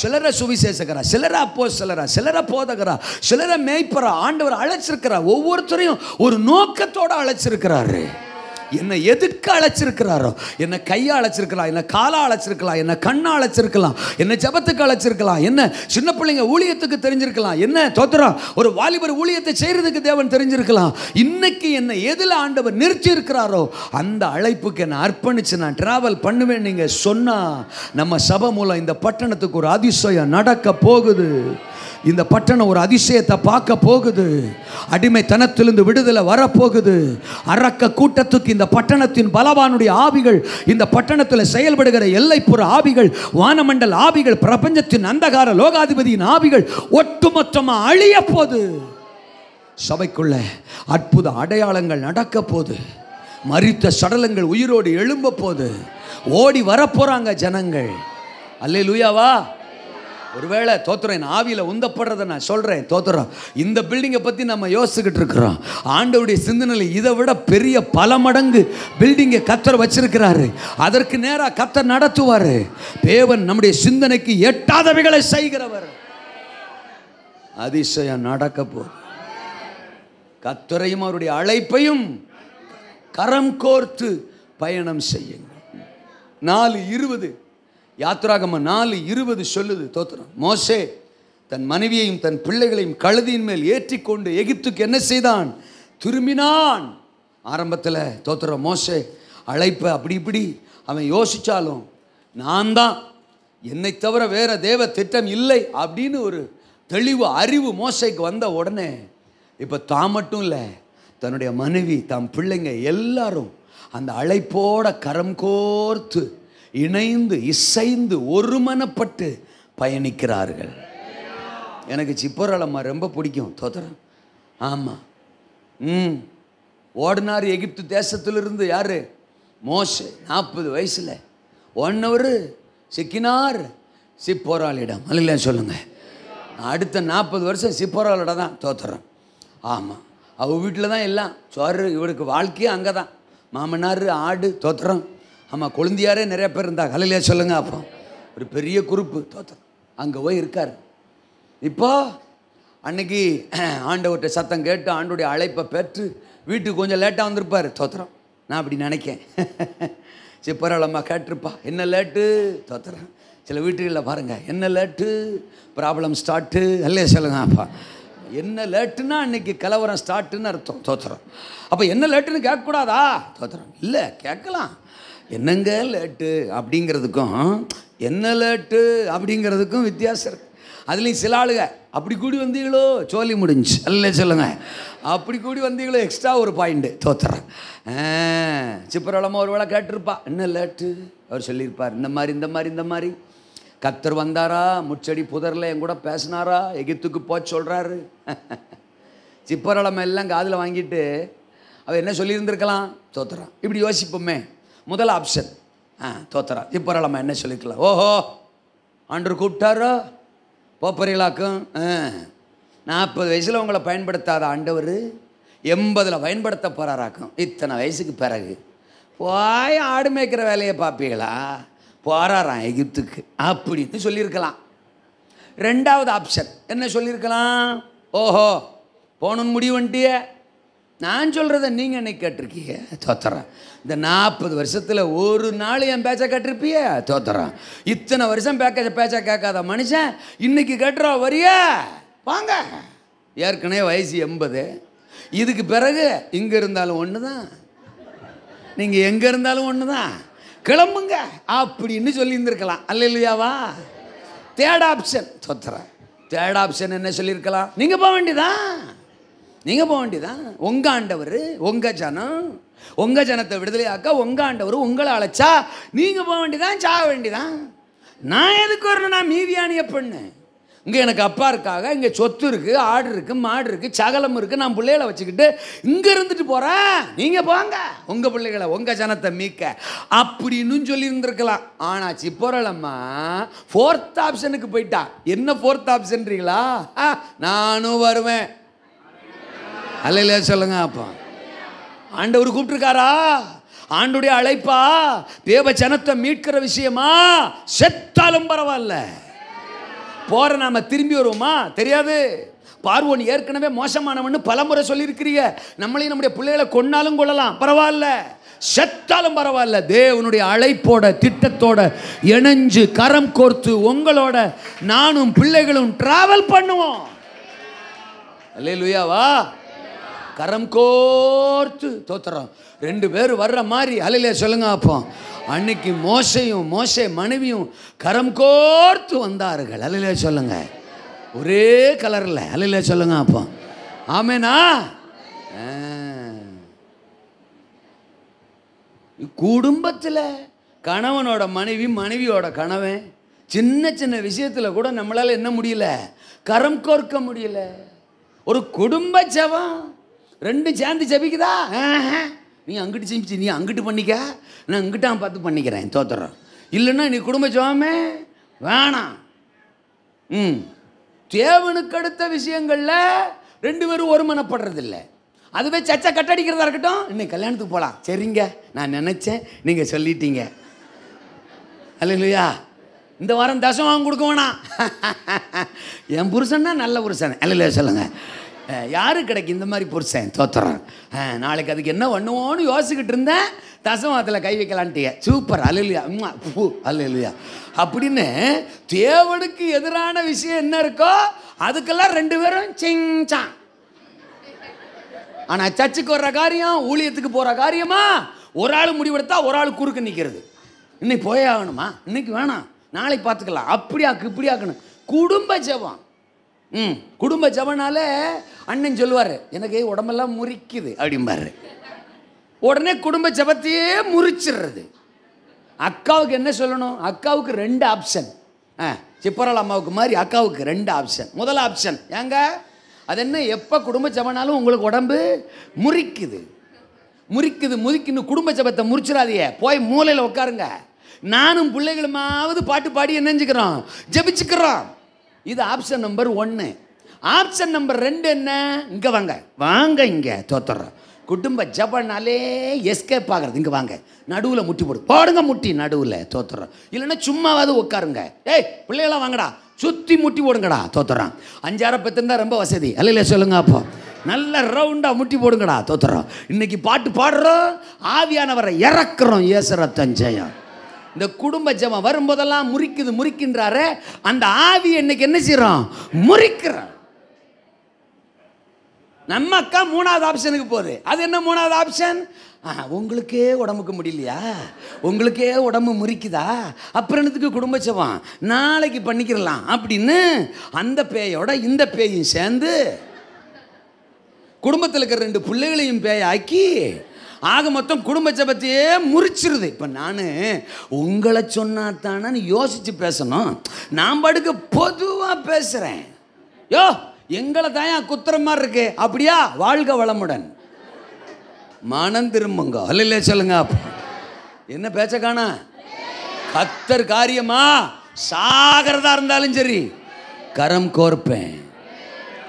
சிலரை சுவிசேஷகரா சிலரை அப்போ சிலரா சிலரை போதகரா சிலரை மேய்ப்பரா ஆண்டவர் அழைச்சிருக்கிறா ஒவ்வொருத்தரையும் ஒரு நோக்கத்தோடு அழைச்சிருக்கிறாரு என்னை எதுக்கு அழைச்சிருக்கிறாரோ என்னை கையை அழைச்சிருக்கலாம் என்னை காலை அழைச்சிருக்கலாம் என்னை கண்ணை அழைச்சிருக்கலாம் என்னை ஜபத்துக்கு அழைச்சிருக்கலாம் என்ன சின்ன பிள்ளைங்க ஊழியத்துக்கு தெரிஞ்சிருக்கலாம் என்ன தோத்திரம் ஒரு வாலிபர் ஊழியத்தை செய்கிறதுக்கு தேவன் தெரிஞ்சிருக்கலாம் இன்னைக்கு என்னை எதில் ஆண்டவர் நிறுத்தி இருக்கிறாரோ அந்த அழைப்புக்கு என்னை அர்ப்பணித்து நான் ட்ராவல் பண்ணுவேன் நீங்கள் சொன்னால் நம்ம சபை மூலம் இந்த பட்டணத்துக்கு ஒரு அதிசயம் நடக்க போகுது இந்த பட்டணம் ஒரு அதிசயத்தை பார்க்க போகுது அடிமைத்தனத்திலிருந்து விடுதலை வரப்போகுது அரக்க கூட்டத்துக்கு இந்த பட்டணத்தின் பலவானுடைய ஆவிகள் இந்த பட்டணத்தில் செயல்படுகிற எல்லைப்புற ஆவிகள் வானமண்டல் ஆவிகள் பிரபஞ்சத்தின் அந்தகார லோகாதிபதியின் ஆவிகள் ஒட்டுமொத்தமாக அழிய போது சபைக்குள்ள அற்புத அடையாளங்கள் நடக்க போது மறித்த சடலங்கள் உயிரோடு எழும்ப போது ஓடி வரப்போகிறாங்க ஜனங்கள் அல்லே லூயாவா ஒருவேளை தோத்துறோம் என் ஆவியில் உந்தப்படுறதை நான் சொல்கிறேன் தோத்துறோம் இந்த பில்டிங்கை பற்றி நம்ம யோசிச்சுக்கிட்டு இருக்கிறோம் ஆண்டவுடைய சிந்தனையில் இதை விட பெரிய பல மடங்கு பில்டிங்கை கத்தர் வச்சிருக்கிறாரு அதற்கு நேராக கத்தர் நடத்துவார் தேவன் நம்முடைய சிந்தனைக்கு எட்டாதவைகளை செய்கிறவர் அதிசயம் நடக்க போ கத்துரையும் அவருடைய அழைப்பையும் கரம் கோர்த்து பயணம் செய்யுங்கள் நாலு இருபது யாத்ராகம நாலு இருபது சொல்லுது தோத்திரம் மோசே தன் மனைவியையும் தன் பிள்ளைகளையும் கழுதியின் மேல் ஏற்றிக்கொண்டு எகிப்துக்கு என்ன செய்தான் திரும்பினான் ஆரம்பத்தில் தோத்துற மோசே அழைப்ப அப்படி இப்படி அவன் யோசித்தாலும் நான் தான் என்னை தவிர வேற தேவ திட்டம் இல்லை அப்படின்னு ஒரு தெளிவு அறிவு மோசைக்கு வந்த உடனே இப்போ தான் மட்டும் இல்லை தன்னுடைய மனைவி தம் பிள்ளைங்க எல்லாரும் அந்த அழைப்போட கரம் கோர்த்து இணைந்து இசைந்து ஒருமனப்பட்டு பயணிக்கிறார்கள் எனக்கு சிப்பரலம்மா ரொம்ப பிடிக்கும் தோதரம் ஆமாம் ம் ஓடினார் எகிப்து தேசத்திலிருந்து யார் மோசு நாற்பது வயசில் ஒன் சிக்கினார் சிப்போராளிடம் அல்ல சொல்லுங்கள் அடுத்த நாற்பது வருஷம் சிப்போராளிடம் தான் தோத்துறோம் ஆமாம் அவள் வீட்டில் தான் எல்லாம் சோறு இவருக்கு வாழ்க்கையே அங்கே தான் மாமனார் ஆடு தோத்துறோம் ஆமாம் கொழுந்தியாரே நிறைய பேர் இருந்தா கலையிலே சொல்லுங்க அப்போ ஒரு பெரிய குறிப்பு தோத்தம் அங்கே போய் இருக்கார் இப்போ அன்னைக்கு ஆண்டவர்கிட்ட சத்தம் கேட்டு ஆண்டோடைய அழைப்பை பெற்று வீட்டுக்கு கொஞ்சம் லேட்டாக வந்திருப்பார் தோத்திரம் நான் அப்படி நினைக்கேன் சரி பரவாயில்லம்மா கேட்டிருப்பா என்ன லேட்டு தோத்திரம் சில வீட்டுகளில் பாருங்கள் என்ன லேட்டு ப்ராப்ளம் ஸ்டார்ட்டு அல்லையே சொல்லுங்க அப்பா என்ன லேட்டுன்னா அன்றைக்கி கலவரம் ஸ்டார்ட்டுன்னு அர்த்தம் தோத்திரம் அப்போ என்ன லேட்டுன்னு கேட்கக்கூடாதா தோத்திரம் இல்லை கேட்கலாம் என்னங்க லேட்டு அப்படிங்கிறதுக்கும் என்ன லேட்டு அப்படிங்கிறதுக்கும் வித்தியாசம் இருக்குது அதுலேயும் சில ஆளுங்க அப்படி கூடி வந்தீங்களோ சோலி முடிஞ்சு அல்ல சொல்லுங்க அப்படி கூடி வந்தீங்களோ எக்ஸ்ட்ரா ஒரு பாயிண்ட்டு தோத்துறேன் சிப்பரளமாக ஒரு வேளை கேட்டிருப்பா என்ன லேட்டு அவர் சொல்லியிருப்பார் இந்த மாதிரி இந்த மாதிரி இந்த மாதிரி கத்தர் வந்தாரா முச்சடி புதரில் என் கூட பேசினாரா எகித்துக்கு போ சொல்கிறாரு சிப்பரளம் எல்லாம் காதில் வாங்கிட்டு அவர் என்ன சொல்லியிருந்திருக்கலாம் தோத்துறான் இப்படி யோசிப்போமே முதல் ஆப்ஷன் ஆ தோத்தரா இப்போ நம்ம என்ன சொல்லிக்கலாம் ஓஹோ அன்று கூப்பிட்டாரோ போப்பறீங்களாக்கும் நாற்பது வயசில் உங்களை பயன்படுத்தாத ஆண்டவர் எண்பதில் பயன்படுத்த போகிறாராக்கும் இத்தனை வயசுக்கு பிறகு போய் ஆடு மேய்க்கிற வேலையை பார்ப்பீங்களா போகிறாராம் எகிப்துக்கு அப்படின்னு சொல்லியிருக்கலாம் ரெண்டாவது ஆப்ஷன் என்ன சொல்லியிருக்கலாம் ஓஹோ போகணும்னு முடிவு வந்துட்டியே நான் சொல்கிறத நீங்கள் என்னை கேட்டிருக்கீங்க தோத்துறேன் இந்த நாற்பது வருஷத்தில் ஒரு நாள் என் பேச்சை கேட்டிருப்பிய தோத்துறேன் இத்தனை வருஷம் பேக்க பேச்சை கேட்காத மனுஷன் இன்றைக்கி கேட்டுறா வரிய வாங்க ஏற்கனவே வயசு எண்பது இதுக்கு பிறகு இங்கே இருந்தாலும் ஒன்று தான் நீங்கள் எங்கே இருந்தாலும் ஒன்று தான் கிளம்புங்க அப்படின்னு சொல்லியிருந்துருக்கலாம் அல்ல இல்லையாவா தேர்ட் ஆப்ஷன் சொத்துறேன் தேர்ட் ஆப்ஷன் என்ன சொல்லியிருக்கலாம் நீங்கள் போக வேண்டியதான் நீங்கள் போக வேண்டியதான் உங்கள் ஆண்டவர் உங்கள் ஜனம் உங்கள் ஜனத்தை விடுதலையாக்க உங்கள் ஆண்டவர் உங்களை அழைச்சா நீங்கள் போக வேண்டியதான் சாக வேண்டியதான் நான் எதுக்கு வரணும் நான் மீதியானிய பெண்ணு இங்கே எனக்கு அப்பா இருக்காக இங்கே சொத்து இருக்குது ஆடு இருக்குது மாடு இருக்குது சகலம் இருக்குது நான் பிள்ளைகளை வச்சுக்கிட்டு இங்கே இருந்துட்டு போகிறேன் நீங்கள் போங்க உங்கள் பிள்ளைகளை உங்கள் ஜனத்தை மீக்க அப்படின்னு சொல்லியிருந்துருக்கலாம் ஆனால் சிப்போரலம்மா ஃபோர்த் ஆப்ஷனுக்கு போயிட்டா என்ன ஃபோர்த் ஆப்ஷன்றீங்களா நானும் வருவேன் அல்ல சொல்லுங்க அப்போ ஆண்டவர் கூப்பிட்டுருக்காரா ஆண்டுடைய அழைப்பா தேவ ஜனத்தை மீட்கிற விஷயமா செத்தாலும் பரவாயில்ல போகிற நாம திரும்பி வருவோமா தெரியாது பார்வோன் ஏற்கனவே மோசமானவன்னு பலமுறை சொல்லியிருக்கிறீங்க நம்மளையும் நம்முடைய பிள்ளைகளை கொன்னாலும் கொள்ளலாம் பரவாயில்ல செத்தாலும் பரவாயில்ல தேவனுடைய அழைப்போட திட்டத்தோட இணைஞ்சு கரம் கோர்த்து உங்களோட நானும் பிள்ளைகளும் டிராவல் பண்ணுவோம் அல்லே லுயாவா கரம் கோர்த்து தோத்துறோம் ரெண்டு பேர் வர்ற மாதிரி அலையில சொல்லுங்க அப்போ அன்னைக்கு மோசையும் மோசை மனைவியும் கரம் கோர்த்து வந்தார்கள் அலையில சொல்லுங்க ஒரே கலரில் அலையில சொல்லுங்க அப்போ ஆமேனா குடும்பத்தில் கணவனோட மனைவி மனைவியோட கணவன் சின்ன சின்ன விஷயத்தில் கூட நம்மளால் என்ன முடியல கரம் கோர்க்க முடியல ஒரு குடும்ப ஜபம் ரெண்டு சேர்ந்து ஜபிக்குதா நீ அங்கிட்டு செஞ்சு நீ அங்கிட்டு பண்ணிக்க நான் அங்கிட்டான் பார்த்து பண்ணிக்கிறேன் தோத்துறோம் இல்லைன்னா நீ குடும்ப ஜபமே வேணாம் ம் தேவனுக்கு அடுத்த விஷயங்களில் ரெண்டு பேரும் ஒருமனப்படுறதில்லை அதுவே சச்சா கட்டடிக்கிறதா இருக்கட்டும் இன்னைக்கு கல்யாணத்துக்கு போகலாம் சரிங்க நான் நினச்சேன் நீங்கள் சொல்லிட்டீங்க அல்லையா இந்த வாரம் தசம் வாங்க கொடுக்க வேணாம் என் புருஷன்னா நல்ல புருஷன் அல்லையா சொல்லுங்கள் யாரு கிடைக்கும் இந்த மாதிரி புருஷன் தோத்துறான் நாளைக்கு அதுக்கு என்ன பண்ணுவோன்னு யோசிக்கிட்டு இருந்தேன் தசமாத்தில் கை வைக்கலான்ட்டிய சூப்பர் அலுலியா அம்மா பூ அலுலியா அப்படின்னு தேவனுக்கு எதிரான விஷயம் என்ன இருக்கோ அதுக்கெல்லாம் ரெண்டு பேரும் சிங்சான் ஆனால் சர்ச்சுக்கு வர்ற காரியம் ஊழியத்துக்கு போகிற காரியமா ஒரு ஆள் முடிவெடுத்தா ஒரு ஆள் குறுக்கு நிற்கிறது இன்னைக்கு போயே ஆகணுமா இன்னைக்கு வேணாம் நாளைக்கு பார்த்துக்கலாம் ஆக்கு இப்படி ஆக்கணும் குடும்ப ஜபம் ம் குடும்ப ஜபனால அண்ணன் சொல்லுவார் எனக்கு உடம்பெல்லாம் முறிக்குது அப்படிம்பாரு உடனே குடும்ப ஜபத்தையே முறிச்சிடுறது அக்காவுக்கு என்ன சொல்லணும் அக்காவுக்கு ரெண்டு ஆப்ஷன் ஆ சிப்பரால் அம்மாவுக்கு மாதிரி அக்காவுக்கு ரெண்டு ஆப்ஷன் முதல் ஆப்ஷன் ஏங்க அது என்ன எப்போ குடும்ப ஜபனாலும் உங்களுக்கு உடம்பு முறிக்குது முறிக்குது முறிக்குன்னு குடும்ப ஜபத்தை முறிச்சிடாதிய போய் மூலையில் உட்காருங்க நானும் பிள்ளைகளுமாவது பாட்டு பாடி என்னஞ்சுக்கிறோம் ஜபிச்சுக்கிறோம் இது ஆப்ஷன் நம்பர் ஒன்று ஆப்ஷன் நம்பர் ரெண்டு என்ன இங்கே வாங்க வாங்க இங்கே தோத்துறோம் குடும்ப ஜபனாலே எஸ்கேப் ஆகிறது இங்கே வாங்க நடுவில் முட்டி போடு பாடுங்க முட்டி நடுவில் தோத்துறோம் இல்லைன்னா சும்மாவது உட்காருங்க ஏய் பிள்ளைகளாம் வாங்கடா சுற்றி முட்டி போடுங்கடா தோத்துறோம் அஞ்சாயிரம் பெத்திருந்தா ரொம்ப வசதி அல்லையில சொல்லுங்க அப்போ நல்ல ரவுண்டாக முட்டி போடுங்கடா தோத்துறோம் இன்னைக்கு பாட்டு பாடுறோம் ஆவியானவரை இறக்குறோம் ஏசரத்தஞ்சயம் இந்த குடும்ப ஜபம் வரும்போதெல்லாம் முறிக்குது முறிக்கின்றாரு அந்த ஆவி இன்னைக்கு என்ன செய்கிறோம் முறிக்கிறோம் நம்ம அக்கா மூணாவது ஆப்ஷனுக்கு போகுது அது என்ன மூணாவது ஆப்ஷன் உங்களுக்கே உடம்புக்கு முடியலையா உங்களுக்கே உடம்பு முறிக்குதா அப்புறத்துக்கு குடும்ப சவம் நாளைக்கு பண்ணிக்கிறலாம் அப்படின்னு அந்த பேயோட இந்த பேயும் சேர்ந்து குடும்பத்தில் இருக்கிற ரெண்டு பிள்ளைகளையும் பேயாக்கி ஆக மொத்தம் குடும்ப சபத்தையே முறிச்சிருது இப்போ நான் உங்களை சொன்னா தானே யோசித்து பேசணும் நான் படுக்க பொதுவாக பேசுகிறேன் யோ எங்களை தான் குத்துற மாதிரி இருக்கு அப்படியா வாழ்க வளமுடன் மனம் திரும்புங்க அல்ல சொல்லுங்க என்ன பேச்ச காணா கத்தர் காரியமா சாகிறதா இருந்தாலும் சரி கரம் கோர்ப்பேன்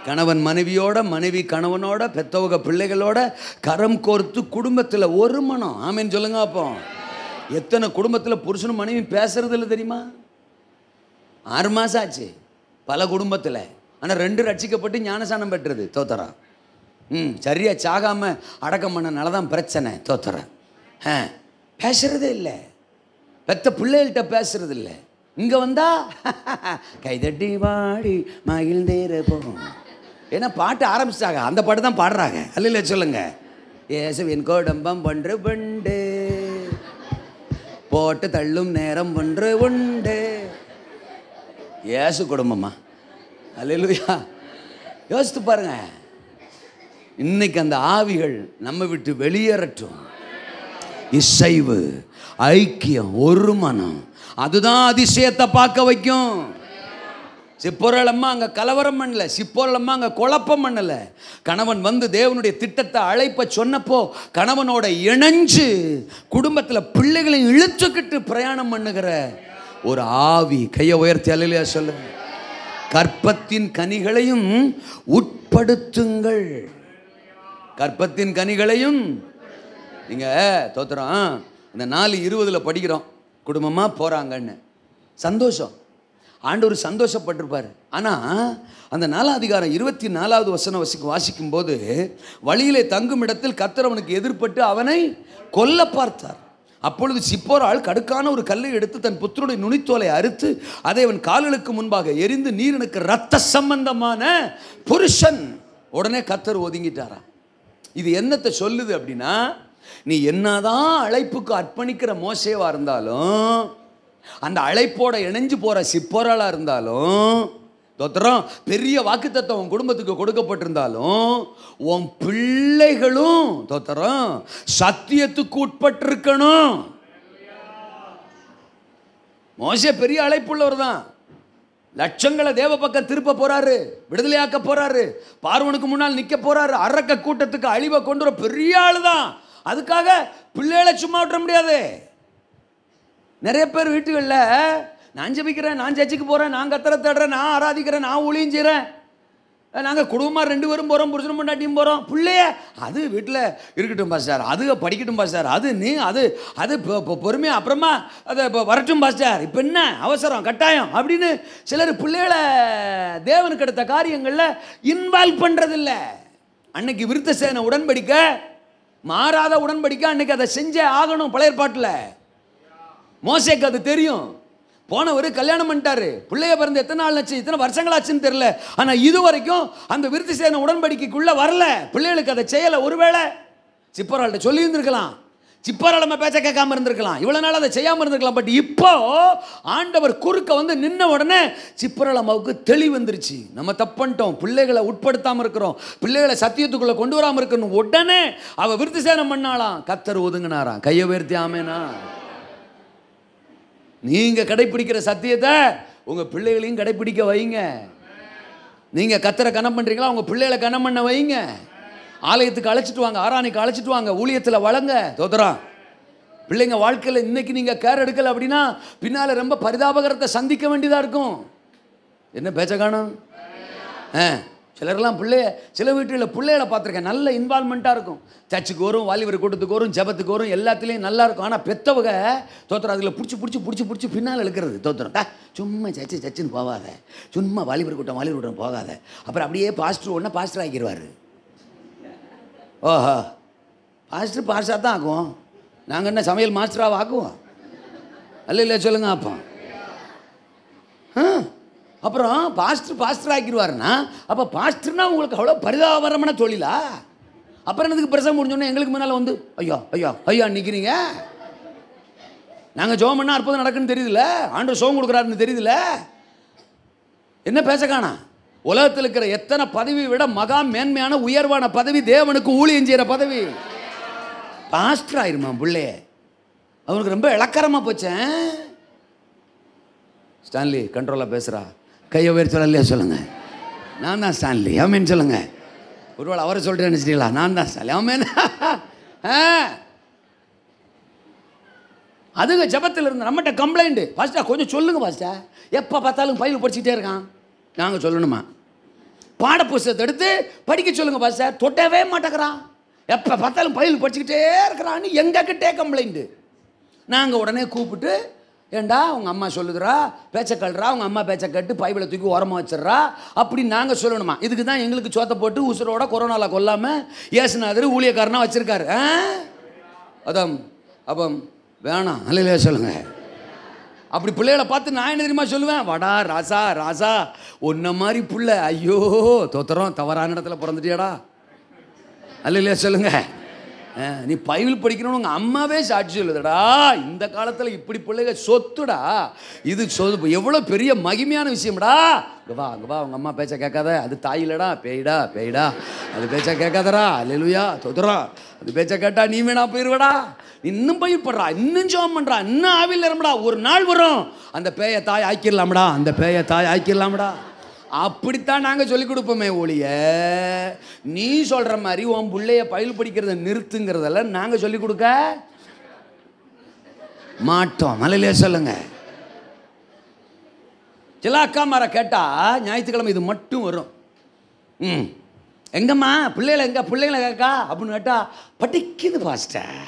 கணவன் மனைவியோட மனைவி கணவனோட பெத்தவக பிள்ளைகளோட கரம் கோர்த்து குடும்பத்தில் ஒரு மனம் ஆமேன்னு சொல்லுங்க அப்போ எத்தனை குடும்பத்தில் புருஷனும் மனைவி பேசுறது இல்லை தெரியுமா ஆறு மாதம் ஆச்சு பல குடும்பத்தில் ஆனால் ரெண்டு ரட்சிக்கப்பட்டு ஞானசானம் பெற்றது தோத்தரா ம் சரியாக சாகாமல் அடக்கம் பண்ணனால தான் பிரச்சனை தோத்தரா ஆ பேசுகிறதே இல்லை பெத்த பிள்ளைகள்கிட்ட பேசுறது இல்லை இங்கே வந்தால் கைதட்டி வாடி தேர போகும் ஏன்னா பாட்டு ஆரம்பிச்சிட்டாங்க அந்த பாட்டு தான் பாடுறாங்க அல்ல சொல்லுங்க ஏசுவின் கோடம்பம் பன்று பண்டு போட்டு தள்ளும் நேரம் ஒன்று உண்டு ஏசு குடும்பமா அல்லா யோசித்து பாருங்க இன்னைக்கு அந்த ஆவிகள் நம்ம விட்டு வெளியேறட்டும் இசைவு ஐக்கியம் ஒரு மனம் அதுதான் அதிசயத்தை பார்க்க வைக்கும் சிப்போரளம்மா அங்கே கலவரம் பண்ணல அம்மா அங்கே குழப்பம் பண்ணல கணவன் வந்து தேவனுடைய திட்டத்தை அழைப்ப சொன்னப்போ கணவனோட இணைஞ்சு குடும்பத்தில் பிள்ளைகளை இழுத்துக்கிட்டு பிரயாணம் பண்ணுகிற ஒரு ஆவி கையை உயர்த்தி அலையிலையா சொல்லுங்கள் கற்பத்தின் கனிகளையும் உட்படுத்துங்கள் கற்பத்தின் கனிகளையும் நீங்கள் தோத்துறோம் இந்த நாலு இருபதில் படிக்கிறோம் குடும்பமாக போகிறாங்கன்னு சந்தோஷம் ஆண்டவர் சந்தோஷப்பட்டிருப்பார் ஆனால் அந்த நாலாம் அதிகாரம் இருபத்தி நாலாவது வசனம் வசிக்கு வாசிக்கும் போது வழியிலே தங்கும் இடத்தில் கத்திரவனுக்கு எதிர்பட்டு அவனை கொல்ல பார்த்தார் அப்பொழுது சிப்போரால் கடுக்கான ஒரு கல்லை எடுத்து தன் புத்தருடைய நுனித்தோலை அறுத்து அதை அவன் கால்களுக்கு முன்பாக எரிந்து நீர் எனக்கு ரத்த சம்பந்தமான புருஷன் உடனே கத்தர் ஒதுங்கிட்டாரா இது என்னத்தை சொல்லுது அப்படின்னா நீ என்னதான் அழைப்புக்கு அர்ப்பணிக்கிற மோசேவா இருந்தாலும் அந்த அழைப்போட இணைஞ்சு போற சிப்போராளா இருந்தாலும் தோத்திரம் பெரிய வாக்குத்தத்தை உன் குடும்பத்துக்கு கொடுக்கப்பட்டிருந்தாலும் உன் பிள்ளைகளும் தோத்திரம் சத்தியத்துக்கு உட்பட்டிருக்கணும் மோச பெரிய அழைப்புள்ளவர் தான் லட்சங்களை தேவ பக்கம் திருப்ப போறாரு விடுதலையாக்க போறாரு பார்வனுக்கு முன்னால் நிற்க போறாரு அரக்க கூட்டத்துக்கு அழிவை கொண்டு வர பெரிய ஆள் தான் அதுக்காக பிள்ளைகளை சும்மா விட்டுற முடியாது நிறைய பேர் வீட்டுகளில் நான் ஜபிக்கிறேன் நான் சர்ச்சுக்கு போகிறேன் நான் கத்திர தேடுறேன் நான் ஆராதிக்கிறேன் நான் ஒளிஞ்சிறேன் நாங்கள் குடும்பமாக ரெண்டு பேரும் போகிறோம் புருஷனும் பண்ணாட்டியும் போகிறோம் பிள்ளையே அது வீட்டில் இருக்கட்டும் சார் அது படிக்கட்டும் சார் அது நீ அது அது பொறுமையாக அப்புறமா அதை இப்போ வரட்டும் சார் இப்போ என்ன அவசரம் கட்டாயம் அப்படின்னு சிலர் பிள்ளைகளை தேவனுக்கு எடுத்த காரியங்களில் இன்வால்வ் பண்ணுறதில்ல அன்னைக்கு விருத்த சேன உடன்படிக்க மாறாத உடன்படிக்க அன்னைக்கு அதை செஞ்சே ஆகணும் பழைய பாட்டில் மோசைக்கு அது தெரியும் போனவர் கல்யாணம் பண்ணிட்டாரு பிள்ளைய பிறந்த எத்தனை நாள் ஆச்சு இத்தனை வருஷங்களாச்சுன்னு தெரில ஆனால் இது வரைக்கும் அந்த விருத்தி சேன உடன்படிக்கைக்குள்ளே வரல பிள்ளைகளுக்கு அதை செய்யலை ஒருவேளை சிப்பராள்கிட்ட சொல்லி இருந்திருக்கலாம் சிப்பரால் நம்ம பேச்ச கேட்காம இருந்திருக்கலாம் இவ்வளோ நாள் அதை செய்யாமல் இருந்திருக்கலாம் பட் இப்போ ஆண்டவர் குறுக்க வந்து நின்ன உடனே சிப்பரால் அம்மாவுக்கு தெளிவு வந்துருச்சு நம்ம தப்பன்ட்டோம் பிள்ளைகளை உட்படுத்தாமல் இருக்கிறோம் பிள்ளைகளை சத்தியத்துக்குள்ளே கொண்டு வராமல் இருக்கணும் உடனே அவள் விருத்தி சேனம் பண்ணாலாம் கத்தர் ஒதுங்கினாராம் கையை உயர்த்தி ஆமேனா நீங்கள் கடைப்பிடிக்கிற சத்தியத்தை உங்கள் பிள்ளைகளையும் கடைப்பிடிக்க வைங்க நீங்கள் கத்திர கனம் பண்ணுறீங்களா உங்கள் பிள்ளைகளை கனம் பண்ண வைங்க ஆலயத்துக்கு அழைச்சிட்டு வாங்க ஆராணிக்கு அழைச்சிட்டு வாங்க ஊழியத்தில் வளங்க தோதரம் பிள்ளைங்க வாழ்க்கையில் இன்றைக்கி நீங்கள் கேர் எடுக்கலை அப்படின்னா பின்னால் ரொம்ப பரிதாபகரத்தை சந்திக்க வேண்டியதாக இருக்கும் என்ன பேச்ச காணும் ஆ சிலர்லாம் பிள்ளைய சில வீட்டில் பிள்ளைகளை பார்த்துருக்கேன் நல்ல இன்வால்மெண்ட்டாக இருக்கும் சர்ச்சுக்கு வரும் வாலிபர் கூட்டத்துக்கு வரும் ஜபத்துக்கு வரும் எல்லாத்துலேயும் நல்லா இருக்கும் ஆனால் பெத்தவக தோத்திரம் அதில் பிடிச்சி பிடிச்சி பிடிச்சி பிடிச்சி பின்னால் எழுக்கிறது தோத்திரம் டா சும்மா சர்ச்சு சச்சின்னு போகாத சும்மா வாலிபர் கூட்டம் வாலிபர் கூட்டம் போகாத அப்புறம் அப்படியே பாஸ்டர் ஒன்று பாஸ்டர் ஆகிடுவார் ஓஹோ பாஸ்டர் பாஸ்டாக தான் ஆக்குவோம் நாங்கள் என்ன சமையல் மாஸ்டராக ஆக்குவோம் அல்ல இல்லை சொல்லுங்கள் அப்போ ஆ அப்புறம் பாஸ்டர் பாஸ்டர் ஆக்கிடுவாருன்னா அப்போ பாஸ்டர்னா உங்களுக்கு அவ்வளோ பரிதாபரமான தொழிலா அப்புறம் எனக்கு பிரசவம் முடிஞ்சோடனே எங்களுக்கு முன்னால் வந்து ஐயோ ஐயோ ஐயா நிற்கிறீங்க நாங்கள் ஜோம் பண்ணால் அற்புதம் நடக்குன்னு தெரியுதுல ஆண்டு சோகம் கொடுக்குறாருன்னு தெரியுதுல என்ன பேச காணா உலகத்தில் இருக்கிற எத்தனை பதவி விட மகா மேன்மையான உயர்வான பதவி தேவனுக்கு ஊழியம் செய்கிற பதவி பாஸ்டர் ஆயிருமா பிள்ளைய அவனுக்கு ரொம்ப இலக்கரமாக போச்சேன் ஸ்டான்லி கண்ட்ரோலாக பேசுகிறா கையை உயர் இல்லையா சொல்லுங்கள் நான் தான் ஸ்டான்லி ஆமேன்னு சொல்லுங்கள் ஒருவாள் அவரை சொல்கிறேன்னு நினச்சிட்டீங்களா நான் தான் ஸ்டான்லி ஆமேன் அதுங்க ஜபத்தில் இருந்து நம்மகிட்ட கம்ப்ளைண்ட்டு பாஸ்டா கொஞ்சம் சொல்லுங்கள் பாஸ்டா எப்போ பார்த்தாலும் பயில் படிச்சுக்கிட்டே இருக்கான் நாங்கள் சொல்லணுமா பாடப்புஸ்தத்தை எடுத்து படிக்க சொல்லுங்கள் பாஸ்டா தொட்டவே மாட்டேங்கிறான் எப்போ பார்த்தாலும் பயில் படிச்சுக்கிட்டே இருக்கிறான்னு எங்ககிட்டே கம்ப்ளைண்ட்டு நாங்கள் உடனே கூப்பிட்டு ஏண்டா உங்கள் அம்மா சொல்லுதுரா பேச்சை கல்றா உங்கள் அம்மா பேச்சை கட்டு பைபிளை தூக்கி உரமாக வச்சிட்றா அப்படின்னு நாங்கள் சொல்லணுமா இதுக்கு தான் எங்களுக்கு சோத்தை போட்டு உசுரோட கொரோனாவில் கொல்லாமல் ஏசுநாதர் ஊழியக்காரனாக வச்சுருக்காரு அதம் அப்போ வேணாம் அல்லையா சொல்லுங்கள் அப்படி பிள்ளைகளை பார்த்து நான் என்ன தெரியுமா சொல்லுவேன் வடா ராசா ராசா ஒன்ன மாதிரி பிள்ளை ஐயோ தோத்துறோம் தவறான இடத்துல பிறந்துட்டியாடா அல்லையா சொல்லுங்கள் நீ பைபிள் படிக்கணும்னு உங்கள் அம்மாவே சாட்சி சொல்லுதுடா இந்த காலத்தில் இப்படி பிள்ளைங்க சொத்துடா இது சொது எவ்வளோ பெரிய மகிமையான விஷயம்டா அங்கே வா அங்கே வா உங்கள் அம்மா பேச்சை கேட்காத அது தாயில்லடா பேய்டா பேய்டா அது பேச்சா கேட்காதடா லெலுயா தொதுரா அது பேச்சை கேட்டால் நீ வேணா போயிடுவடா இன்னும் படுறா இன்னும் ஜோம் பண்ணுறா இன்னும் ஆவில் இருமடா ஒரு நாள் வரும் அந்த பேயை தாய் ஆக்கிடலாம்டா அந்த பேயை தாய் ஆக்கிடலாம்டா அப்படித்தான் நாங்கள் சொல்லிக் கொடுப்போமே ஒழிய நீ சொல்கிற மாதிரி உன் பிள்ளைய பயில் படிக்கிறத நிறுத்துங்கிறதெல்லாம் நாங்கள் சொல்லிக் கொடுக்க மாட்டோம் மலையிலே சொல்லுங்க சில அக்கா மாற கேட்டால் ஞாயிற்றுக்கிழமை இது மட்டும் வரும் ம் எங்கம்மா பிள்ளைகளை எங்கே பிள்ளைகளை கேட்கா அப்படின்னு கேட்டால் படிக்குது பாஸ்டர்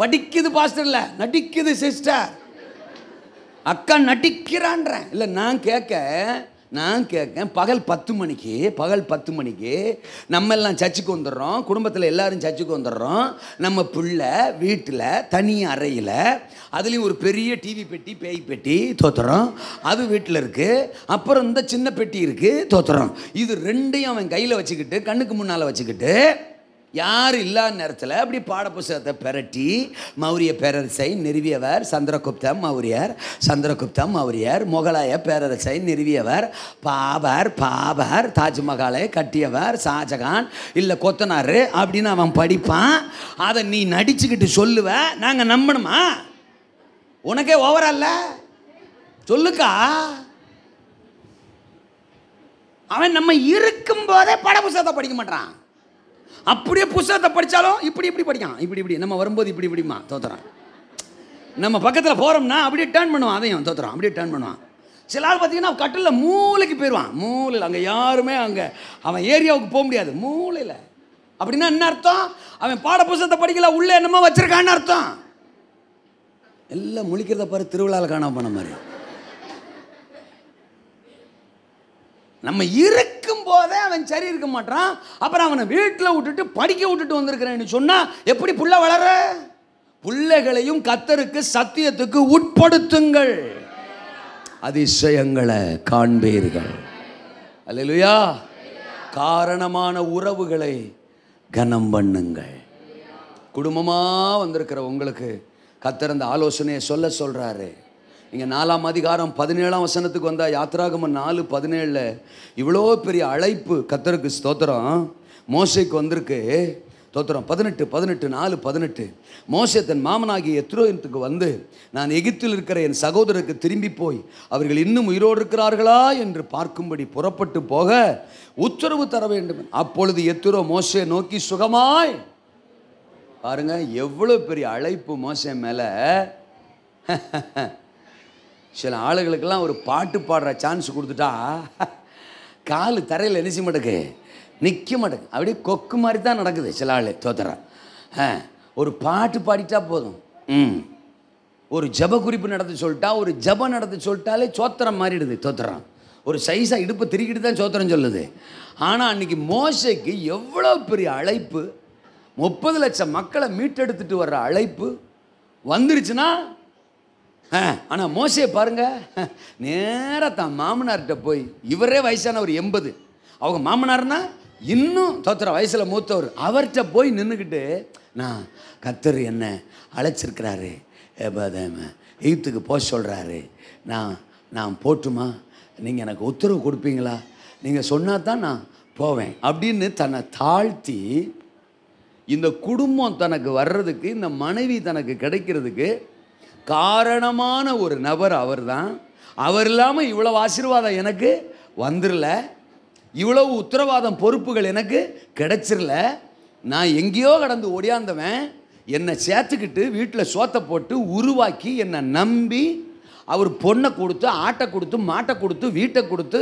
படிக்குது பாஸ்டர் இல்லை நடிக்குது சிஸ்டர் அக்கா நடிக்கிறான்றேன் இல்லை நான் கேட்க நான் கேட்கேன் பகல் பத்து மணிக்கு பகல் பத்து மணிக்கு நம்ம எல்லாம் சர்ச்சுக்கு வந்துடுறோம் குடும்பத்தில் எல்லாரும் சர்ச்சுக்கு வந்துடுறோம் நம்ம பிள்ளை வீட்டில் தனி அறையில் அதுலேயும் ஒரு பெரிய டிவி பெட்டி பேய் பெட்டி தோத்துறோம் அது வீட்டில் இருக்குது அப்புறம் இந்த சின்ன பெட்டி இருக்குது தோத்துறோம் இது ரெண்டையும் அவன் கையில் வச்சுக்கிட்டு கண்ணுக்கு முன்னால் வச்சுக்கிட்டு யார் இல்லாத நேரத்தில் அப்படி பாடப்புஸ்தகத்தை பெரட்டி மௌரிய பேரரசை நிறுவியவர் சந்திரகுப்தம் மௌரியர் சந்திரகுப்தம் மௌரியர் முகலாய பேரரசை நிறுவியவர் பாபர் பாபர் தாஜ்மஹாலை கட்டியவர் ஷாஜகான் இல்லை கொத்தனார் அப்படின்னு அவன் படிப்பான் அதை நீ நடிச்சுக்கிட்டு சொல்லுவ நாங்கள் நம்பணுமா உனக்கே ஓவரல்ல சொல்லுக்கா அவன் நம்ம இருக்கும் போதே பாடப்புஸ்தகத்தை படிக்க மாட்டான் அப்படியே புஸ்தகத்தை படித்தாலும் இப்படி இப்படி படிக்கலாம் இப்படி இப்படி நம்ம வரும்போது இப்படி இப்படிமா தோத்துறோம் நம்ம பக்கத்தில் போகிறோம்னா அப்படியே டேர்ன் பண்ணுவான் அதையும் தோத்துறோம் அப்படியே டேர்ன் பண்ணுவான் சில ஆள் பார்த்தீங்கன்னா கட்டிலில் மூளைக்கு போயிடுவான் மூளையில் அங்கே யாருமே அங்கே அவன் ஏரியாவுக்கு போக முடியாது மூளையில் அப்படின்னா என்ன அர்த்தம் அவன் பாட புஸ்தகத்தை படிக்கல உள்ளே என்னமோ வச்சுருக்கான்னு அர்த்தம் எல்லாம் முழிக்கிறத பாரு திருவிழாவில் காணாமல் போன மாதிரி நம்ம இருக்கும் போதே அவன் சரி இருக்க மாட்டான் அப்புறம் அவனை வீட்டில் விட்டுட்டு படிக்க விட்டுட்டு வந்திருக்கிறேன்னு சொன்னால் எப்படி புள்ள வளர பிள்ளைகளையும் கத்தருக்கு சத்தியத்துக்கு உட்படுத்துங்கள் அதிசயங்களை காண்பீர்கள் அல்லையா காரணமான உறவுகளை கனம் பண்ணுங்கள் குடும்பமாக வந்திருக்கிற உங்களுக்கு கத்திறந்த ஆலோசனையை சொல்ல சொல்கிறாரு நீங்கள் நாலாம் அதிகாரம் பதினேழாம் வசனத்துக்கு வந்தால் யாத்ராகம நாலு பதினேழில் இவ்வளோ பெரிய அழைப்பு கத்தருக்கு ஸ்தோத்திரம் மோசைக்கு வந்திருக்கு தோத்திரம் பதினெட்டு பதினெட்டு நாலு பதினெட்டு மோசே தன் மாமனாகிய எத்ரோயத்துக்கு வந்து நான் எகிப்தில் இருக்கிற என் சகோதரருக்கு திரும்பி போய் அவர்கள் இன்னும் உயிரோடு இருக்கிறார்களா என்று பார்க்கும்படி புறப்பட்டு போக உத்தரவு தர வேண்டும் அப்பொழுது எத்திரோ மோசே நோக்கி சுகமாய் பாருங்க எவ்வளோ பெரிய அழைப்பு மோசே மேலே சில ஆளுகளுக்கெல்லாம் ஒரு பாட்டு பாடுற சான்ஸ் கொடுத்துட்டா கால் தரையில் என்ன மாட்டேக்கு நிற்க மாட்டேங்கு அப்படியே கொக்கு மாதிரி தான் நடக்குது சில ஆள் தோத்துறேன் ஒரு பாட்டு பாடிட்டா போதும் ம் ஒரு ஜப குறிப்பு நடத்த சொல்லிட்டா ஒரு ஜபம் நடத்த சொல்லிட்டாலே சோத்திரம் மாறிடுது தோத்துறான் ஒரு சைஸாக இடுப்பு திருக்கிட்டு தான் சோத்திரம் சொல்லுது ஆனால் அன்றைக்கி மோசைக்கு எவ்வளோ பெரிய அழைப்பு முப்பது லட்சம் மக்களை மீட்டெடுத்துட்டு வர்ற அழைப்பு வந்துருச்சுன்னா ஆனால் மோசே பாருங்க நேராக தான் மாமனார்கிட்ட போய் இவரே வயசானவர் எண்பது அவங்க மாமனார்னா இன்னும் தோத்திர வயசில் மூத்தவர் அவர்கிட்ட போய் நின்றுக்கிட்டு நான் கத்தர் என்ன அழைச்சிருக்கிறாரு எய்த்துக்கு போக சொல்கிறாரு நான் நான் போட்டுமா நீங்கள் எனக்கு உத்தரவு கொடுப்பீங்களா நீங்கள் சொன்னால் தான் நான் போவேன் அப்படின்னு தன்னை தாழ்த்தி இந்த குடும்பம் தனக்கு வர்றதுக்கு இந்த மனைவி தனக்கு கிடைக்கிறதுக்கு காரணமான ஒரு நபர் அவர் தான் அவர் இல்லாமல் இவ்வளோ ஆசீர்வாதம் எனக்கு வந்துடல இவ்வளவு உத்தரவாதம் பொறுப்புகள் எனக்கு கிடச்சிடல நான் எங்கேயோ கடந்து ஓடியாந்தவன் என்னை சேர்த்துக்கிட்டு வீட்டில் சோத்தை போட்டு உருவாக்கி என்னை நம்பி அவர் பொண்ணை கொடுத்து ஆட்டை கொடுத்து மாட்டை கொடுத்து வீட்டை கொடுத்து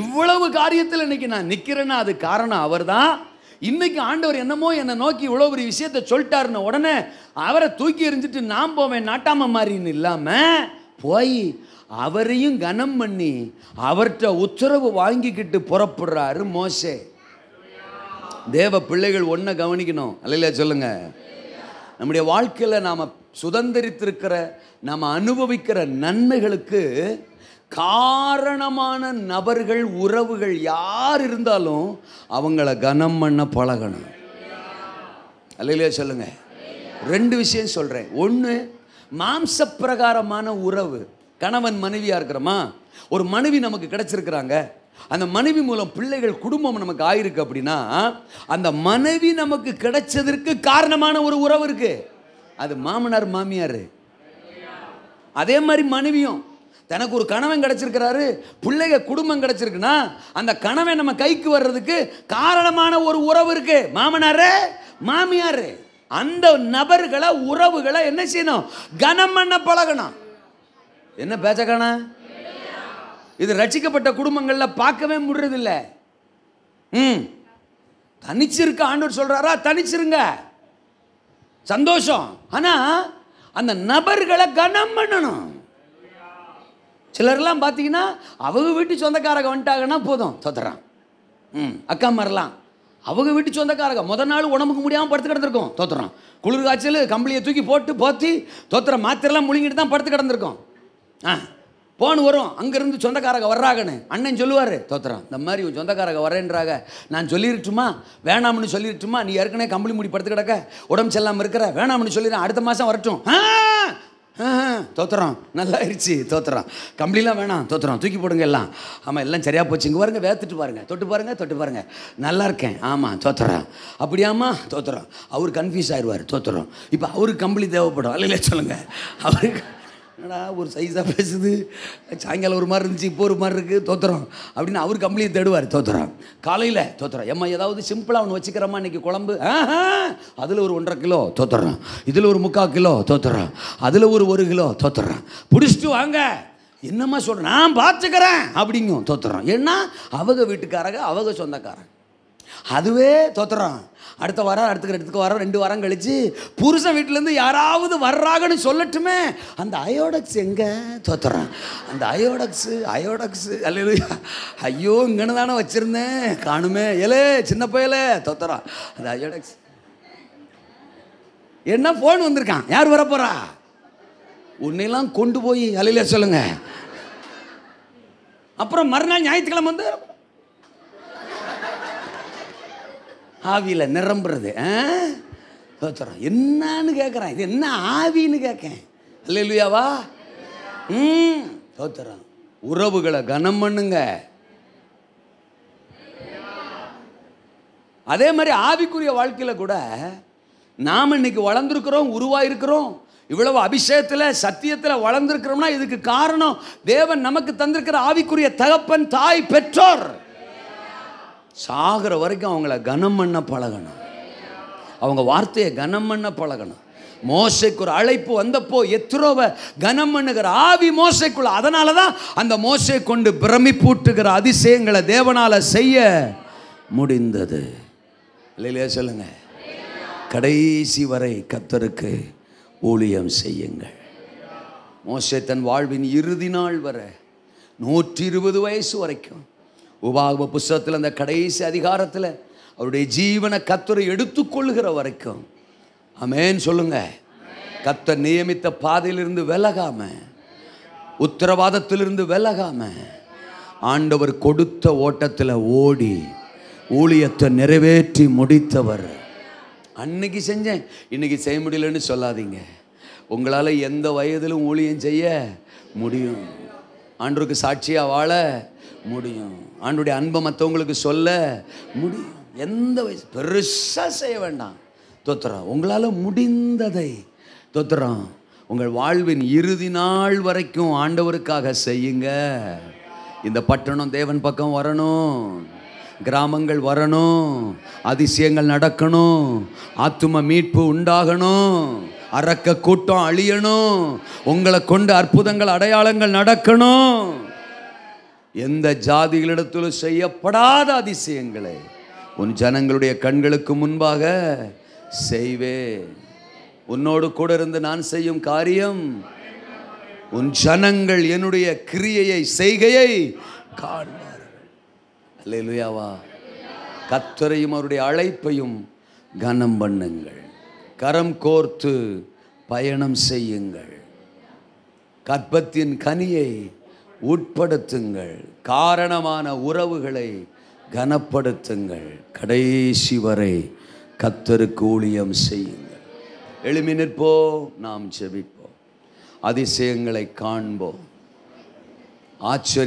இவ்வளவு காரியத்தில் இன்றைக்கி நான் நிற்கிறேன்னா அது காரணம் அவர் தான் இன்றைக்கி ஆண்டவர் என்னமோ என்னை நோக்கி இவ்வளோ ஒரு விஷயத்தை சொல்லிட்டாருன்னு உடனே அவரை தூக்கி எறிஞ்சிட்டு நான் போவேன் நாட்டாம மாதிரின்னு இல்லாமல் போய் அவரையும் கனம் பண்ணி அவர்கிட்ட உத்தரவு வாங்கிக்கிட்டு புறப்படுறாரு மோசே தேவ பிள்ளைகள் ஒன்றை கவனிக்கணும் அல்ல சொல்லுங்க நம்முடைய வாழ்க்கையில் நாம் சுதந்திரித்திருக்கிற நாம் அனுபவிக்கிற நன்மைகளுக்கு காரணமான நபர்கள் உறவுகள் யார் இருந்தாலும் அவங்கள கனம் பண்ண பழகணும் அல்லையிலே சொல்லுங்கள் ரெண்டு விஷயம் சொல்கிறேன் ஒன்று மாம்சப்பிரகாரமான உறவு கணவன் மனைவியாக இருக்கிறோமா ஒரு மனைவி நமக்கு கிடச்சிருக்கிறாங்க அந்த மனைவி மூலம் பிள்ளைகள் குடும்பம் நமக்கு ஆயிருக்கு அப்படின்னா அந்த மனைவி நமக்கு கிடைச்சதற்கு காரணமான ஒரு உறவு இருக்குது அது மாமனார் மாமியார் அதே மாதிரி மனைவியும் தனக்கு ஒரு கணவன் கிடச்சிருக்கிறாரு பிள்ளைக குடும்பம் கிடச்சிருக்குன்னா அந்த கணவன் நம்ம கைக்கு வர்றதுக்கு காரணமான ஒரு உறவு இருக்கு மாமனாரு மாமியாரு அந்த நபர்களை உறவுகளை என்ன செய்யணும் கனம் பண்ண பழகணும் என்ன பேச்சக்கான இது ரசிக்கப்பட்ட குடும்பங்களில் பார்க்கவே முடியறதில்ல ம் தனிச்சிருக்க ஆண்டவர் சொல்கிறாரா தனிச்சிருங்க சந்தோஷம் ஆனால் அந்த நபர்களை கனம் பண்ணணும் சிலர்லாம் பார்த்தீங்கன்னா அவங்க வீட்டு சொந்தக்காரங்க வந்துட்டாங்கன்னா போதும் தோத்துறான் ம் அக்கா மாதிரிலாம் அவங்க வீட்டு சொந்தக்காரங்க முத நாள் உடம்புக்கு முடியாமல் படுத்து கிடந்திருக்கோம் தோத்துறோம் குளிர் காய்ச்சல் கம்பளியை தூக்கி போட்டு போத்தி தோத்துற மாத்திரலாம் முழுங்கிட்டு தான் படுத்து கிடந்திருக்கோம் ஆ போன் வரும் அங்கேருந்து சொந்தக்காரங்க வர்றாங்கன்னு அண்ணன் சொல்லுவார் தோத்துறோம் இந்த மாதிரி உன் சொந்தக்காரங்க வரேன்றாங்க நான் சொல்லிருட்டுமா வேணாம்னு சொல்லிருட்டுமா நீ ஏற்கனவே கம்பளி முடி படுத்து கிடக்க உடம்பு செல்லாமல் இருக்கிற வேணாம்னு சொல்லிடுறேன் அடுத்த மாதம் வரட்டும் ஆ தோத்துறோம் நல்லா ஆயிடுச்சு தோத்துறோம் கம்பளிலாம் வேணாம் தோத்துறோம் தூக்கி போடுங்க எல்லாம் ஆமாம் எல்லாம் சரியாக போச்சு இங்கே பாருங்க வேத்துட்டு பாருங்க தொட்டு பாருங்க தொட்டு பாருங்க நல்லா இருக்கேன் ஆமாம் தோத்துறோம் அப்படியாமா தோத்துறோம் அவர் கன்ஃபியூஸ் ஆயிடுவார் தோத்துறோம் இப்போ அவருக்கு கம்பளி தேவைப்படும் அல்ல சொல்லுங்கள் அவருக்கு என்னடா ஒரு சைஸாக பேசுது சாயங்காலம் ஒரு மாதிரி இருந்துச்சு இப்போ ஒரு மாதிரி இருக்குது தோத்துறோம் அப்படின்னு அவர் கம்ப்ளீட் தேடுவார் தோத்துறோம் காலையில் தோத்துறோம் ஏம்மா ஏதாவது சிம்பிளாக ஒன்று வச்சுக்கிறோமா இன்றைக்கி குழம்பு அதில் ஒரு ஒன்றரை கிலோ தோத்துறோம் இதில் ஒரு முக்கால் கிலோ தோத்துறோம் அதில் ஒரு ஒரு கிலோ தோத்துறோம் பிடிச்சிட்டு வாங்க என்னம்மா சொல்கிறேன் நான் பார்த்துக்கிறேன் அப்படிங்கும் தோத்துறோம் ஏன்னா அவங்க வீட்டுக்காரங்க அவங்க சொந்தக்காரன் அதுவே தோத்துறான் அடுத்த வாரம் அடுத்த இடத்துக்கு வாரம் ரெண்டு வாரம் கழித்து புருஷன் வீட்டிலேருந்து யாராவது வர்றாங்கன்னு சொல்லட்டுமே அந்த அயோடக்ஸ் எங்கே தோத்துறான் அந்த அயோடக்ஸு அயோடக்ஸு அல்லது ஐயோ இங்கன்னு தானே வச்சுருந்தேன் காணுமே ஏலே சின்ன பையலே தோத்துறான் அந்த அயோடக்ஸ் என்ன ஃபோன் வந்திருக்கான் யார் வரப்போகிறா உன்னையெல்லாம் கொண்டு போய் அலையில சொல்லுங்கள் அப்புறம் மறுநாள் ஞாயிற்றுக்கிழமை வந்து ஆவியில் நிரம்புறது என்னன்னு கேட்குறான் இது என்ன ஆவின்னு கேட்கேன் இல்லை இல்லையாவா ம் தோத்துறோம் உறவுகளை கனம் பண்ணுங்க அதே மாதிரி ஆவிக்குரிய வாழ்க்கையில் கூட நாம் இன்னைக்கு வளர்ந்துருக்கிறோம் உருவாயிருக்கிறோம் இவ்வளவு அபிஷேகத்தில் சத்தியத்தில் வளர்ந்துருக்கிறோம்னா இதுக்கு காரணம் தேவன் நமக்கு தந்திருக்கிற ஆவிக்குரிய தகப்பன் தாய் பெற்றோர் சாகிற வரைக்கும் அவங்கள கனம் பண்ண பழகணும் அவங்க வார்த்தையை கனம் பண்ண பழகணும் மோசைக்கு ஒரு அழைப்பு வந்தப்போ எத்திரோவை கனம் பண்ணுகிற ஆவி மோசைக்குள்ள அதனால தான் அந்த மோசை கொண்டு பிரமிப்பூட்டுகிற அதிசயங்களை தேவனால் செய்ய முடிந்தது இல்லையிலே சொல்லுங்க கடைசி வரை கத்தருக்கு ஊழியம் செய்யுங்கள் மோசை தன் வாழ்வின் இறுதி நாள் வரை நூற்றி இருபது வயசு வரைக்கும் உபாகம புஸ்தகத்தில் அந்த கடைசி அதிகாரத்தில் அவருடைய ஜீவனை கத்தரை எடுத்துக்கொள்கிற வரைக்கும் அமேன்னு சொல்லுங்க கத்த நியமித்த பாதையிலிருந்து விலகாம உத்தரவாதத்திலிருந்து விலகாம ஆண்டவர் கொடுத்த ஓட்டத்தில் ஓடி ஊழியத்தை நிறைவேற்றி முடித்தவர் அன்னைக்கு செஞ்சேன் இன்னைக்கு செய்ய முடியலன்னு சொல்லாதீங்க உங்களால் எந்த வயதிலும் ஊழியம் செய்ய முடியும் ஆண்டவருக்கு சாட்சியாக வாழ முடியும் ஆண்டுடைய அன்பை மற்றவங்களுக்கு சொல்ல முடியும் எந்த வயசு பெருசாக செய்ய வேண்டாம் தோத்துறோம் உங்களால் முடிந்ததை தோத்துறோம் உங்கள் வாழ்வின் இறுதி நாள் வரைக்கும் ஆண்டவருக்காக செய்யுங்க இந்த பட்டணம் தேவன் பக்கம் வரணும் கிராமங்கள் வரணும் அதிசயங்கள் நடக்கணும் ஆத்தும மீட்பு உண்டாகணும் அறக்க கூட்டம் அழியணும் உங்களை கொண்டு அற்புதங்கள் அடையாளங்கள் நடக்கணும் எந்த ஜாதிகளிடத்தில் செய்யப்படாத அதிசயங்களை உன் ஜனங்களுடைய கண்களுக்கு முன்பாக செய்வே உன்னோடு கூட இருந்து நான் செய்யும் காரியம் உன் ஜனங்கள் என்னுடைய கிரியையை செய்கையை காண்பார்கள் கத்தரையும் அவருடைய அழைப்பையும் கனம் பண்ணுங்கள் கரம் கோர்த்து பயணம் செய்யுங்கள் கற்பத்தின் கனியை உட்படுத்துங்கள் காரணமான உறவுகளை கனப்படுத்துங்கள் கடைசி வரை கத்தருக்கு ஊழியம் செய்யுங்கள் எளிமை நிற்போம் நாம் செபிப்போம் அதிசயங்களை காண்போம் ஆச்சரிய